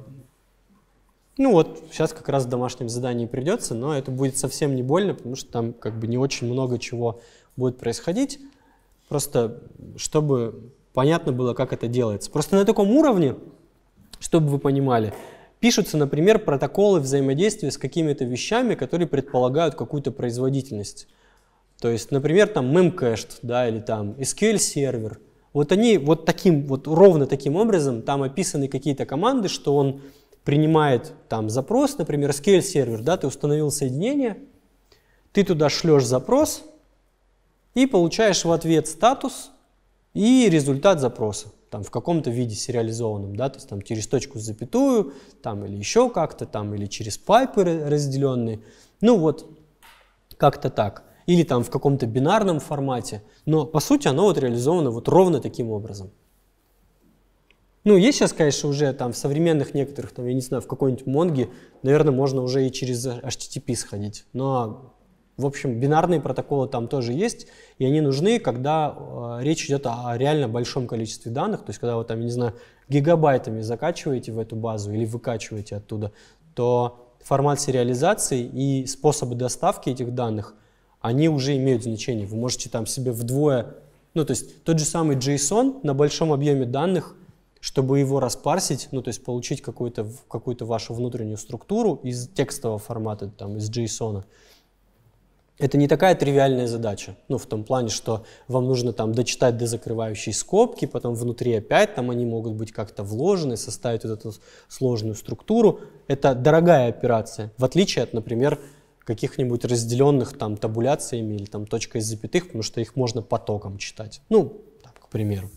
ну вот, сейчас как раз в домашнем задании придется, но это будет совсем не больно, потому что там как бы не очень много чего будет происходить, просто чтобы понятно было, как это делается. Просто на таком уровне, чтобы вы понимали, Пишутся, например, протоколы взаимодействия с какими-то вещами, которые предполагают какую-то производительность. То есть, например, там memcached, да, или там SQL сервер. Вот они вот таким, вот ровно таким образом, там описаны какие-то команды, что он принимает там запрос, например, SQL сервер, да, ты установил соединение, ты туда шлешь запрос и получаешь в ответ статус и результат запроса там в каком-то виде сериализованном, да, то есть там через точку с запятую, там или еще как-то, там или через пайпы разделенные, ну вот как-то так, или там в каком-то бинарном формате, но по сути оно вот реализовано вот ровно таким образом. Ну, есть сейчас, конечно, уже там в современных некоторых, там, я не знаю, в какой-нибудь Монге, наверное, можно уже и через HTTP сходить. Но в общем, бинарные протоколы там тоже есть, и они нужны, когда э, речь идет о реально большом количестве данных, то есть когда вы там, я не знаю, гигабайтами закачиваете в эту базу или выкачиваете оттуда, то формат сериализации и способы доставки этих данных, они уже имеют значение. Вы можете там себе вдвое, ну то есть тот же самый JSON на большом объеме данных, чтобы его распарсить, ну то есть получить какую-то какую вашу внутреннюю структуру из текстового формата, там, из JSON, это не такая тривиальная задача. Ну, в том плане, что вам нужно там дочитать до закрывающей скобки, потом внутри опять там они могут быть как-то вложены, составить вот эту сложную структуру. Это дорогая операция, в отличие от, например, каких-нибудь разделенных там табуляциями или там точкой из запятых, потому что их можно потоком читать. Ну, так, к примеру.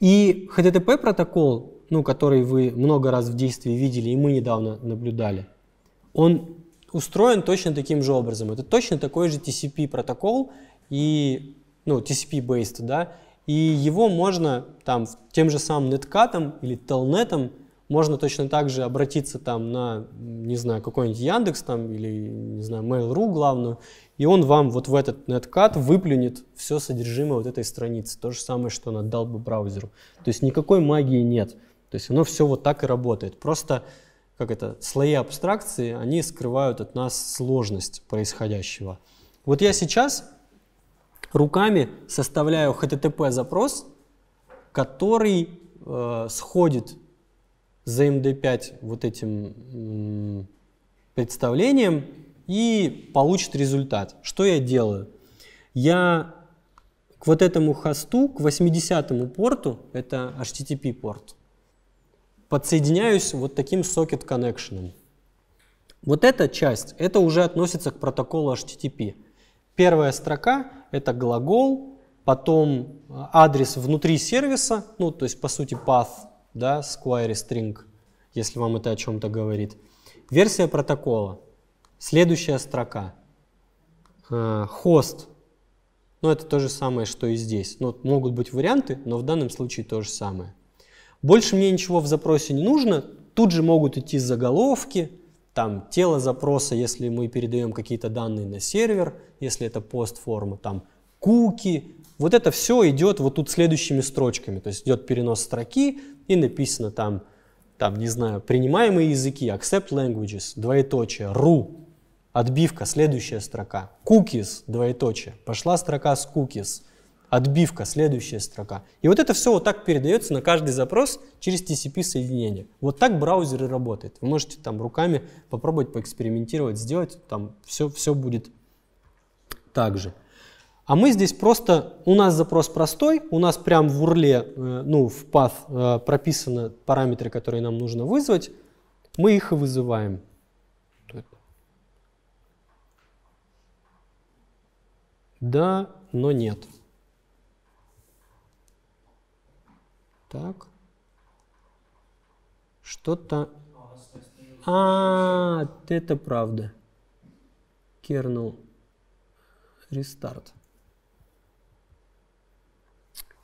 И HTTP протокол, ну, который вы много раз в действии видели, и мы недавно наблюдали, он устроен точно таким же образом. Это точно такой же TCP протокол и ну, TCP-based, да, и его можно там тем же самым неткатом или телнетом можно точно так же обратиться там на, не знаю, какой-нибудь Яндекс там или, не знаю, Mail.ru главную, и он вам вот в этот Netcat выплюнет все содержимое вот этой страницы. То же самое, что он отдал бы браузеру. То есть никакой магии нет. То есть оно все вот так и работает. Просто как это, слои абстракции, они скрывают от нас сложность происходящего. Вот я сейчас руками составляю HTTP-запрос, который э, сходит за MD5 вот этим представлением и получит результат. Что я делаю? Я к вот этому хосту, к 80 му порту, это HTTP порт, подсоединяюсь вот таким сокет коннекшеном. Вот эта часть, это уже относится к протоколу HTTP. Первая строка – это глагол, потом э, адрес внутри сервиса, ну, то есть, по сути, path, да, square string, если вам это о чем-то говорит. Версия протокола. Следующая строка. Э, хост. Ну, это то же самое, что и здесь. Ну, могут быть варианты, но в данном случае то же самое. Больше мне ничего в запросе не нужно. Тут же могут идти заголовки, там тело запроса, если мы передаем какие-то данные на сервер, если это постформа, там куки. Вот это все идет вот тут следующими строчками. То есть идет перенос строки и написано там, там, не знаю, принимаемые языки, accept languages, двоеточие, ru, отбивка, следующая строка, cookies, двоеточие, пошла строка с cookies – отбивка, следующая строка. И вот это все вот так передается на каждый запрос через TCP-соединение. Вот так браузеры работают. Вы можете там руками попробовать поэкспериментировать, сделать, там все, все будет так же. А мы здесь просто, у нас запрос простой, у нас прям в URL, э, ну, в path э, прописаны параметры, которые нам нужно вызвать, мы их и вызываем. Да, но нет. Так. Что-то... А, это правда. Kernel рестарт.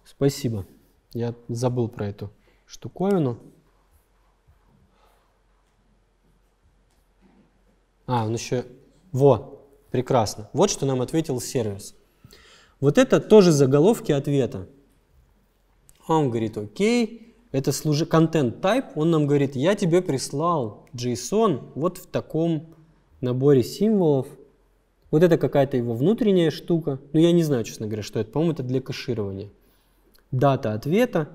Спасибо. Я забыл про эту штуковину. А, он еще... Во, прекрасно. Вот что нам ответил сервис. Вот это тоже заголовки ответа он говорит, окей, это служи контент type, он нам говорит, я тебе прислал JSON вот в таком наборе символов. Вот это какая-то его внутренняя штука. Ну, я не знаю, честно говоря, что это. По-моему, это для кэширования. Дата ответа,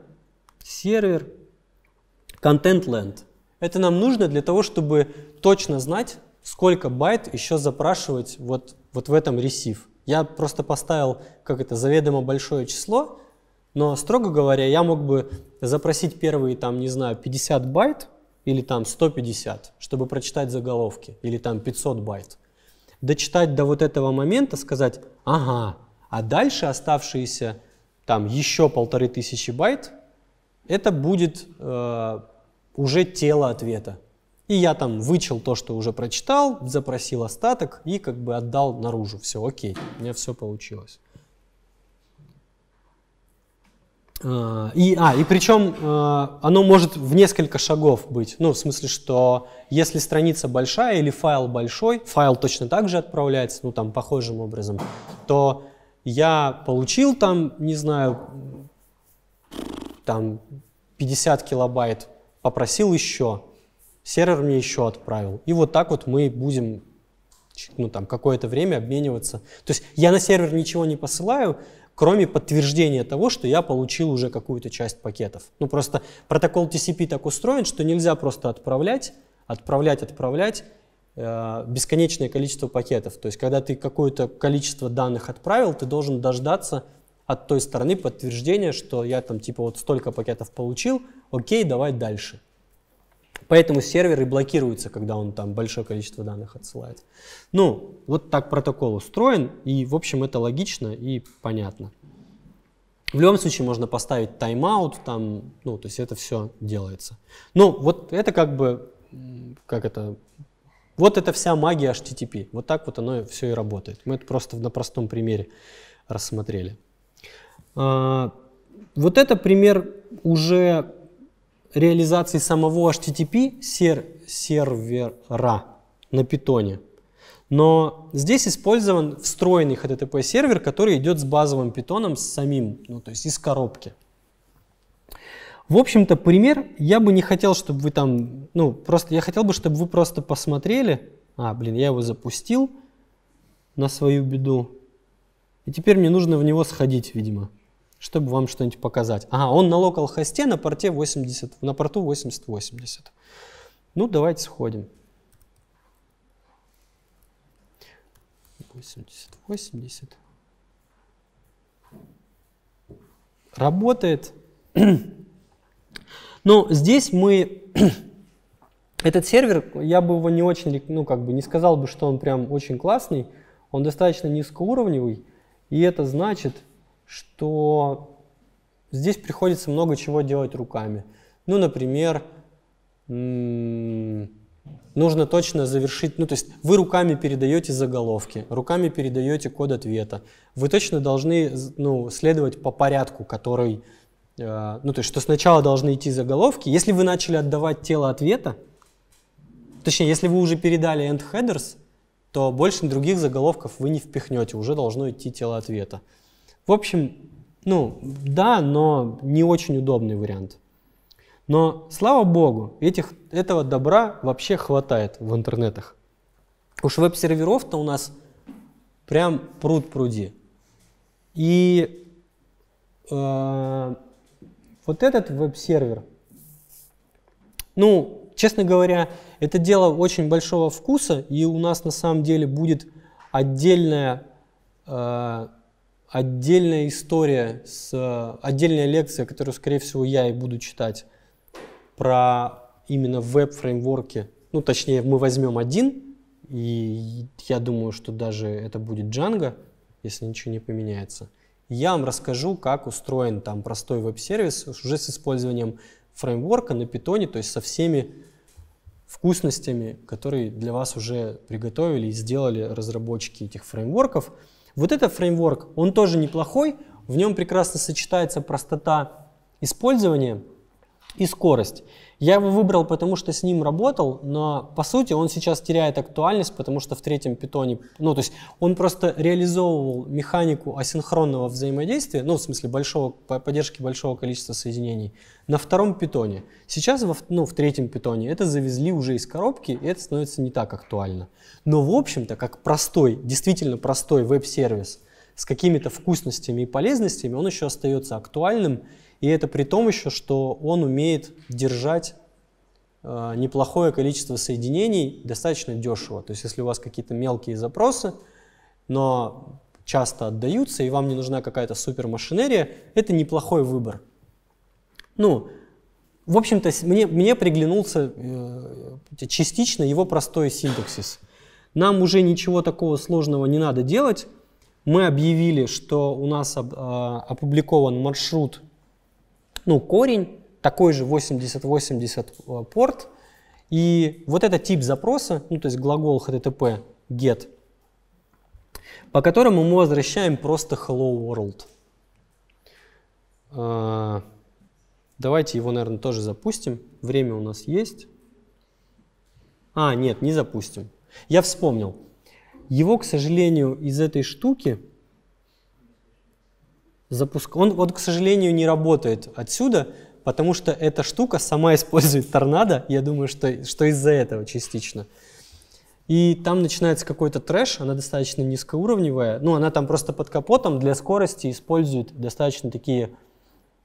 сервер, контент land. Это нам нужно для того, чтобы точно знать, сколько байт еще запрашивать вот, вот в этом ресив. Я просто поставил как это заведомо большое число, но, ну, а строго говоря, я мог бы запросить первые, там, не знаю, 50 байт или там 150, чтобы прочитать заголовки, или там 500 байт. Дочитать до вот этого момента, сказать, ага, а дальше оставшиеся там еще полторы тысячи байт, это будет э, уже тело ответа. И я там вычел то, что уже прочитал, запросил остаток и как бы отдал наружу. Все, окей, у меня все получилось. Э, и, а, и причем э, оно может в несколько шагов быть. Ну, в смысле, что если страница большая или файл большой, файл точно так же отправляется, ну, там, похожим образом, то я получил там, не знаю, там 50 килобайт, попросил еще, сервер мне еще отправил. И вот так вот мы будем ну, там, какое-то время обмениваться. То есть я на сервер ничего не посылаю, кроме подтверждения того, что я получил уже какую-то часть пакетов. Ну просто протокол TCP так устроен, что нельзя просто отправлять, отправлять, отправлять э, бесконечное количество пакетов. То есть когда ты какое-то количество данных отправил, ты должен дождаться от той стороны подтверждения, что я там типа вот столько пакетов получил, окей, давай дальше. Поэтому сервер и блокируется, когда он там большое количество данных отсылает. Ну, вот так протокол устроен, и, в общем, это логично и понятно. В любом случае можно поставить тайм-аут, там, ну, то есть это все делается. Ну, вот это как бы, как это, вот это вся магия HTTP. Вот так вот оно все и работает. Мы это просто на простом примере рассмотрели. А, вот это пример уже реализации самого HTTP сер сервера на питоне. Но здесь использован встроенный HTTP сервер, который идет с базовым питоном, с самим, ну то есть из коробки. В общем-то, пример, я бы не хотел, чтобы вы там, ну, просто, я хотел бы, чтобы вы просто посмотрели. А, блин, я его запустил на свою беду. И теперь мне нужно в него сходить, видимо чтобы вам что-нибудь показать. Ага, он на локал-хосте на порте 80, на порту 8080. Ну, давайте сходим. 80, 80. Работает. Но здесь мы... Этот сервер, я бы его не очень, ну, как бы не сказал бы, что он прям очень классный. Он достаточно низкоуровневый. И это значит, что здесь приходится много чего делать руками. Ну, например, нужно точно завершить, ну то есть вы руками передаете заголовки, руками передаете код ответа, вы точно должны ну, следовать по порядку, который, э, ну то есть что сначала должны идти заголовки, если вы начали отдавать тело ответа, точнее если вы уже передали end headers, то больше других заголовков вы не впихнете, уже должно идти тело ответа. В общем, ну, да, но не очень удобный вариант. Но, слава богу, этих, этого добра вообще хватает в интернетах. Уж веб-серверов-то у нас прям пруд пруди. И э, вот этот веб-сервер, ну, честно говоря, это дело очень большого вкуса, и у нас на самом деле будет отдельная э, отдельная история, с, отдельная лекция, которую, скорее всего, я и буду читать про именно веб-фреймворки. Ну, точнее, мы возьмем один, и я думаю, что даже это будет Django, если ничего не поменяется. Я вам расскажу, как устроен там простой веб-сервис уже с использованием фреймворка на питоне, то есть со всеми вкусностями, которые для вас уже приготовили и сделали разработчики этих фреймворков. Вот этот фреймворк, он тоже неплохой, в нем прекрасно сочетается простота использования и скорость. Я его выбрал, потому что с ним работал, но по сути он сейчас теряет актуальность, потому что в третьем питоне, ну то есть он просто реализовывал механику асинхронного взаимодействия, ну в смысле большого, поддержки большого количества соединений, на втором питоне. Сейчас во, ну, в третьем питоне это завезли уже из коробки, и это становится не так актуально. Но в общем-то, как простой, действительно простой веб-сервис с какими-то вкусностями и полезностями, он еще остается актуальным, и это при том еще, что он умеет держать э, неплохое количество соединений достаточно дешево. То есть если у вас какие-то мелкие запросы, но часто отдаются, и вам не нужна какая-то супер машинерия, это неплохой выбор. Ну, в общем-то, мне, мне приглянулся э, частично его простой синтаксис. Нам уже ничего такого сложного не надо делать. Мы объявили, что у нас об, э, опубликован маршрут ну, корень, такой же 8080 э, порт, и вот этот тип запроса, ну, то есть глагол HTTP get, по которому мы возвращаем просто hello world. Э, давайте его, наверное, тоже запустим. Время у нас есть. А, нет, не запустим. Я вспомнил. Его, к сожалению, из этой штуки запуск... Он вот, к сожалению, не работает отсюда, потому что эта штука сама использует торнадо, я думаю, что, что из-за этого частично. И там начинается какой-то трэш, она достаточно низкоуровневая, ну, она там просто под капотом для скорости использует достаточно такие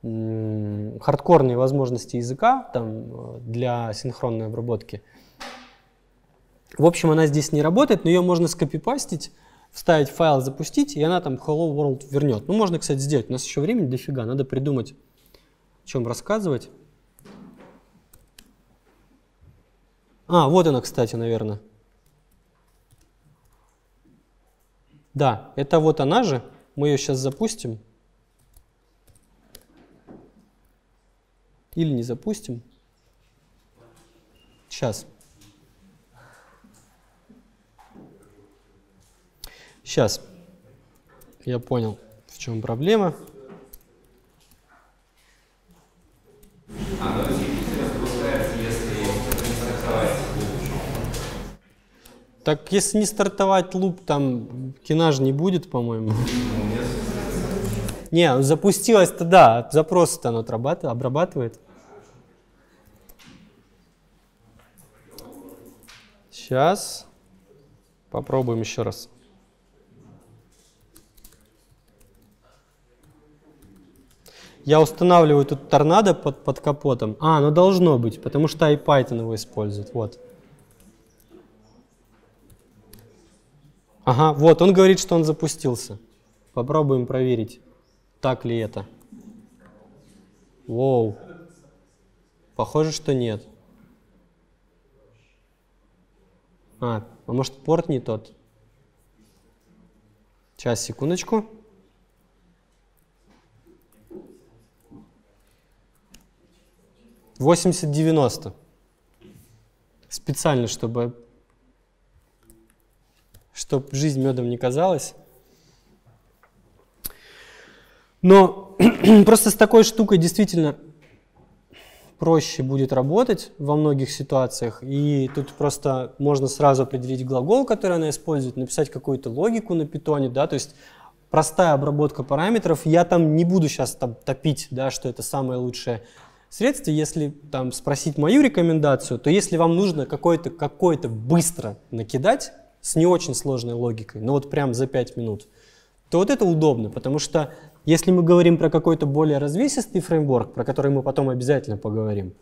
хардкорные возможности языка там, для синхронной обработки. В общем, она здесь не работает, но ее можно скопипастить, вставить файл, запустить, и она там Hello World вернет. Ну, можно, кстати, сделать. У нас еще времени дофига. Надо придумать, о чем рассказывать. А, вот она, кстати, наверное. Да, это вот она же. Мы ее сейчас запустим. Или не запустим. Сейчас. Сейчас я понял, в чем проблема. Так если не стартовать луп, там кинаж не будет, по-моему. Не, запустилось-то да, запросы то оно обрабатывает. Сейчас попробуем еще раз. Я устанавливаю тут торнадо под, под капотом. А, оно должно быть, потому что IPython его использует. Вот. Ага, вот, он говорит, что он запустился. Попробуем проверить, так ли это. Воу. Похоже, что нет. А, а может порт не тот? Сейчас, секундочку. 80-90. Специально, чтобы, чтобы жизнь медом не казалась. Но просто с такой штукой действительно проще будет работать во многих ситуациях. И тут просто можно сразу определить глагол, который она использует, написать какую-то логику на питоне, да, то есть простая обработка параметров. Я там не буду сейчас там топить, да, что это самое лучшее средства, если там спросить мою рекомендацию, то если вам нужно какое-то какое быстро накидать с не очень сложной логикой, но ну вот прям за 5 минут, то вот это удобно, потому что если мы говорим про какой-то более развесистый фреймворк, про который мы потом обязательно поговорим,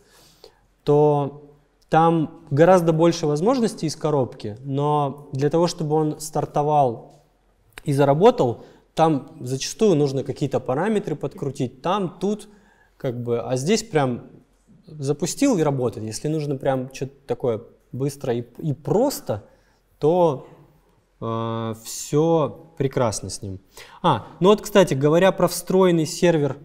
то там гораздо больше возможностей из коробки, но для того, чтобы он стартовал и заработал, там зачастую нужно какие-то параметры подкрутить, там, тут – как бы, а здесь прям запустил и работает. Если нужно прям что-то такое быстро и, и просто, то э, а, все прекрасно с ним. А, ну вот, кстати, говоря про встроенный сервер,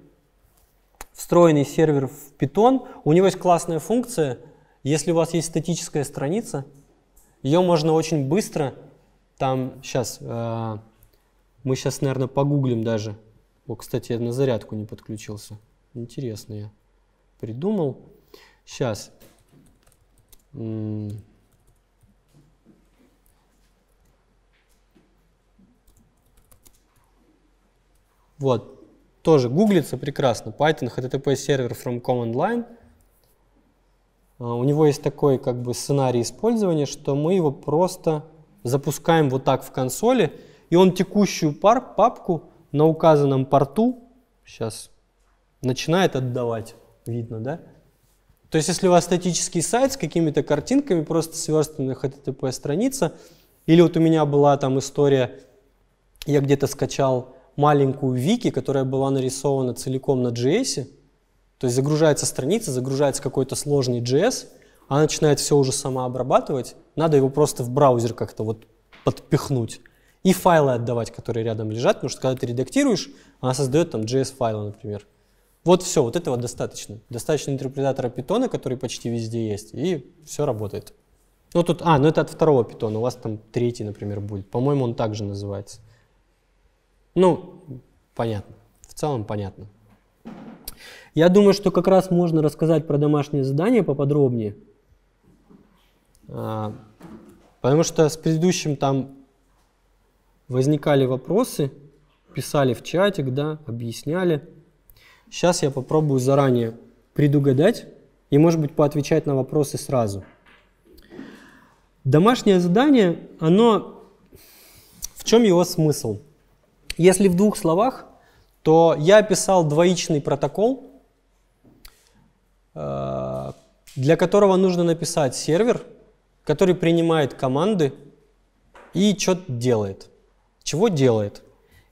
встроенный сервер в Python, у него есть классная функция. Если у вас есть статическая страница, ее можно очень быстро, там, сейчас, э, а, мы сейчас, наверное, погуглим даже. О, кстати, я на зарядку не подключился интересные придумал. Сейчас. Вот, тоже гуглится прекрасно. Python HTTP сервер from command line. А, у него есть такой как бы сценарий использования, что мы его просто запускаем вот так в консоли, и он текущую пар папку на указанном порту, сейчас начинает отдавать, видно, да? То есть, если у вас статический сайт с какими-то картинками, просто сверстанная HTTP страница, или вот у меня была там история, я где-то скачал маленькую вики, которая была нарисована целиком на JS, то есть загружается страница, загружается какой-то сложный JS, она начинает все уже сама обрабатывать, надо его просто в браузер как-то вот подпихнуть. И файлы отдавать, которые рядом лежат, потому что когда ты редактируешь, она создает там JS-файлы, например. Вот все, вот этого достаточно. Достаточно интерпретатора питона, который почти везде есть, и все работает. Ну тут, а, ну это от второго питона, у вас там третий, например, будет. По-моему, он также называется. Ну, понятно. В целом понятно. Я думаю, что как раз можно рассказать про домашнее задание поподробнее. А, потому что с предыдущим там возникали вопросы, писали в чатик, да, объясняли. Сейчас я попробую заранее предугадать и, может быть, поотвечать на вопросы сразу. Домашнее задание, оно... В чем его смысл? Если в двух словах, то я описал двоичный протокол, э, для которого нужно написать сервер, который принимает команды и что делает. Чего делает?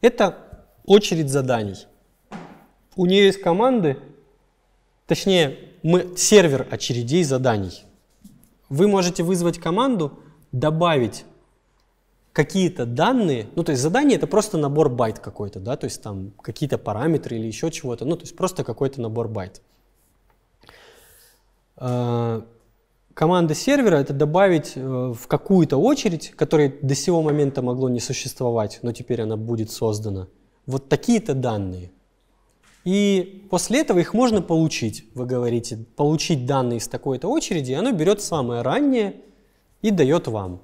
Это очередь заданий. У нее есть команды, точнее, мы, сервер очередей заданий. Вы можете вызвать команду, добавить какие-то данные, ну то есть задание это просто набор байт какой-то, да, то есть там какие-то параметры или еще чего-то, ну то есть просто какой-то набор байт. А, команда сервера это добавить э, в какую-то очередь, которая до сего момента могло не существовать, но теперь она будет создана. Вот такие-то данные. И после этого их можно получить, вы говорите, получить данные из такой-то очереди, и оно берет самое раннее и дает вам.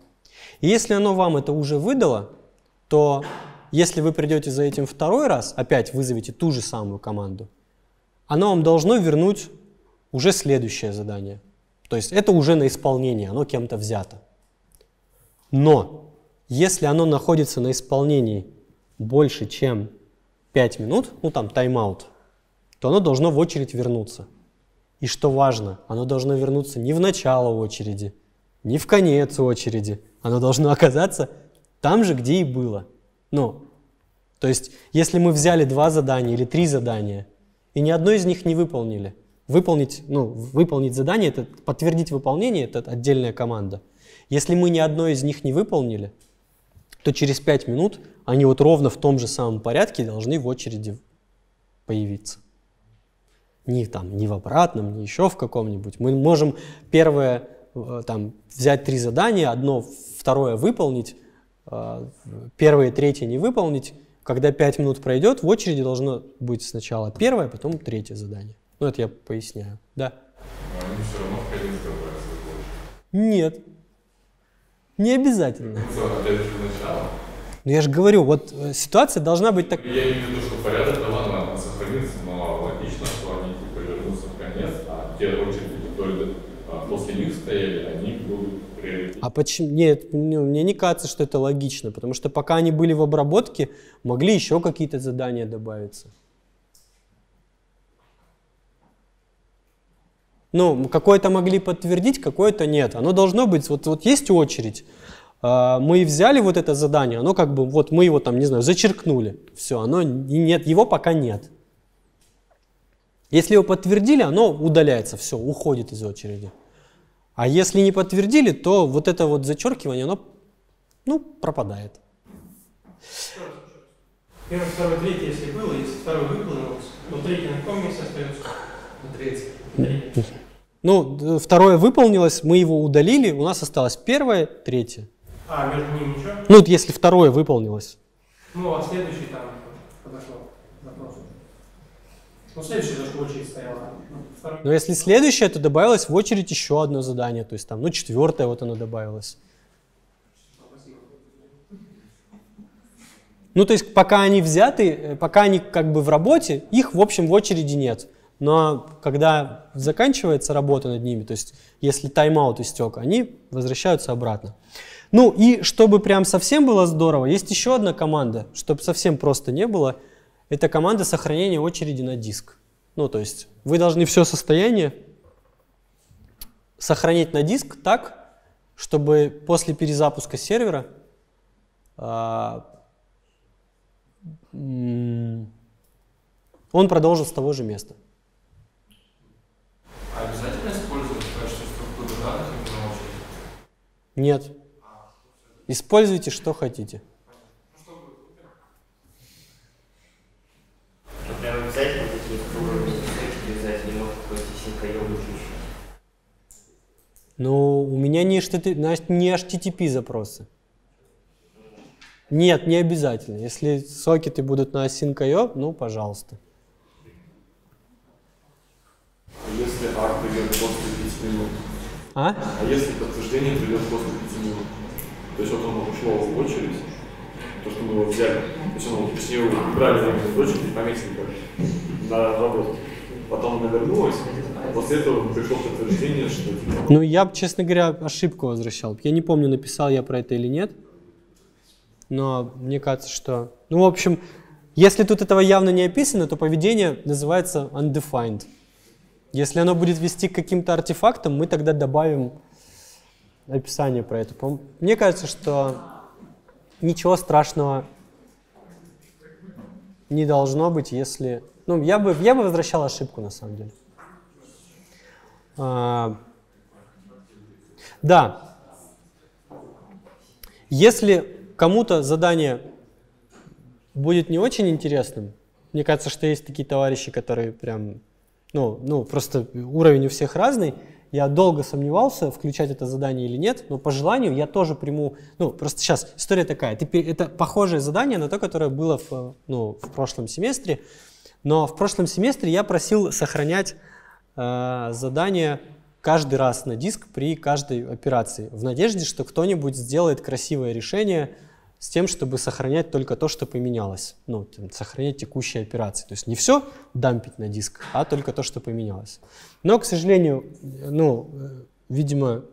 И если оно вам это уже выдало, то если вы придете за этим второй раз, опять вызовете ту же самую команду, оно вам должно вернуть уже следующее задание. То есть это уже на исполнение, оно кем-то взято. Но если оно находится на исполнении больше, чем 5 минут, ну там тайм-аут, то оно должно в очередь вернуться. И что важно, оно должно вернуться не в начало очереди, не в конец очереди. Оно должно оказаться там же, где и было. Ну, то есть, если мы взяли два задания или три задания, и ни одно из них не выполнили, выполнить, ну, выполнить задание, это подтвердить выполнение, это отдельная команда. Если мы ни одно из них не выполнили, то через пять минут они вот ровно в том же самом порядке должны в очереди появиться ни там, ни в обратном, ни еще в каком-нибудь. Мы можем первое, э, там, взять три задания, одно, второе выполнить, э, первое третье не выполнить. Когда пять минут пройдет, в очереди должно быть сначала первое, потом третье задание. Ну, это я поясняю. Да. Нет. Не обязательно. Ну, ну, я же говорю, вот э, ситуация должна быть так... Я имею в виду, что порядок, да ладно, стояли, они будут а почему? Нет, ну, мне не кажется, что это логично, потому что пока они были в обработке, могли еще какие-то задания добавиться. Ну, какое-то могли подтвердить, какое-то нет. Оно должно быть, вот, вот есть очередь. А, мы взяли вот это задание, оно как бы, вот мы его там, не знаю, зачеркнули. Все, оно нет, его пока нет. Если его подтвердили, оно удаляется, все, уходит из очереди. А если не подтвердили, то вот это вот зачеркивание, оно ну, пропадает. Первое, второе, третье, если было, если второе выполнилось, то третье на каком месте остается? На третьем. Ну, э, второе выполнилось, мы его удалили, у нас осталось первое, третье. А, между ними ничего? Ну, если второе выполнилось. Ну, а следующий там подошел. Запрос. Ну, следующий даже очередь стояла. Но если следующее, то добавилось в очередь еще одно задание, то есть там, ну, четвертое вот оно добавилось. Ну, то есть пока они взяты, э, пока они как бы в работе, их, в общем, в очереди нет. Но когда заканчивается работа над ними, то есть если тайм-аут истек, они возвращаются обратно. Ну и чтобы прям совсем было здорово, есть еще одна команда, чтобы совсем просто не было, это команда сохранения очереди на диск. Ну то есть вы должны все состояние сохранить на диск так, чтобы после перезапуска сервера а, он продолжил с того же места. А обязательно использовать в структуры данных Нет. Используйте, что хотите. SSL-прием ну, у меня не HTTP, значит, не HTTP запросы. Нет, не обязательно. Если сокеты будут на Async.io, ну, пожалуйста. А если ARC придет после 5 минут. А? А если подтверждение придет после 5 минут? То есть вот оно ушло в очередь, то, что мы его взяли. То есть оно, точнее, убрали в очередь и пометили как на работу потом она вернулась, а после этого пришло подтверждение, что... Типа, ну, я, честно говоря, ошибку возвращал. Я не помню, написал я про это или нет, но мне кажется, что... Ну, в общем, если тут этого явно не описано, то поведение называется undefined. Если оно будет вести к каким-то артефактам, мы тогда добавим описание про это. Мне кажется, что ничего страшного не должно быть, если ну, я бы, я бы возвращал ошибку, на самом деле. А, да. Если кому-то задание будет не очень интересным, мне кажется, что есть такие товарищи, которые прям, ну, ну просто уровень у всех разный, я долго сомневался, включать это задание или нет, но по желанию я тоже приму... Ну, просто сейчас история такая. Ты, это похожее задание на то, которое было в, ну, в прошлом семестре. Но в прошлом семестре я просил сохранять э, задание каждый раз на диск при каждой операции, в надежде, что кто-нибудь сделает красивое решение с тем, чтобы сохранять только то, что поменялось. Ну, там, сохранять текущие операции. То есть не все дампить на диск, а только то, что поменялось. Но, к сожалению, ну, э, видимо,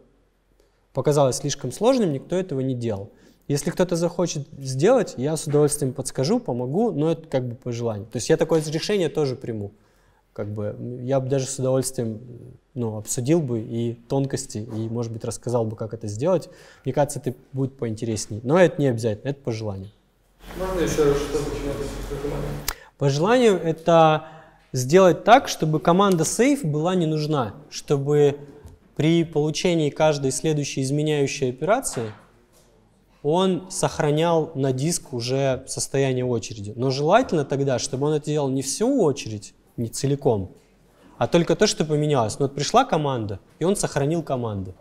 показалось слишком сложным, никто этого не делал. Если кто-то захочет сделать, я с удовольствием подскажу, помогу, но это как бы по желанию. То есть я такое решение тоже приму. Как бы я бы даже с удовольствием ну, обсудил бы и тонкости, и, может быть, рассказал бы, как это сделать. Мне кажется, это будет поинтереснее. Но это не обязательно, это по желанию. Можно еще раз, что По желанию это сделать так, чтобы команда сейф была не нужна, чтобы при получении каждой следующей изменяющей операции – он сохранял на диск уже состояние очереди. Но желательно тогда, чтобы он это делал не всю очередь, не целиком, а только то, что поменялось. Но ну, вот пришла команда, и он сохранил команду.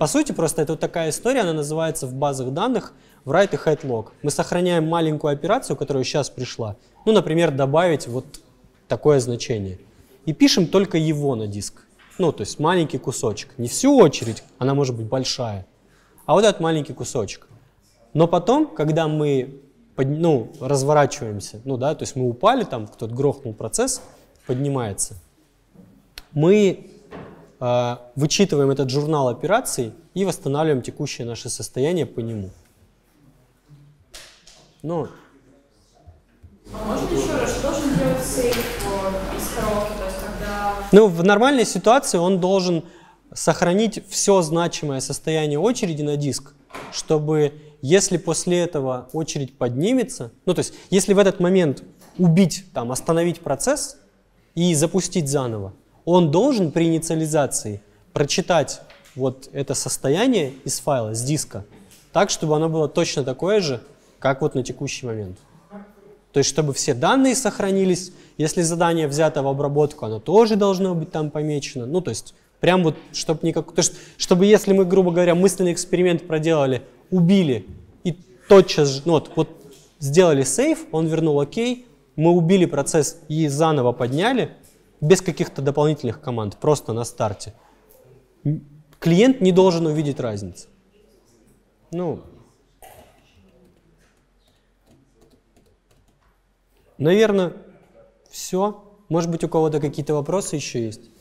По сути, просто это вот такая история, она называется в базах данных write и hide log. Мы сохраняем маленькую операцию, которая сейчас пришла. Ну, например, добавить вот такое значение. И пишем только его на диск. Ну, то есть маленький кусочек. Не всю очередь, она может быть большая, а вот этот маленький кусочек. Но потом, когда мы ну, разворачиваемся, ну да, то есть мы упали, там кто-то грохнул процесс, поднимается, мы э, вычитываем этот журнал операций и восстанавливаем текущее наше состояние по нему. Ну. А можно еще раз, что должен делать сейф э, из коробки? То есть, когда... Ну, в нормальной ситуации он должен сохранить все значимое состояние очереди на диск, чтобы если после этого очередь поднимется, ну то есть если в этот момент убить, там, остановить процесс и запустить заново, он должен при инициализации прочитать вот это состояние из файла, с диска, так, чтобы оно было точно такое же, как вот на текущий момент. То есть, чтобы все данные сохранились, если задание взято в обработку, оно тоже должно быть там помечено. Ну, то есть, Прям вот, чтобы никак... То есть, чтобы если мы, грубо говоря, мысленный эксперимент проделали, убили и тотчас же, ну вот, вот сделали сейф, он вернул окей, мы убили процесс и заново подняли, без каких-то дополнительных команд, просто на старте. Клиент не должен увидеть разницы. Ну, наверное, все. Может быть, у кого-то какие-то вопросы еще есть?